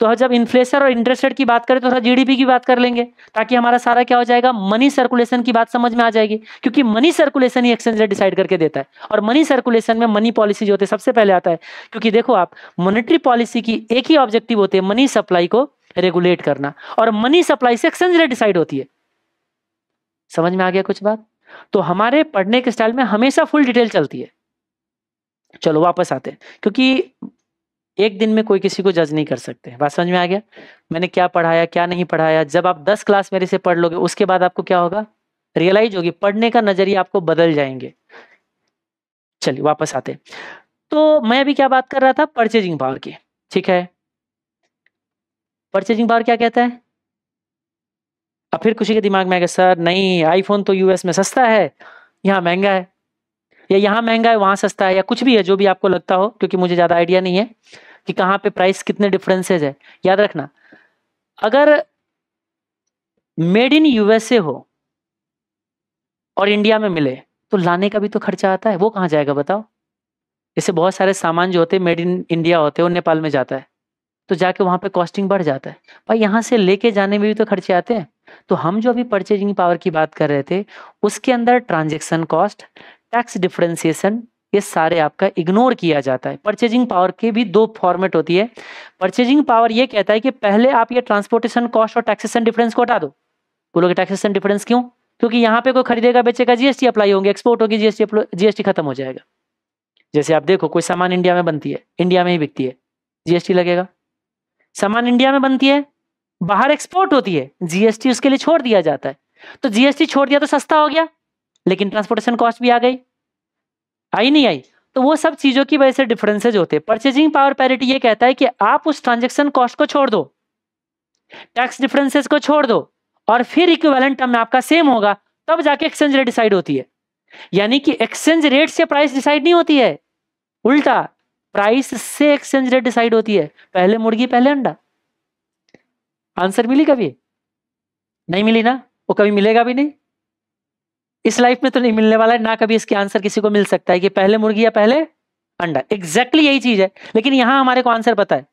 तो जब इन्फ्लेशन और इंटरेस्ट रेट की बात करें तो थोड़ा जीडीपी की बात कर लेंगे ताकि हमारा सारा क्या हो जाएगा मनी सर्कुलेशन की बात समझ में आ जाएगी क्योंकि मनी सर्कुलेशन ही एक्सचेंज रेट डिसाइड करके देता है और मनी सर्कुलेशन में मनी पॉलिसी जो होती है सबसे पहले आता है क्योंकि देखो आप मॉनिटरी पॉलिसी की एक ही ऑब्जेक्टिव होती है मनी सप्लाई को रेगुलेट करना और मनी सप्लाई से एक्सचेंज रेट डिसाइड होती है समझ में आ गया कुछ बात तो हमारे पढ़ने के स्टाइल में हमेशा फुल डिटेल चलती है चलो वापस आते हैं क्योंकि एक दिन में कोई किसी को जज नहीं कर सकते बात समझ में आ गया मैंने क्या पढ़ाया क्या नहीं पढ़ाया जब आप दस क्लास मेरे से पढ़ लोगे उसके बाद आपको क्या होगा रियलाइज होगी पढ़ने का नजरिया आपको बदल जाएंगे चलिए वापस आते तो मैं अभी क्या बात कर रहा था परचेजिंग पावर की ठीक है परचेजिंग पावर क्या कहता है अब फिर खुशी के दिमाग में आएगा सर नहीं आईफोन तो यूएस में सस्ता है यहाँ महंगा है या यहाँ महंगा है वहां सस्ता है या कुछ भी है जो भी आपको लगता हो क्योंकि मुझे ज़्यादा आइडिया नहीं है कि कहाँ पे प्राइस कितने डिफरेंसेज है याद रखना अगर मेड इन यूएसए हो और इंडिया में मिले तो लाने का भी तो खर्चा आता है वो कहाँ जाएगा बताओ इससे बहुत सारे सामान जो होते हैं मेड इन इंडिया होते हैं वो नेपाल में जाता है तो जाके वहाँ पे कॉस्टिंग बढ़ जाता है भाई यहाँ से लेके जाने में भी तो खर्चे आते हैं तो हम जो अभी परचेजिंग पावर की बात कर रहे थे उसके अंदर ट्रांजेक्शन कॉस्ट टैक्स डिफ्रेंसिएशन ये सारे आपका इग्नोर किया जाता है परचेजिंग पावर की भी दो फॉर्मेट होती है परचेजिंग पावर ये कहता है कि पहले आप ये ट्रांसपोर्टेशन कॉस्ट और टैक्सेशन डिफरेंस को हटा दो बोलोगे टैक्सेशन डिफरेंस क्यों क्योंकि यहाँ पे कोई खरीदेगा बेचेगा जीएसटी अप्लाई होंगे एक्सपोर्ट होगी जीएसटी जीएसटी खत्म हो जाएगा जैसे आप देखो कोई सामान इंडिया में बनती है इंडिया में ही बिकती है जीएसटी लगेगा सामान इंडिया में बनती है बाहर एक्सपोर्ट होती है जीएसटी उसके लिए छोड़ दिया जाता है तो जीएसटी छोड़ दिया तो सस्ता हो गया लेकिन ट्रांसपोर्टेशन कॉस्ट भी आ गई आई नहीं आई तो वो सब चीजों की वजह से डिफरेंसेज होते हैं परचेजिंग पावर पैरिटी ये कहता है कि आप उस ट्रांजेक्शन कॉस्ट को छोड़ दो टैक्स डिफरेंसेज को छोड़ दो और फिर इक्विवेलेंट टर्म आपका सेम होगा तब जाके एक्सचेंज रेट डिसाइड होती है यानी कि एक्सचेंज रेट से प्राइस डिसाइड नहीं होती है उल्टा प्राइस से एक्सचेंज रेट डिसाइड होती है पहले मुर्गी पहले अंडा आंसर मिली कभी नहीं मिली ना वो कभी मिलेगा भी नहीं इस लाइफ में तो नहीं मिलने वाला है ना कभी इसके आंसर किसी को मिल सकता है कि पहले मुर्गी या पहले अंडा एग्जैक्टली exactly यही चीज है लेकिन यहां हमारे को आंसर पता है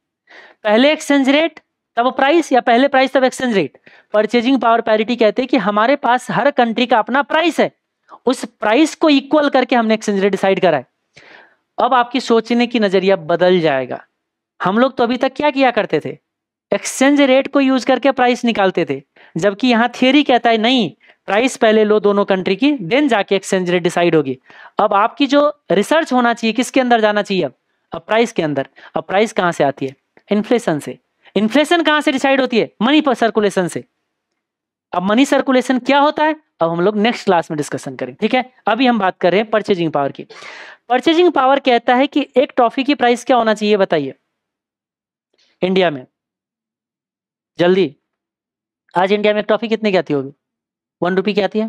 पहले एक्सचेंज रेट तब प्राइस या पहले प्राइस तब exchange rate purchasing power parity कहते हैं कि हमारे पास हर कंट्री का अपना प्राइस है उस प्राइस को इक्वल करके हमने एक्सचेंज रेट डिसाइड करा है अब आपकी सोचने की नजरिया बदल जाएगा हम लोग तो अभी तक क्या किया करते थे एक्सचेंज रेट को यूज करके प्राइस निकालते थे जबकि यहां थियोरी कहता है नहीं प्राइस पहले लो दोनों कंट्री की देन जाके एक्सचेंज रेट डिसाइड होगी अब आपकी जो रिसर्च होना चाहिए किसके अंदर जाना चाहिए अब अब प्राइस के अंदर अब प्राइस कहाँ से आती है इन्फ्लेशन से इन्फ्लेशन कहाँ से डिसाइड होती है मनी पर सर्कुलेशन से अब मनी सर्कुलेशन क्या होता है अब हम लोग नेक्स्ट क्लास में डिस्कशन करें ठीक है अभी हम बात कर रहे हैं परचेजिंग पावर की परचेजिंग पावर कहता है कि एक टॉफी की प्राइस क्या होना चाहिए बताइए इंडिया में जल्दी आज इंडिया में एक टॉफी कितने की आती होगी वन रुपी क्या आती है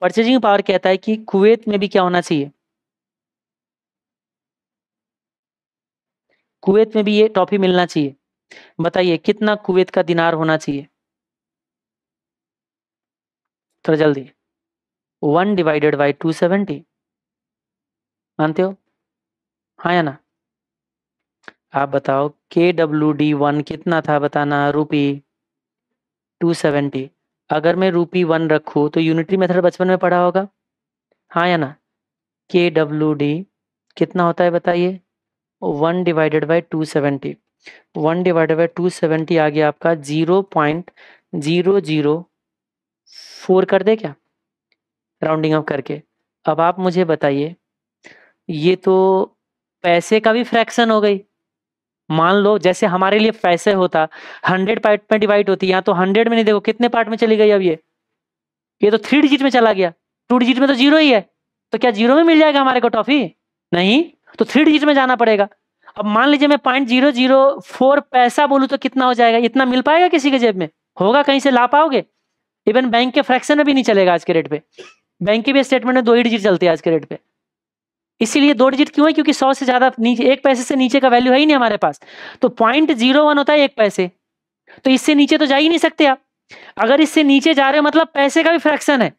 परचेजिंग पावर कहता है कि कुवैत में भी क्या होना चाहिए कुवैत में भी ये टॉफी मिलना चाहिए बताइए कितना कुवैत का दिनार होना चाहिए थोड़ा जल्दी one divided by two seventy मानते हो हाँ या ना आप बताओ के डब्ल्यू डी वन कितना था बताना रुपी टू सेवेंटी अगर मैं रूपी वन रखूँ तो यूनिटरी मेथड बचपन में पढ़ा होगा हाँ या ना के डब्ल्यू डी कितना होता है बताइए one divided by two seventy one divided by two seventy आ गया आपका zero point zero zero four कर दे क्या राउंडिंग अप करके अब आप मुझे बताइए ये तो पैसे का भी फ्रैक्शन हो गई मान लो जैसे हमारे लिए पैसे होता हंड्रेड पार्ट में डिवाइड होती यहाँ तो हंड्रेड में नहीं देखो कितने पार्ट में चली गई अब ये ये तो थ्री डिजिट में चला गया टू डिजिट में तो जीरो ही है तो क्या जीरो में मिल जाएगा हमारे को टॉफी नहीं तो थ्री डिजिट में जाना पड़ेगा अब मान लीजिए मैं पॉइंट जीरो जीरो फोर पैसा बोलूँ तो कितना हो जाएगा इतना मिल पाएगा किसी के जेब में होगा कहीं से ला पाओगे इवन बैंक के फ्रैक्शन में भी नहीं चलेगा आज के रेट पे बैंक के भी स्टेटमेंट में दो ही डिजिट चलते हैं आज के रेट पे इसीलिए दो डिजिट क्यों है क्योंकि सौ से ज्यादा नीचे एक पैसे से नीचे का वैल्यू है ही नहीं हमारे पास तो पॉइंट जीरो वन होता है एक पैसे तो इससे नीचे तो जा ही नहीं सकते आप अगर इससे नीचे जा रहे हो मतलब पैसे का भी फ्रैक्शन है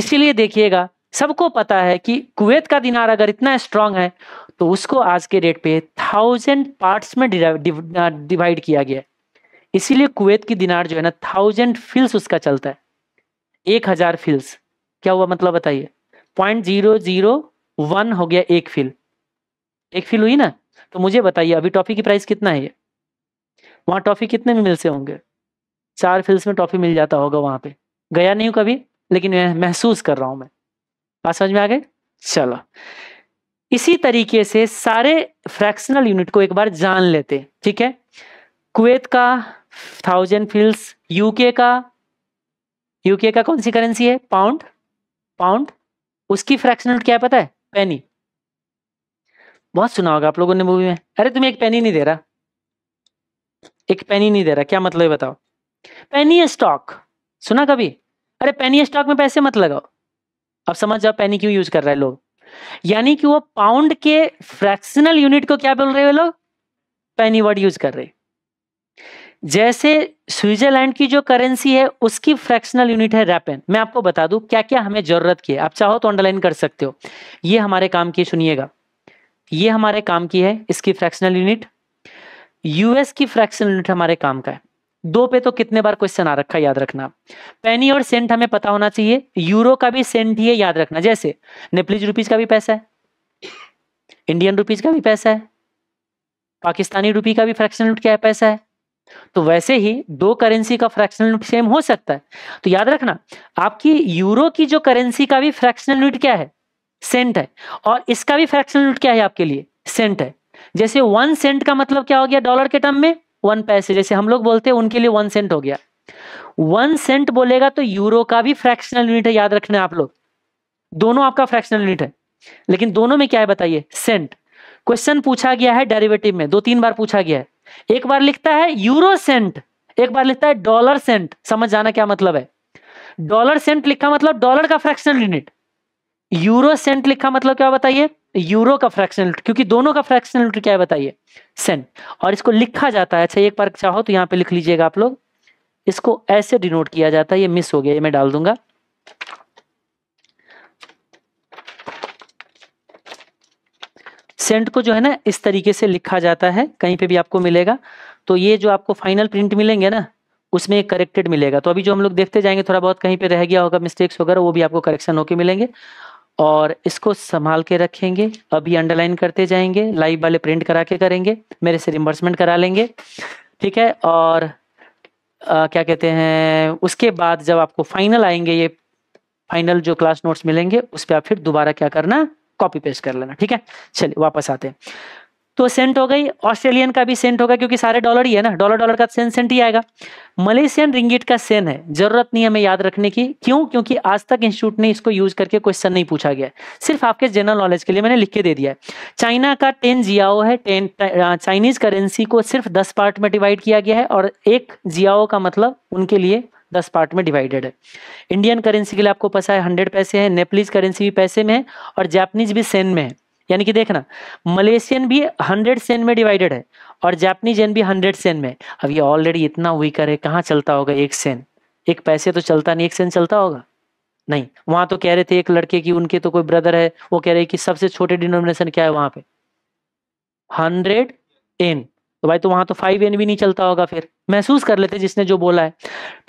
इसीलिए देखिएगा सबको पता है कि कुवैत का दिनार अगर इतना स्ट्रांग है तो उसको आज के डेट पे थाउजेंड पार्ट्स में डिवाइड किया गया है इसीलिए कुवैत की दिनार जो है ना थाउजेंड फिल्स उसका चलता है एक हजार फिल्स क्या हुआ मतलब बताइए पॉइंट जीरो जीरो वन हो गया एक फिल एक फिल हुई ना तो मुझे बताइए अभी टॉफी की प्राइस कितना है ये वहाँ टॉफी कितने में मिल से होंगे चार फिल्स में टॉफी मिल जाता होगा वहाँ पे गया नहीं हूँ कभी लेकिन मैं महसूस कर रहा हूँ मैं बात समझ में आ गए चलो इसी तरीके से सारे फ्रैक्शनल यूनिट को एक बार जान लेते ठीक है कुवैत का थाउजेंड फील्स यूके का यूके का कौन सी करेंसी है पाउंड पाउंड उसकी फ्रैक्शनल क्या पता है पैनी बहुत सुना होगा आप लोगों ने मूवी में अरे तुम्हें एक पैनी नहीं दे रहा एक पैनी नहीं दे रहा क्या मतलब है बताओ पैनी स्टॉक सुना कभी अरे पैनी स्टॉक में पैसे मत लगाओ अब समझ जाओ पैनी क्यों यूज कर रहे हैं लोग यानी कि वो पाउंड के फ्रैक्शनल यूनिट को क्या बोल रहे हो लोग पैनी वर्ड यूज कर रहे जैसे स्विट्जरलैंड की जो करेंसी है उसकी फ्रैक्शनल यूनिट है रैपेन मैं आपको बता दूं क्या क्या हमें जरूरत की है आप चाहो तो अंडरलाइन कर सकते हो ये हमारे काम की सुनिएगा ये हमारे काम की है इसकी फ्रैक्शनल यूनिट यूएस की फ्रैक्शनल यूनिट हमारे काम का है दो पे तो कितने बार क्वेश्चन आ रखा याद रखना पेनी और सेंट हमें पता होना चाहिए यूरो का भी सेंट ही है याद रखना जैसे नेपलीज रुपीज का भी पैसा है इंडियन रुपीज का भी पैसा है पाकिस्तानी रुपी का भी फ्रैक्शनल यूनिट क्या है पैसा है तो वैसे ही दो करेंसी का फ्रैक्शनल यूनिट सेम हो सकता है तो याद रखना आपकी यूरो की जो करेंसी का भी फ्रैक्शनल यूनिट क्या है सेंट है और इसका भी फ्रैक्शनल यूनिट क्या है आपके लिए सेंट है जैसे वन सेंट का मतलब क्या हो गया डॉलर के टर्म में वन पैसे जैसे हम लोग बोलते हैं उनके लिए वन सेंट हो गया वन सेंट बोलेगा तो यूरो का भी फ्रैक्शनल यूनिट है याद रखना आप लोग दोनों आपका फ्रैक्शनल यूनिट है लेकिन दोनों में क्या है बताइए सेंट क्वेश्चन पूछा गया है डेरिवेटिव में दो तीन बार पूछा गया है एक बार लिखता है यूरो सेंट एक बार लिखता है डॉलर सेंट समझ जाना क्या मतलब है डॉलर सेंट लिखा मतलब डॉलर का फ्रैक्शनल यूनिट यूरो सेंट लिखा मतलब क्या बताइए यूरो का फ्रैक्शनल क्योंकि दोनों का फ्रैक्शनल यूनिट क्या है बताइए सेंट और इसको लिखा जाता है अच्छा एक बार चाहो तो यहां पे लिख लीजिएगा आप लोग इसको ऐसे डिनोट किया जाता है ये मिस हो गया ये मैं डाल दूंगा सेंट को जो है ना इस तरीके से लिखा जाता है कहीं पे भी आपको मिलेगा तो ये जो आपको फाइनल प्रिंट मिलेंगे ना उसमें करेक्टेड मिलेगा तो अभी जो हम लोग देखते जाएंगे थोड़ा बहुत कहीं पे रह गया होगा मिस्टेक्स वगैरह वो भी आपको करेक्शन होके मिलेंगे और इसको संभाल के रखेंगे अभी अंडरलाइन करते जाएंगे लाइव वाले प्रिंट करा के करेंगे मेरे से रिम्बर्समेंट करा लेंगे ठीक है और आ, क्या कहते हैं उसके बाद जब आपको फाइनल आएंगे ये फाइनल जो क्लास नोट्स मिलेंगे उस पर आप फिर दोबारा क्या करना कॉपी पेस्ट कर लेना ठीक है चलिए वापस आते हैं तो सेंट हो गई ऑस्ट्रेलियन का भी सेंट होगा क्योंकि सारे डॉलर ही है ना डॉलर डॉलर का सेंट सेंट ही आएगा मलेशियन रिंगिट का सेन है जरूरत नहीं हमें याद रखने की क्यों क्योंकि आज तक इंस्टीट्यूट ने इसको यूज करके क्वेश्चन नहीं पूछा गया सिर्फ आपके जनरल नॉलेज के लिए मैंने लिख के दे दिया है चाइना का टेन जियाओ है टेन चाइनीज करेंसी को सिर्फ दस पार्ट में डिवाइड किया गया है और एक जियाओ का मतलब उनके लिए दस पार्ट में डिवाइडेड है इंडियन करेंसी के लिए आपको पता है हंड्रेड पैसे हैं नेपलीज करेंसी भी पैसे में है और जापनीज भी सेन में है यानी कि देखना मलेशियन भी हंड्रेड सेन में डिवाइडेड है और जापनीज एन भी हंड्रेड सेन में अब ये ऑलरेडी इतना वीकर है कहाँ चलता होगा एक सेन एक पैसे तो चलता नहीं एक सेन चलता होगा नहीं वहां तो कह रहे थे एक लड़के की उनके तो कोई ब्रदर है वो कह रहे कि सबसे छोटे डिनोमिनेशन क्या है वहां पे हंड्रेड एन तो भाई तो वहां तो फाइव एन भी नहीं चलता होगा फिर महसूस कर लेते जिसने जो बोला है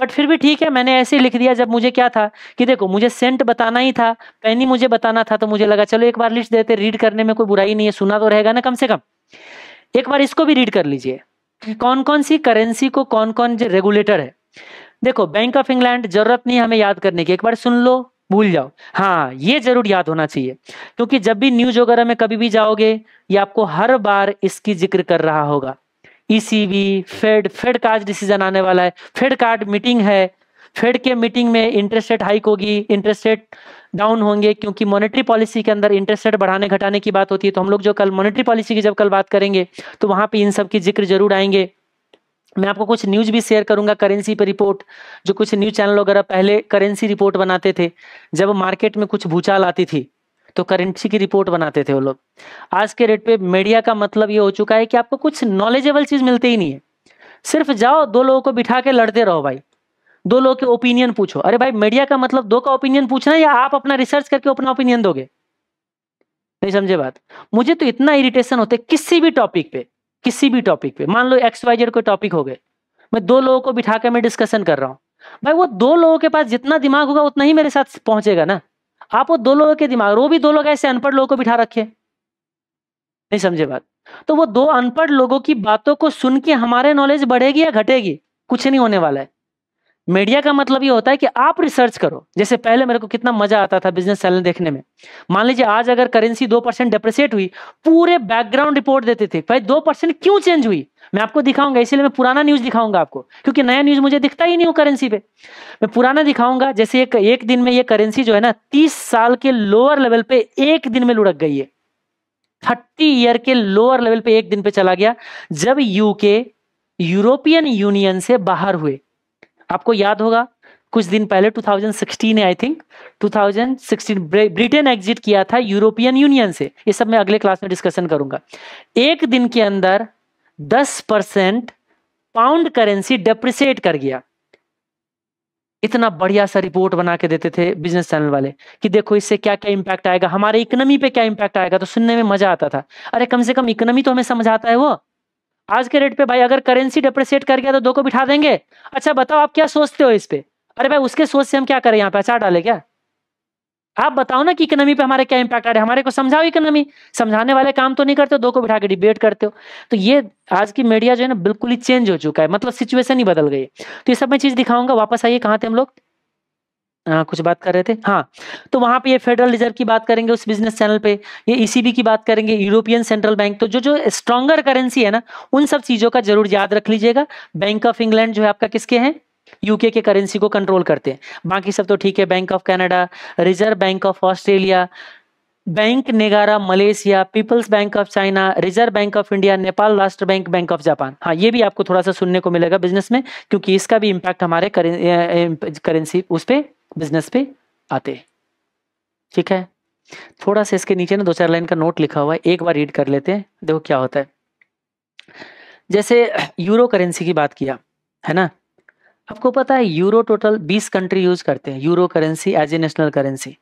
बट फिर भी ठीक है मैंने ऐसे लिख दिया जब मुझे क्या था कि देखो मुझे सेंट बताना ही था पेनी मुझे बताना था तो मुझे लगा चलो एक बार लिस्ट देते रीड करने में कोई बुराई नहीं है सुना तो रहेगा ना कम से कम एक बार इसको भी रीड कर लीजिए कौन कौन सी करेंसी को कौन कौन जो रेगुलेटर है देखो बैंक ऑफ इंग्लैंड जरूरत नहीं हमें याद करने की एक बार सुन लो भूल जाओ हाँ ये जरूर याद होना चाहिए क्योंकि जब भी न्यूज वगैरह में कभी भी जाओगे ये आपको हर बार इसकी जिक्र कर रहा होगा ईसीबी फेड फेड का आज डिसीजन आने वाला है फेड का आज मीटिंग है फेड के मीटिंग में इंटरेस्ट रेट हाइक होगी इंटरेस्ट रेट डाउन होंगे क्योंकि मॉनेटरी पॉलिसी के अंदर इंटरेस्ट रेट बढ़ाने घटाने की बात होती है तो हम लोग जो कल मॉनेटरी पॉलिसी की जब कल बात करेंगे तो वहां पे इन सब की जिक्र जरूर आएंगे मैं आपको कुछ न्यूज भी शेयर करूंगा करेंसी पर रिपोर्ट जो कुछ न्यूज चैनल वगैरह पहले करेंसी रिपोर्ट बनाते थे जब मार्केट में कुछ भूचाल आती थी तो करेंसी की रिपोर्ट बनाते थे वो लोग आज के रेट पे मीडिया का मतलब ये हो चुका है कि आपको कुछ नॉलेजेबल चीज़ मिलती ही नहीं है सिर्फ जाओ दो लोगों को बिठा के लड़ते रहो भाई दो लोगों के ओपिनियन पूछो अरे भाई मीडिया का मतलब दो का ओपिनियन पूछना या आप अपना रिसर्च करके अपना ओपिनियन दोगे नहीं समझे बात मुझे तो इतना इरिटेशन होता है किसी भी टॉपिक पे किसी भी टॉपिक पे मान लो एक्स वाई जेड कोई टॉपिक हो गए मैं दो लोगों को बिठा के मैं डिस्कशन कर रहा हूँ भाई वो दो लोगों के पास जितना दिमाग होगा उतना ही मेरे साथ पहुंचेगा ना आप वो दो लोगों के दिमाग वो भी दो लोग ऐसे अनपढ़ लोगों को बिठा रखे नहीं समझे बात तो वो दो अनपढ़ लोगों की बातों को सुन के हमारे नॉलेज बढ़ेगी या घटेगी कुछ नहीं होने वाला है मीडिया का मतलब ये होता है कि आप रिसर्च करो जैसे पहले मेरे को कितना मजा आता था बिजनेस चैनल देखने में मान लीजिए आज अगर करेंसी दो परसेंट डिप्रिसिएट हुई पूरे बैकग्राउंड रिपोर्ट देते थे भाई दो परसेंट क्यों चेंज हुई मैं आपको दिखाऊंगा इसलिए मैं पुराना न्यूज दिखाऊंगा आपको क्योंकि नया न्यूज मुझे दिखता ही नहीं हो करेंसी पे मैं पुराना दिखाऊंगा जैसे एक, एक दिन में ये करेंसी जो है ना तीस साल के लोअर लेवल पे एक दिन में लुढ़क गई है थर्टी ईयर के लोअर लेवल पे एक दिन पे चला गया जब यूके यूरोपियन यूनियन से बाहर हुए आपको याद होगा कुछ दिन पहले 2016 है आई थिंक 2016 ब्रिटेन एग्जिट किया था यूरोपियन यूनियन से ये सब मैं अगले क्लास में डिस्कशन करूंगा एक दिन के अंदर 10 परसेंट पाउंड करेंसी डेप्रिसिएट कर गया इतना बढ़िया सा रिपोर्ट बना के देते थे बिजनेस चैनल वाले कि देखो इससे क्या क्या इंपैक्ट आएगा हमारे इकोनॉमी पे क्या इंपैक्ट आएगा तो सुनने में मजा आता था अरे कम से कम इकोनॉमी तो हमें समझ आता है वो आज के रेट पे भाई अगर करेंसी डिप्रिसिएट कर गया तो दो को बिठा देंगे अच्छा बताओ आप क्या सोचते हो इस पे अरे भाई उसके सोच से हम क्या करें यहाँ पे अचार डाले क्या आप बताओ ना कि इकोनॉमी पे हमारे क्या इंपैक्ट आ रहा है हमारे को समझाओ इकोनॉमी समझाने वाले काम तो नहीं करते हो दो को बिठा के डिबेट करते हो तो ये आज की मीडिया जो है ना बिल्कुल ही चेंज हो चुका है मतलब सिचुएशन ही बदल गई है तो ये सब मैं चीज दिखाऊंगा वापस आइए कहाँ थे हम लोग आ, कुछ बात कर रहे थे हाँ तो वहां पे ये फेडरल रिजर्व की बात करेंगे उस बिजनेस चैनल पे ये ईसीबी e की बात करेंगे यूरोपियन सेंट्रल बैंक तो जो जो स्ट्रॉगर करेंसी है ना उन सब चीजों का जरूर याद रख लीजिएगा बैंक ऑफ इंग्लैंड जो है आपका किसके हैं यूके के करेंसी को कंट्रोल करते हैं बाकी सब तो ठीक है bank of Canada reserve bank of Australia bank Negara Malaysia people's bank of China reserve bank of India Nepal Rastra bank bank of Japan हाँ ये भी आपको थोड़ा सा सुनने को मिलेगा बिजनेस में क्योंकि इसका भी इम्पैक्ट हमारे करेंसी उस पर बिजनेस पे आते ठीक है थोड़ा सा इसके नीचे ना दो चार लाइन का नोट लिखा हुआ है एक बार रीड कर लेते हैं देखो क्या होता है जैसे यूरो करेंसी की बात किया है ना आपको पता है यूरो टोटल 20 कंट्री यूज करते हैं euro currency as a national currency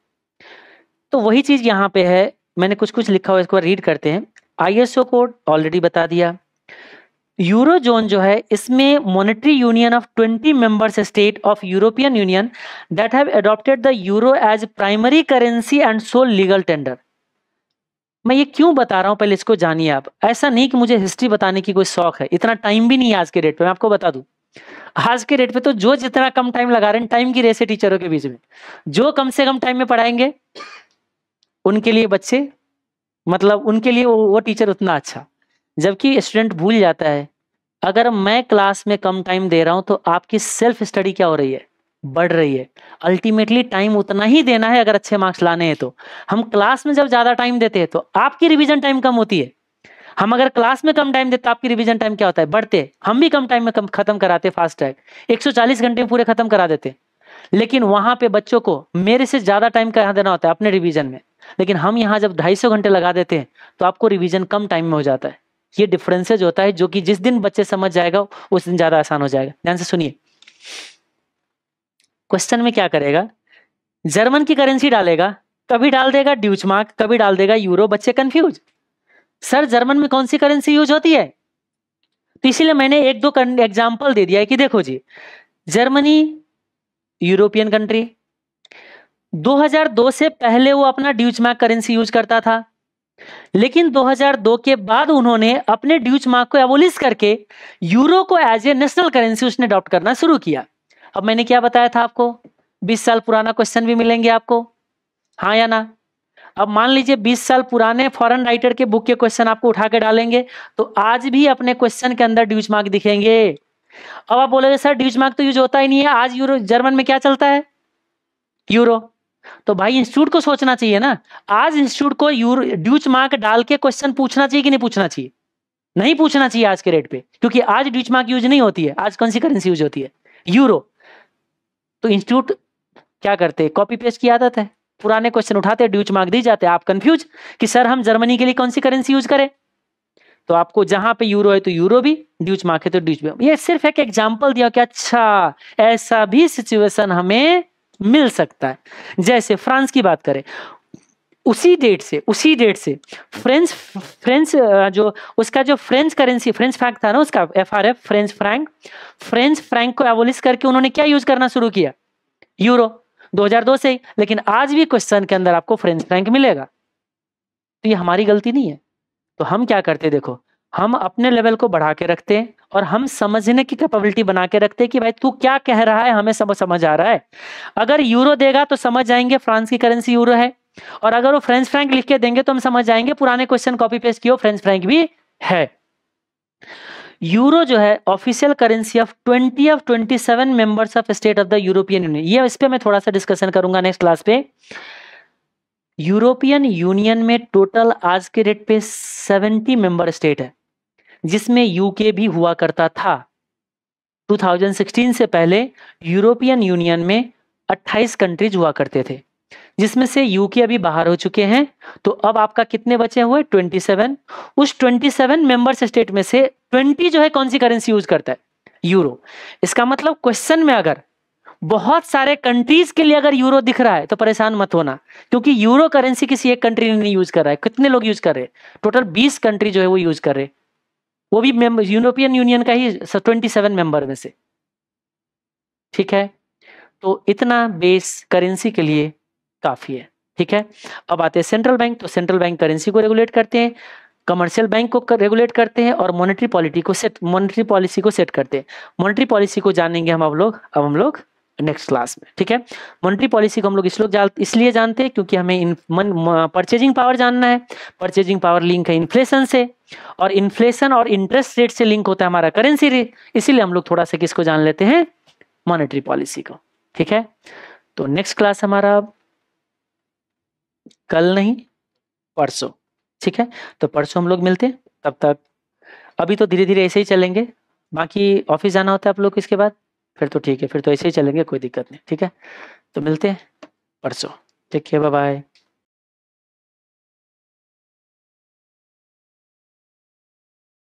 तो वही चीज यहाँ पे है मैंने कुछ कुछ लिखा हुआ इसको रीड करते हैं आईएसओ कोड ऑलरेडी बता दिया यूरो जोन जो है इसमें monetary union of 20 members state of European union that have adopted the euro as primary currency and sole legal tender मैं ये क्यों बता रहा हूं पहले इसको जानिए आप ऐसा नहीं कि मुझे हिस्ट्री बताने की कोई शौक है इतना टाइम भी नहीं है आज के डेट पे मैं आपको बता दूं आज के डेट पे तो जो जितना कम टाइम लगा रहे हैं टाइम की रेस है टीचरों के बीच में जो कम से कम टाइम में पढ़ाएंगे उनके लिए बच्चे मतलब उनके लिए वो, वो टीचर उतना अच्छा जबकि स्टूडेंट भूल जाता है अगर मैं क्लास में कम टाइम दे रहा हूँ तो आपकी सेल्फ स्टडी क्या हो रही है बढ़ रही है अल्टीमेटली टाइम उतना ही देना है अगर अच्छे मार्क्स लाने हैं तो हम क्लास में जब ज़्यादा टाइम देते हैं तो आपकी रिविजन टाइम कम होती है हम अगर क्लास में कम टाइम देते तो आपकी रिविजन टाइम क्या होता है बढ़ते हम भी कम टाइम में कम खत्म कराते फास्ट ट्रैक एक घंटे पूरे खत्म करा देते लेकिन वहां पे बच्चों को मेरे से ज़्यादा टाइम कहाँ देना होता है अपने रिविजन में लेकिन हम यहाँ जब ढाई घंटे लगा देते हैं तो आपको रिविजन कम टाइम में हो जाता है ये डिफरेंसेज होता है जो कि जिस दिन बच्चे समझ जाएगा उस दिन ज्यादा आसान हो जाएगा ध्यान से सुनिए क्वेश्चन में क्या करेगा जर्मन की करेंसी डालेगा कभी डाल देगा ड्यूचमार्क कभी डाल देगा यूरो बच्चे कंफ्यूज सर जर्मन में कौन सी करेंसी यूज होती है तो इसीलिए मैंने एक दो एग्जाम्पल दे दिया है कि देखो जी जर्मनी यूरोपियन कंट्री 2002 से पहले वो अपना ड्यूचमार्क करेंसी यूज करता था लेकिन 2002 के बाद उन्होंने अपने ड्यूच मार्क को एबोलिश करके यूरो को एज ए नेशनल करेंसी उसने अडॉप्ट करना शुरू किया अब मैंने क्या बताया था आपको 20 साल पुराना क्वेश्चन भी मिलेंगे आपको हाँ या ना अब मान लीजिए 20 साल पुराने फॉरेन राइटर के बुक के क्वेश्चन आपको उठा के डालेंगे तो आज भी अपने क्वेश्चन के अंदर ड्यूज मार्क दिखेंगे अब आप बोलोगे सर ड्यूच मार्क तो यूज होता ही नहीं है आज यूरो जर्मन में क्या चलता है यूरो तो भाई इंस्टीट्यूट को सोचना चाहिए ना आज इंस्टीट्यूट को ड्यूच मार्क डाल के क्वेश्चन पूछना चाहिए कि नहीं पूछना चाहिए नहीं पूछना चाहिए आज के रेट पे क्योंकि आज ड्यूच मार्क यूज नहीं होती है आज कौन सी करेंसी यूज होती है यूरो तो इंस्टीट्यूट क्या करते हैं कॉपी पेस्ट की आदत है पुराने क्वेश्चन उठाते ड्यूच मार्क दी जाते आप कंफ्यूज कि सर हम जर्मनी के लिए कौन सी करेंसी यूज करें तो आपको जहां पे यूरो है तो यूरो भी ड्यूच मार्क है तो ड्यूच ये सिर्फ एक एग्जांपल दिया कि अच्छा ऐसा भी सिचुएशन हमें मिल सकता है जैसे फ्रांस की बात करें उसी डेट से उसी डेट से फ्रेंच फ्रेंच जो उसका जो फ्रेंच करेंसी फ्रेंच फ्रैंक था ना उसका F R F French franc French franc को एवोलिस करके उन्होंने क्या यूज करना शुरू किया यूरो 2002 से ही लेकिन आज भी क्वेश्चन के अंदर आपको फ्रेंच फ्रैंक मिलेगा तो ये हमारी गलती नहीं है तो हम क्या करते देखो हम अपने लेवल को बढ़ा के रखते हैं और हम समझने की कैपेबिलिटी बना के रखते हैं कि भाई तू क्या कह रहा है हमें सब समझ आ रहा है अगर यूरो देगा तो समझ जाएंगे फ्रांस की करेंसी यूरो है और अगर वो फ्रेंच फ्रैंक लिख के देंगे तो हम समझ जाएंगे पुराने क्वेश्चन कॉपी पेस्ट किया फ्रेंच फ्रैंक भी है यूरो जो है official currency of twenty of twenty seven members of state of the European union ये इस पर मैं थोड़ा सा डिस्कशन करूंगा नेक्स्ट क्लास पे यूरोपियन यूनियन में टोटल आज के डेट पे सेवेंटी मेंबर स्टेट है जिसमें यूके भी हुआ करता था 2016 से पहले यूरोपियन यूनियन में 28 कंट्रीज हुआ करते थे जिसमें से यूके अभी बाहर हो चुके हैं तो अब आपका कितने बचे हुए 27 उस 27 मेंबर्स स्टेट में से 20 जो है कौन सी करेंसी यूज करता है यूरो इसका मतलब क्वेश्चन में अगर बहुत सारे कंट्रीज के लिए अगर यूरो दिख रहा है तो परेशान मत होना क्योंकि यूरो करेंसी किसी एक कंट्री ने नहीं यूज कर रहा है कितने लोग यूज कर रहे हैं टोटल 20 कंट्री जो है वो यूज कर रहे हैं वो भी यूरोपियन यूनियन का ही ट्वेंटी सेवन मेंबर में से ठीक है तो इतना बेस करेंसी के लिए काफी है ठीक है अब आते हैं सेंट्रल बैंक तो सेंट्रल बैंक करेंसी को रेगुलेट करते हैं कमर्शियल बैंक को रेगुलेट करते हैं और मॉनेटरी पॉलिटी को सेट मॉनेटरी पॉलिसी को सेट करते हैं मॉनेटरी पॉलिसी को जानेंगे हम अब लोग अब हम लोग नेक्स्ट क्लास में ठीक है मॉनेटरी पॉलिसी को हम लोग इस लोग इसलिए जानते हैं क्योंकि हमें इन मन परचेजिंग पावर जानना है परचेजिंग पावर लिंक है इन्फ्लेशन से और इन्फ्लेशन और इंटरेस्ट रेट से लिंक होता है हमारा करेंसी रेट इसीलिए हम लोग थोड़ा सा किसको जान लेते हैं मॉनेटरी पॉलिसी को ठीक है तो नेक्स्ट क्लास हमारा कल नहीं परसों ठीक है तो परसों हम लोग मिलते हैं तब तक अभी तो धीरे धीरे ऐसे ही चलेंगे बाकी ऑफिस जाना होता है आप लोग इसके बाद फिर तो ठीक है फिर तो ऐसे ही चलेंगे कोई दिक्कत नहीं ठीक है तो मिलते हैं परसों ठीक है बाय